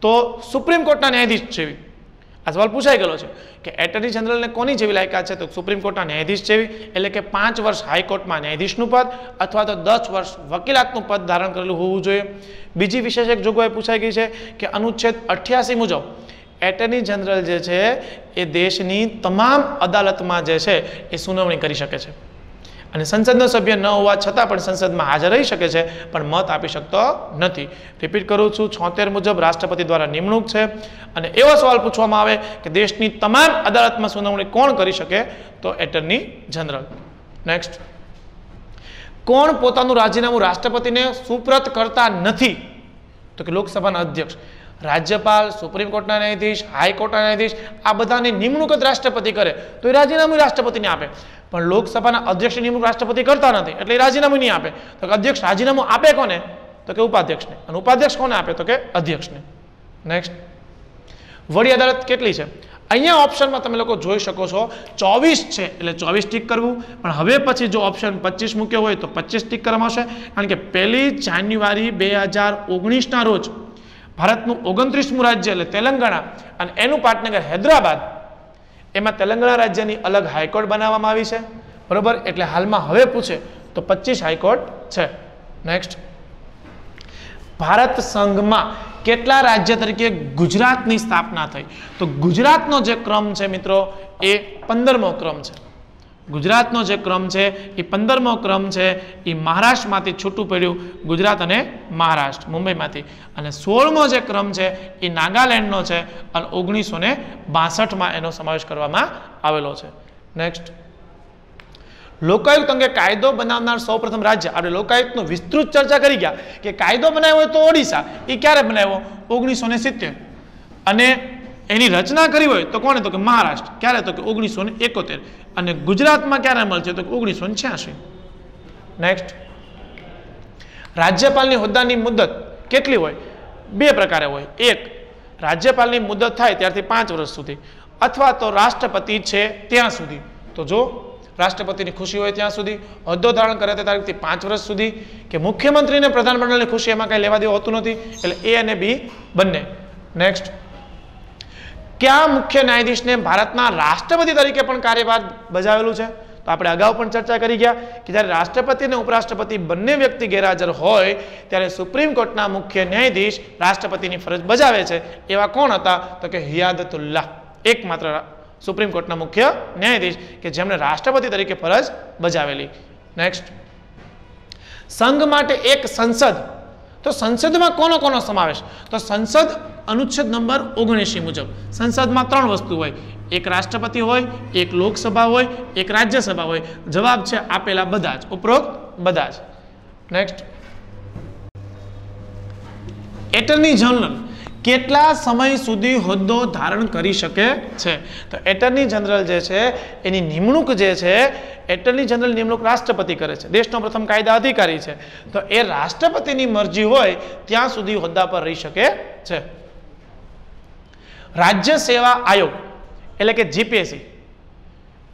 તો સુપ્રીમ કોર્ટના ન્યાયાધીશ જેવી આ સવાલ પૂછાઈ ગયેલો છે કે એટર્ની જનરલને કોની જેવી લાયકાત છે તો સુપ્રીમ કોર્ટના ન્યાયાધીશ જેવી એટલે કે પાંચ વર્ષ હાઈકોર્ટમાં ન્યાયાધીશનું પદ અથવા તો દસ વર્ષ વકીલાતનું પદ ધારણ કરેલું હોવું જોઈએ બીજી વિશેષ એક જોગવાઈ પૂછાઈ ગઈ છે કે અનુચ્છેદ અઠ્યાસી મુજબ એટર્ની જનરલ જે છે એ દેશની તમામ અદાલતમાં જે છે એ સુનાવણી કરી શકે છે અને સંસદનો સભ્ય ન હોવા છતાં પણ સંસદમાં હાજર રહી શકે છે પણ મત આપી શકતો નથી રિપીટ કરું છું છોતેર મુજબ રાષ્ટ્રપતિ દ્વારા નિમણૂક છે અને એવો સવાલ પૂછવામાં આવે કે દેશની તમામ અદાલતમાં સુનાવણી કોણ કરી શકે તો એટર્ની જનરલ નેક્સ્ટ કોણ પોતાનું રાજીનામું રાષ્ટ્રપતિને સુપ્રત કરતા નથી તો કે લોકસભાના અધ્યક્ષ રાજ્યપાલ સુપ્રીમ કોર્ટના ન્યાયાધીશ હાઈકોર્ટના ન્યાયાધીશ આ બધાની નિમણૂક જ રાષ્ટ્રપતિ કરે તો એ રાજીનામું રાષ્ટ્રપતિને આપે પણ લોકસભાના અધ્યક્ષ નિમણૂક રાષ્ટ્રપતિ કરતા નથી એટલે એ રાજીનામું નહીં આપે તો કે અધ્યક્ષ રાજીનામું આપે કોને તો કે ઉપાધ્યક્ષને અને ઉપાધ્યક્ષ કોને આપે તો કે અધ્યક્ષને નેક્સ્ટ વડી અદાલત કેટલી છે અહીંયા ઓપ્શનમાં તમે લોકો જોઈ શકો છો ચોવીસ છે એટલે ચોવીસ ટીક કરવું પણ હવે પછી જો ઓપ્શન પચીસ મૂક્યો હોય તો પચીસ ટીક કરવામાં આવશે કારણ કે પહેલી જાન્યુઆરી બે હજાર ઓગણીસના રોજ ભારતનું ઓગણત્રીસમું રાજ્ય એટલે તેલંગાણા અને એનું પાટનગર હૈદરાબાદ એમાં તેલંગણા રાજ્યની અલગ હાઈકોર્ટ બનાવવામાં આવી છે બરાબર એટલે હાલમાં હવે પૂછે તો પચીસ હાઈકોર્ટ છે નેક્સ્ટ ભારત સંઘમાં કેટલા રાજ્ય તરીકે ગુજરાતની સ્થાપના થઈ તો ગુજરાતનો જે ક્રમ છે મિત્રો એ પંદરમો ક્રમ છે ગુજરાતનો જે ક્રમ છે એ પંદરમો ક્રમ છે એ મહારાષ્ટ્રમાંથી છૂટું પડ્યું ગુજરાત અને મહારાષ્ટ્ર મુંબઈમાંથી અને સોળમો જે ક્રમ છે એ નાગાલેન્ડનો છે અને ઓગણીસો ને બાસઠમાં એનો સમાવેશ કરવામાં આવેલો છે નેક્સ્ટ લોકાયુક્ત અંગે કાયદો બનાવનાર સૌપ્રથમ રાજ્ય આપણે લોકાયુક્તનો વિસ્તૃત ચર્ચા કરી ગયા કે કાયદો બનાવ્યો હોય તો ઓડિશા એ ક્યારે બનાવ્યો ઓગણીસો અને સિત્તેર અને એની રચના કરી હોય તો કોણે તો કે મહારાષ્ટ્ર ક્યારે તો કે ઓગણીસો ને એકોતેર અને ગુજરાતમાં ક્યારે મળશે તો કે ઓગણીસો ને છ્યાસી નેક્સ્ટ રાજ્યપાલની હોદ્દાની મુદત કેટલી હોય બે પ્રકારે હોય એક રાજ્યપાલની મુદત થાય ત્યારથી પાંચ વર્ષ સુધી અથવા તો રાષ્ટ્રપતિ છે ત્યાં સુધી તો જો રાષ્ટ્રપતિની ખુશી હોય ત્યાં સુધી હોદ્દો ધારણ કરે તે તારીખથી પાંચ વર્ષ સુધી કે મુખ્યમંત્રીને પ્રધાનમંડળની ખુશી એમાં કંઈ લેવા દેવું હોતું નથી એટલે એ અને બી બંને નેક્સ્ટ ક્યાં મુખ્ય ન્યાયાધીશને ભારતના રાષ્ટ્રપતિ તરીકે પણ કાર્યભાર બજાવેલું છે તો આપણે અગાઉ પણ ચર્ચા કરી ગયા કે જ્યારે રાષ્ટ્રપતિ અને ઉપરાષ્ટ્રપતિ બંને વ્યક્તિ ગેરહાજર હોય ત્યારે સુપ્રીમ કોર્ટના મુખ્ય ન્યાયાધીશ રાષ્ટ્રપતિની ફરજ બજાવે છે એવા કોણ હતા તો કે હિયાદતુલ્લાહ એકમાત્ર સુપ્રીમ કોર્ટના મુખ્ય ન્યાયાધીશ કે જેમણે રાષ્ટ્રપતિ તરીકે ફરજ બજાવેલી નેક્સ્ટ સંઘ માટે એક સંસદ તો સંસદમાં કોનો કોનો સમાવેશ તો સંસદ અનુચ્છેદ નંબર ઓગણીસી મુજબ સંસદમાં ત્રણ વસ્તુ હોય એક રાષ્ટ્રપતિ હોય એક લોકસભા હોય એક રાજ્યસભા હોય જવાબ છે આપેલા બધા જ ઉપરોક્ત બધા જ નેક્સ્ટ એટર્ની જનરલ કેટલા સમય સુધી હોદ્દો ધારણ કરી શકે છે તો એટર્ની જનરલ જે છે એની નિમણૂક જે છે એટર્ની જનરલ નિમણૂક રાષ્ટ્રપતિ કરે છે દેશનો પ્રથમ કાયદા અધિકારી છે તો એ રાષ્ટ્રપતિની મરજી હોય ત્યાં સુધી હોદ્દા પર રહી શકે છે રાજ્ય સેવા આયોગ એટલે કે જીપીએસસી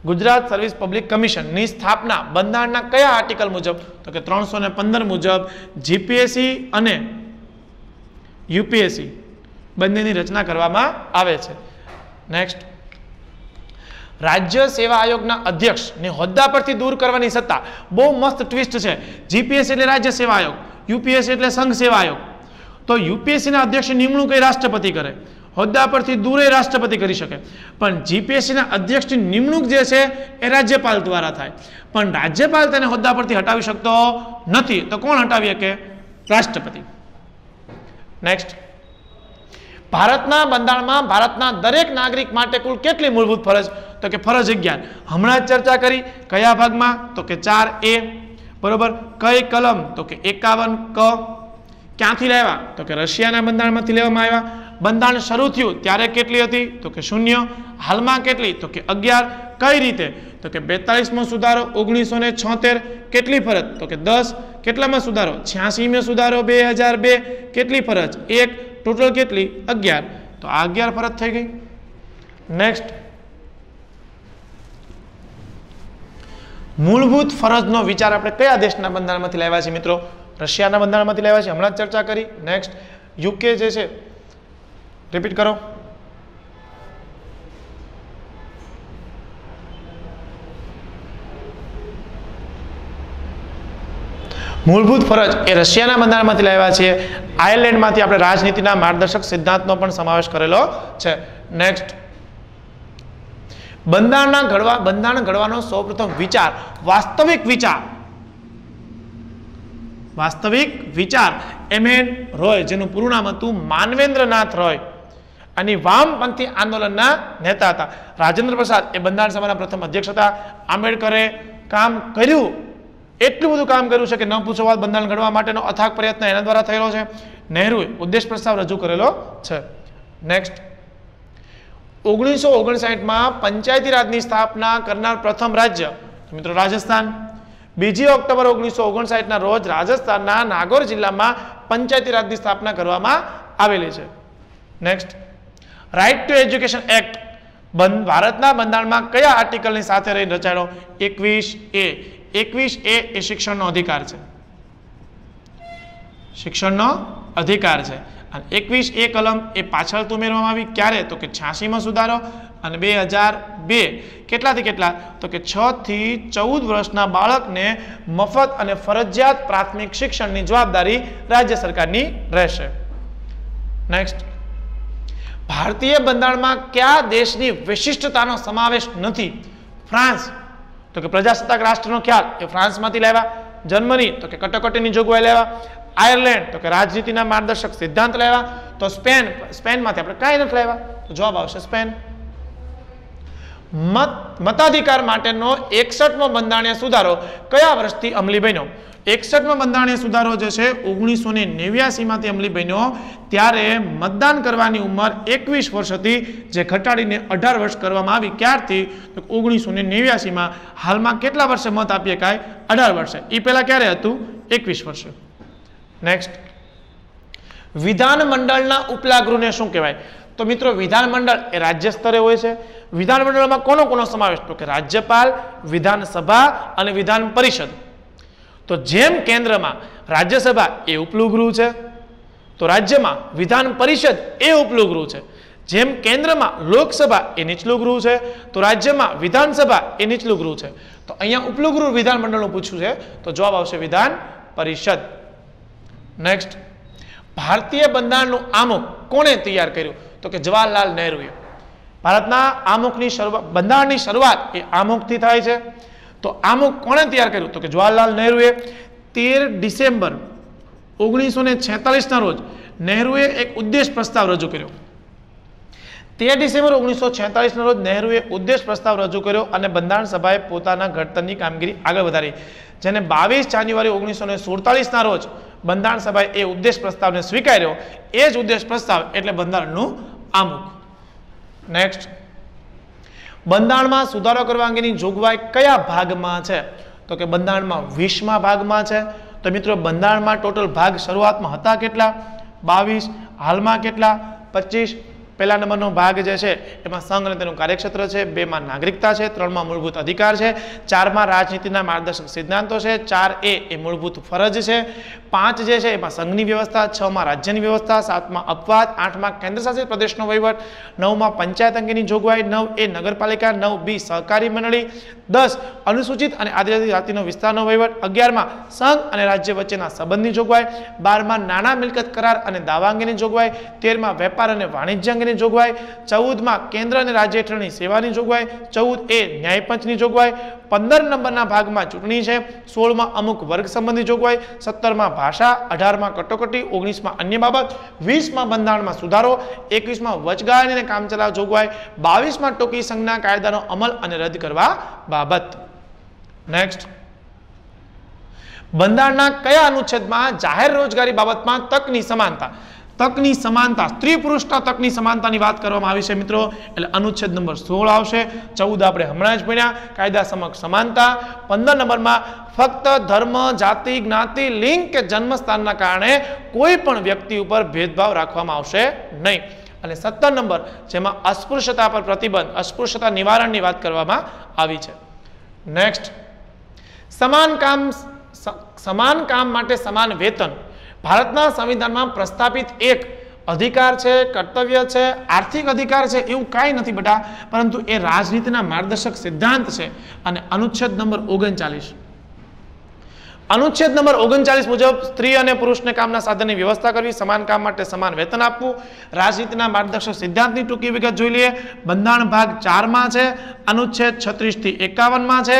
ગુજરાત સર્વિસ પબ્લિક કમિશનની સ્થાપના બંધારણના કયા આર્ટિકલ મુજબ તો કે ત્રણસો મુજબ જીપીએસસી અને યુપીએસસી બંનેની રચના કરવામાં આવે છે નેક્સ્ટ રાજ્ય સેવા આયોગના અધ્યક્ષને હોદ્દા પરથી દૂર કરવાની સત્તા બહુ મસ્ત ટ્વિસ્ટ છે જીપીએસ એટલે રાજ્ય સેવા આયોગ યુપીએસ એટલે સંઘ સેવા આયોગ તો યુપીએસસીના અધ્યક્ષની નિમણૂક એ રાષ્ટ્રપતિ કરે હોદ્દા પરથી દૂરે રાષ્ટ્રપતિ કરી શકે પણ જીપીએસસીના અધ્યક્ષની નિમણૂક જે છે એ રાજ્યપાલ દ્વારા થાય પણ રાજ્યપાલ તેને હોદ્દા પરથી હટાવી શકતો નથી તો કોણ હટાવી શકે રાષ્ટ્રપતિ નેક્સ્ટ ભારતના બંધારણમાં ભારતના દરેક નાગરિક માટે કુલ કેટલી મૂળભૂત ફરજ તો કે ફરજ અગિયાર હમણાં જ ચર્ચા કરી કયા ભાગમાં તો કે ચાર એ બરોબર કઈ કલમ તો કે એકાવન ક ક્યાંથી લેવા તો કે રશિયાના બંધારણમાંથી લેવામાં આવ્યા બંધારણ શરૂ થયું ત્યારે કેટલી હતી તો કે શૂન્ય હાલમાં કેટલી તો કે અગિયાર કઈ રીતે તો કે બેતાળીસમો સુધારો ઓગણીસો ને છોતેર કેટલી ફરજ તો કે દસ કેટલામાં સુધારો છ્યાસીમાં સુધારો બે હજાર બે કેટલી ફરજ એક ટોટલ કેટલી અગિયાર તો આ અગિયાર ફરજ થઈ ગઈ નેક્સ્ટ મૂળભૂત ફરજનો વિચાર આપણે કયા દેશના બંધારણમાંથી લાવ્યા છે મિત્રો રશિયાના બંધારણમાંથી લાવ્યા છે હમણાં ચર્ચા કરી નેક્સ્ટ યુકે જે છે રિપીટ કરો મૂળભૂત ફરજ એ રશિયાના બંધારણમાંથી લાવ્યા છીએ આયર્લેન્ડમાંથી આપણે રાજનીતિના માર્ગદર્શક સિદ્ધાંતનો પણ સમાવેશ કરેલો છે નેક્સ્ટ બંધારણના ઘડવા બંધારણ ઘડવાનો સૌપ્રથમ વિચાર વાસ્તવિક વિચાર વાસ્તવિક વિચાર એમ રોય જેનું પૂરું નામ હતું માનવેન્દ્રનાથ રોય અને વામપંથી આંદોલનના નેતા હતા રાજેન્દ્ર પ્રસાદ એ બંધારણ સભાના પ્રથમ અધ્યક્ષ હતા આંબેડકરે કામ કર્યું એટલું બધું કામ કર્યું છે કે ન પૂછોવાદ બંધારણ ઘડવા માટેનો અથાક પ્રયત્ન એના દ્વારા થયેલો છે નહેરુએ ઉદ્દેશ પ્રસ્તાવ રજૂ કરેલો છે નેક્સ્ટ ઓગણીસો ઓગણસાઠમાં પંચાયતી રાજની સ્થાપના કરનાર પ્રથમ રાજ્ય મિત્રો રાજસ્થાન બીજી ઓક્ટોબર ઓગણીસો ઓગણસાઠના રોજ રાજસ્થાનના નાગોર જિલ્લામાં પંચાયતી રાજની સ્થાપના કરવામાં આવેલી છે next right to education act ભારતના બંધારણમાં કયા આર્ટિકલની સાથે રહીને રચાયેલો એકવીસ એ એકવીસ એ એ શિક્ષણનો અધિકાર છે શિક્ષણનો અધિકાર છે અને એકવીસ એ કલમ એ પાછળ તો ઉમેરવામાં આવી ક્યારે તો કે છ્યાસીમાં સુધારો અને બે હજાર બે કેટલાથી કેટલા તો કે છ થી ચૌદ વર્ષના બાળકને મફત અને ફરજિયાત પ્રાથમિક શિક્ષણની જવાબદારી રાજ્ય સરકારની રહેશે નેક્સ્ટ ભારતીય બંધારણમાં કયા દેશની વિશિષ્ટતાનો સમાવેશ નથી ફ્રાન્સ તો કે પ્રજાસત્તાક રાષ્ટ્રનો ખ્યાલ એ ફ્રાન્સમાંથી લેવા જર્મની તો કે કટોકટીની જોગવાઈ લેવા આયર્લેન્ડ તો કે રાજનીતિના માર્ગદર્શક સિદ્ધાંત લેવા તો સ્પેન સ્પેનમાંથી આપણે કાંઈ નથી લેવા તો જવાબ આવશે સ્પેન મત મતાધિકાર માટેનો એકસઠમો બંધારણીય સુધારો કયા વર્ષથી અમલી બન્યો એકસઠમાં બંધારણીય સુધારો જે છે ઓગણીસો ને નેવ્યાસીમાંથી અમલી બન્યો ત્યારે મતદાન કરવાની ઉંમર એકવીસ વર્ષ હતી જે ઘટાડીને અઢાર વર્ષ કરવામાં આવી ક્યારથી તો ઓગણીસો ને નેવ્યાસીમાં હાલમાં કેટલા વર્ષે મત આપી શકાય અઢાર વર્ષે એ પહેલાં ક્યારે હતું એકવીસ વર્ષે નેક્સ્ટ વિધાનમંડળના ઉપલા ગૃહને શું કહેવાય તો મિત્રો વિધાનમંડળ એ રાજ્ય સ્તરે હોય છે વિધાનમંડળમાં કોનો કોનો સમાવેશ તો કે રાજ્યપાલ વિધાનસભા અને વિધાન પરિષદ તો જેમ કેન્દ્રમાં રાજ્યસભા એ ઉપલું ગૃહ છે તો રાજ્યમાં વિધાન પરિષદ એ ઉપલું ગૃહ છે જેમ કેન્દ્રમાં લોકસભા એ નીચલું ગૃહ છે તો રાજ્યમાં વિધાનસભા એ નીચલું ગૃહ છે તો અહીંયા ઉપલું ગૃહ વિધાનમંડળનું પૂછ્યું છે તો જવાબ આવશે વિધાન પરિષદ નેક્સ્ટ ભારતીય બંધારણનું આમુખ કોણે તૈયાર કર્યું તો કે જવાહરલાલ નહેરુએ ભારતના આમુખની શરૂઆત બંધારણની શરૂઆત એ આમુખથી થાય છે તો આમુક કોણે તૈયાર કર્યું તો કે જવાહરલાલ નહેરુએ તેર ડિસેમ્બર ઓગણીસો ને છેતાલીસના રોજ નહેરુએ એક ઉદ્દેશ પ્રસ્તાવ રજૂ કર્યો તેર ડિસેમ્બર ઓગણીસો છેતાલીસના રોજ નહેરુએ ઉદ્દેશ પ્રસ્તાવ રજૂ કર્યો અને બંધારણ સભાએ પોતાના ઘડતરની કામગીરી આગળ વધારી જેને બાવીસ જાન્યુઆરી ઓગણીસો ને સુડતાલીસના રોજ બંધારણ સભાએ એ ઉદ્દેશ પ્રસ્તાવને સ્વીકાર્યો એ જ ઉદ્દેશ પ્રસ્તાવ એટલે બંધારણનું આમુખ નેક્સ્ટ બંધારણમાં સુધારો કરવા અંગેની જોગવાઈ કયા ભાગમાં છે તો કે બંધારણમાં વીસમાં ભાગમાં છે તો મિત્રો બંધારણમાં ટોટલ ભાગ શરૂઆતમાં હતા કેટલા બાવીસ હાલમાં કેટલા પચીસ પહેલા નંબરનો ભાગ જે છે એમાં સંઘ અને તેનું કાર્યક્ષેત્ર છે બેમાં નાગરિકતા છે ત્રણમાં મૂળભૂત અધિકાર છે ચારમાં રાજનીતિના માર્ગદર્શક સિદ્ધાંતો છે ચાર એ એ મૂળભૂત ફરજ છે પાંચ જે છે એમાં સંઘની વ્યવસ્થા છમાં રાજ્યની વ્યવસ્થા સાતમાં અપવાદ આઠમાં કેન્દ્રશાસિત પ્રદેશનો વહીવટ નવમાં પંચાયત અંગેની જોગવાઈ નવ એ નગરપાલિકા નવ બી સહકારી મંડળી દસ અનુસૂચિત અને આદિજાતિ જાતિનો વિસ્તારનો વહીવટ અગિયારમાં સંઘ અને રાજ્ય વચ્ચેના સંબંધની જોગવાઈ બારમાં નાણાં મિલકત કરાર અને દાવા અંગેની જોગવાઈ તેરમાં વેપાર અને વાણિજ્ય અંગે પ્રસંગની જોગવાઈ ચૌદમાં કેન્દ્ર અને રાજ્ય હેઠળની સેવાની જોગવાઈ ચૌદ એ ન્યાયપંચની જોગવાઈ પંદર નંબરના ભાગમાં ચૂંટણી છે સોળમાં અમુક વર્ગ સંબંધી જોગવાઈ સત્તરમાં ભાષા અઢારમાં કટોકટી ઓગણીસમાં અન્ય બાબત વીસમાં બંધારણમાં સુધારો એકવીસમાં વચગાળાની કામચલાવ જોગવાઈ બાવીસમાં ટોકી સંઘના કાયદાનો અમલ અને રદ કરવા બાબત નેક્સ્ટ બંધારણના કયા અનુચ્છેદમાં જાહેર રોજગારી બાબતમાં તકની સમાનતા તકની સમાનતા સ્ત્રી પુરુષના તકની સમાનતાની વાત કરવામાં આવી છે મિત્રો એટલે અનુચ્છેદ નંબર સોળ આવશે ચૌદ આપણે હમણાં જ ભણ્યા કાયદા સમક્ષ સમાનતા પંદર નંબરમાં ફક્ત ધર્મ જાતિ જ્ઞાતિ લિંગ કે જન્મસ્થાનના કારણે કોઈ પણ વ્યક્તિ ઉપર ભેદભાવ રાખવામાં આવશે નહીં અને સત્તર નંબર જેમાં અસ્પૃશ્યતા પર પ્રતિબંધ અસ્પૃશ્યતા નિવારણની વાત કરવામાં આવી છે નેક્સ્ટ સમાન કામ સમાન કામ માટે સમાન વેતન ભારતના સંવિધાનમાં પ્રસ્થાપિત એક અધિકાર છે કર્તવ્ય છે આર્થિક અધિકાર છે એવું કાંઈ નથી બેટા પરંતુ એ રાજનીતિના માર્ગદર્શક સિદ્ધાંત છે અને અનુચ્છેદ નંબર ઓગણચાલીસ અનુચ્છેદ નંબર ઓગણચાલીસ મુજબ સ્ત્રી અને પુરુષને કામના સાધનની વ્યવસ્થા કરવી સમાન કામ માટે સમાન વેતન આપવું રાજનીતિના માર્ગદર્શક સિદ્ધાંતની ટૂંકી વિગત જોઈ લઈએ બંધારણ ભાગ ચારમાં છે અનુચ્છેદ છત્રીસથી એકાવનમાં છે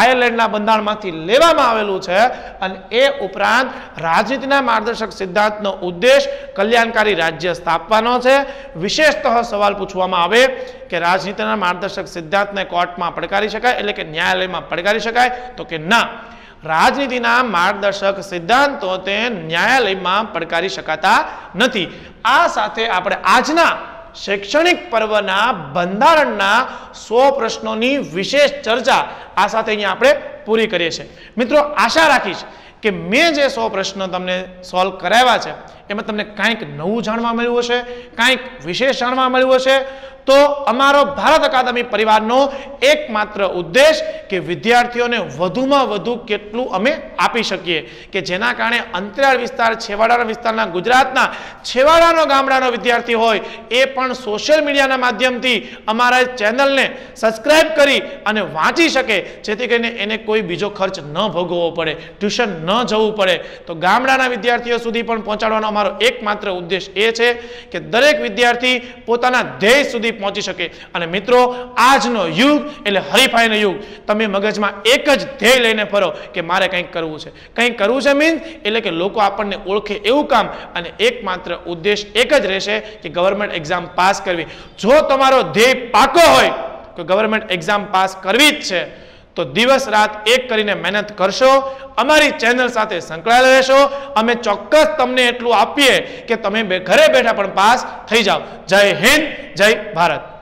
આયર્લેન્ડના બંધારણમાંથી લેવામાં આવેલું છે અને એ ઉપરાંત રાજનીતિના માર્ગદર્શક સિદ્ધાંતનો ઉદ્દેશ કલ્યાણકારી રાજ્ય સ્થાપવાનો છે વિશેષતઃ સવાલ પૂછવામાં આવે કે રાજનીતિના માર્ગદર્શક સિદ્ધાંતને કોર્ટમાં પડકારી શકાય એટલે કે ન્યાયાલયમાં પડકારી શકાય તો કે ના રાજનીતિના માર્ગદર્શક સિદ્ધાંતો તે ન્યાયાલયમાં પડકારી શકાતા નથી આ સાથે આપણે આજના શૈક્ષણિક પર્વના બંધારણના સો પ્રશ્નોની વિશેષ ચર્ચા આ સાથે અહીંયા આપણે પૂરી કરીએ છીએ મિત્રો આશા રાખીશ કે મેં જે સો પ્રશ્નો તમને સોલ્વ કરાવ્યા છે એમાં તમને કાંઈક નવું જાણવા મળ્યું હશે કાંઈક વિશેષ જાણવા મળ્યું હશે તો અમારો ભારત અકાદમી પરિવારનો એકમાત્ર ઉદ્દેશ કે વિદ્યાર્થીઓને વધુમાં વધુ કેટલું અમે આપી શકીએ કે જેના કારણે અંતરિયાળ વિસ્તાર છેવાડાના વિસ્તારના ગુજરાતના છેવાડાનો ગામડાનો વિદ્યાર્થી હોય એ પણ સોશિયલ મીડિયાના માધ્યમથી અમારા ચેનલને સબસ્ક્રાઈબ કરી અને વાંચી શકે જેથી કરીને એને કોઈ બીજો ખર્ચ ન ભોગવવો પડે ટ્યુશન ન જવું પડે તો ગામડાના વિદ્યાર્થીઓ સુધી પણ પહોંચાડવાનો અમારો એકમાત્ર ઉદ્દેશ એ છે કે દરેક વિદ્યાર્થી પોતાના ધ્યેય સુધી સુધી પહોંચી શકે અને મિત્રો આજનો યુગ એટલે હરીફાઈનો યુગ તમે મગજમાં એક જ ધ્યેય લઈને ફરો કે મારે કંઈક કરવું છે કંઈક કરવું છે મીન્સ એટલે કે લોકો આપણને ઓળખે એવું કામ અને એકમાત્ર ઉદ્દેશ એક જ રહેશે કે ગવર્મેન્ટ એક્ઝામ પાસ કરવી જો તમારો ધ્યેય પાકો હોય તો ગવર્મેન્ટ એક્ઝામ પાસ કરવી જ છે તો દિવસ રાત એક કરીને મહેનત કરશો અમારી ચેનલ સાથે સંકળાયેલા રહેશો અમે ચોક્કસ તમને એટલું આપીએ કે તમે ઘરે બેઠા પણ પાસ થઈ જાઓ જય હિન્દ જય ભારત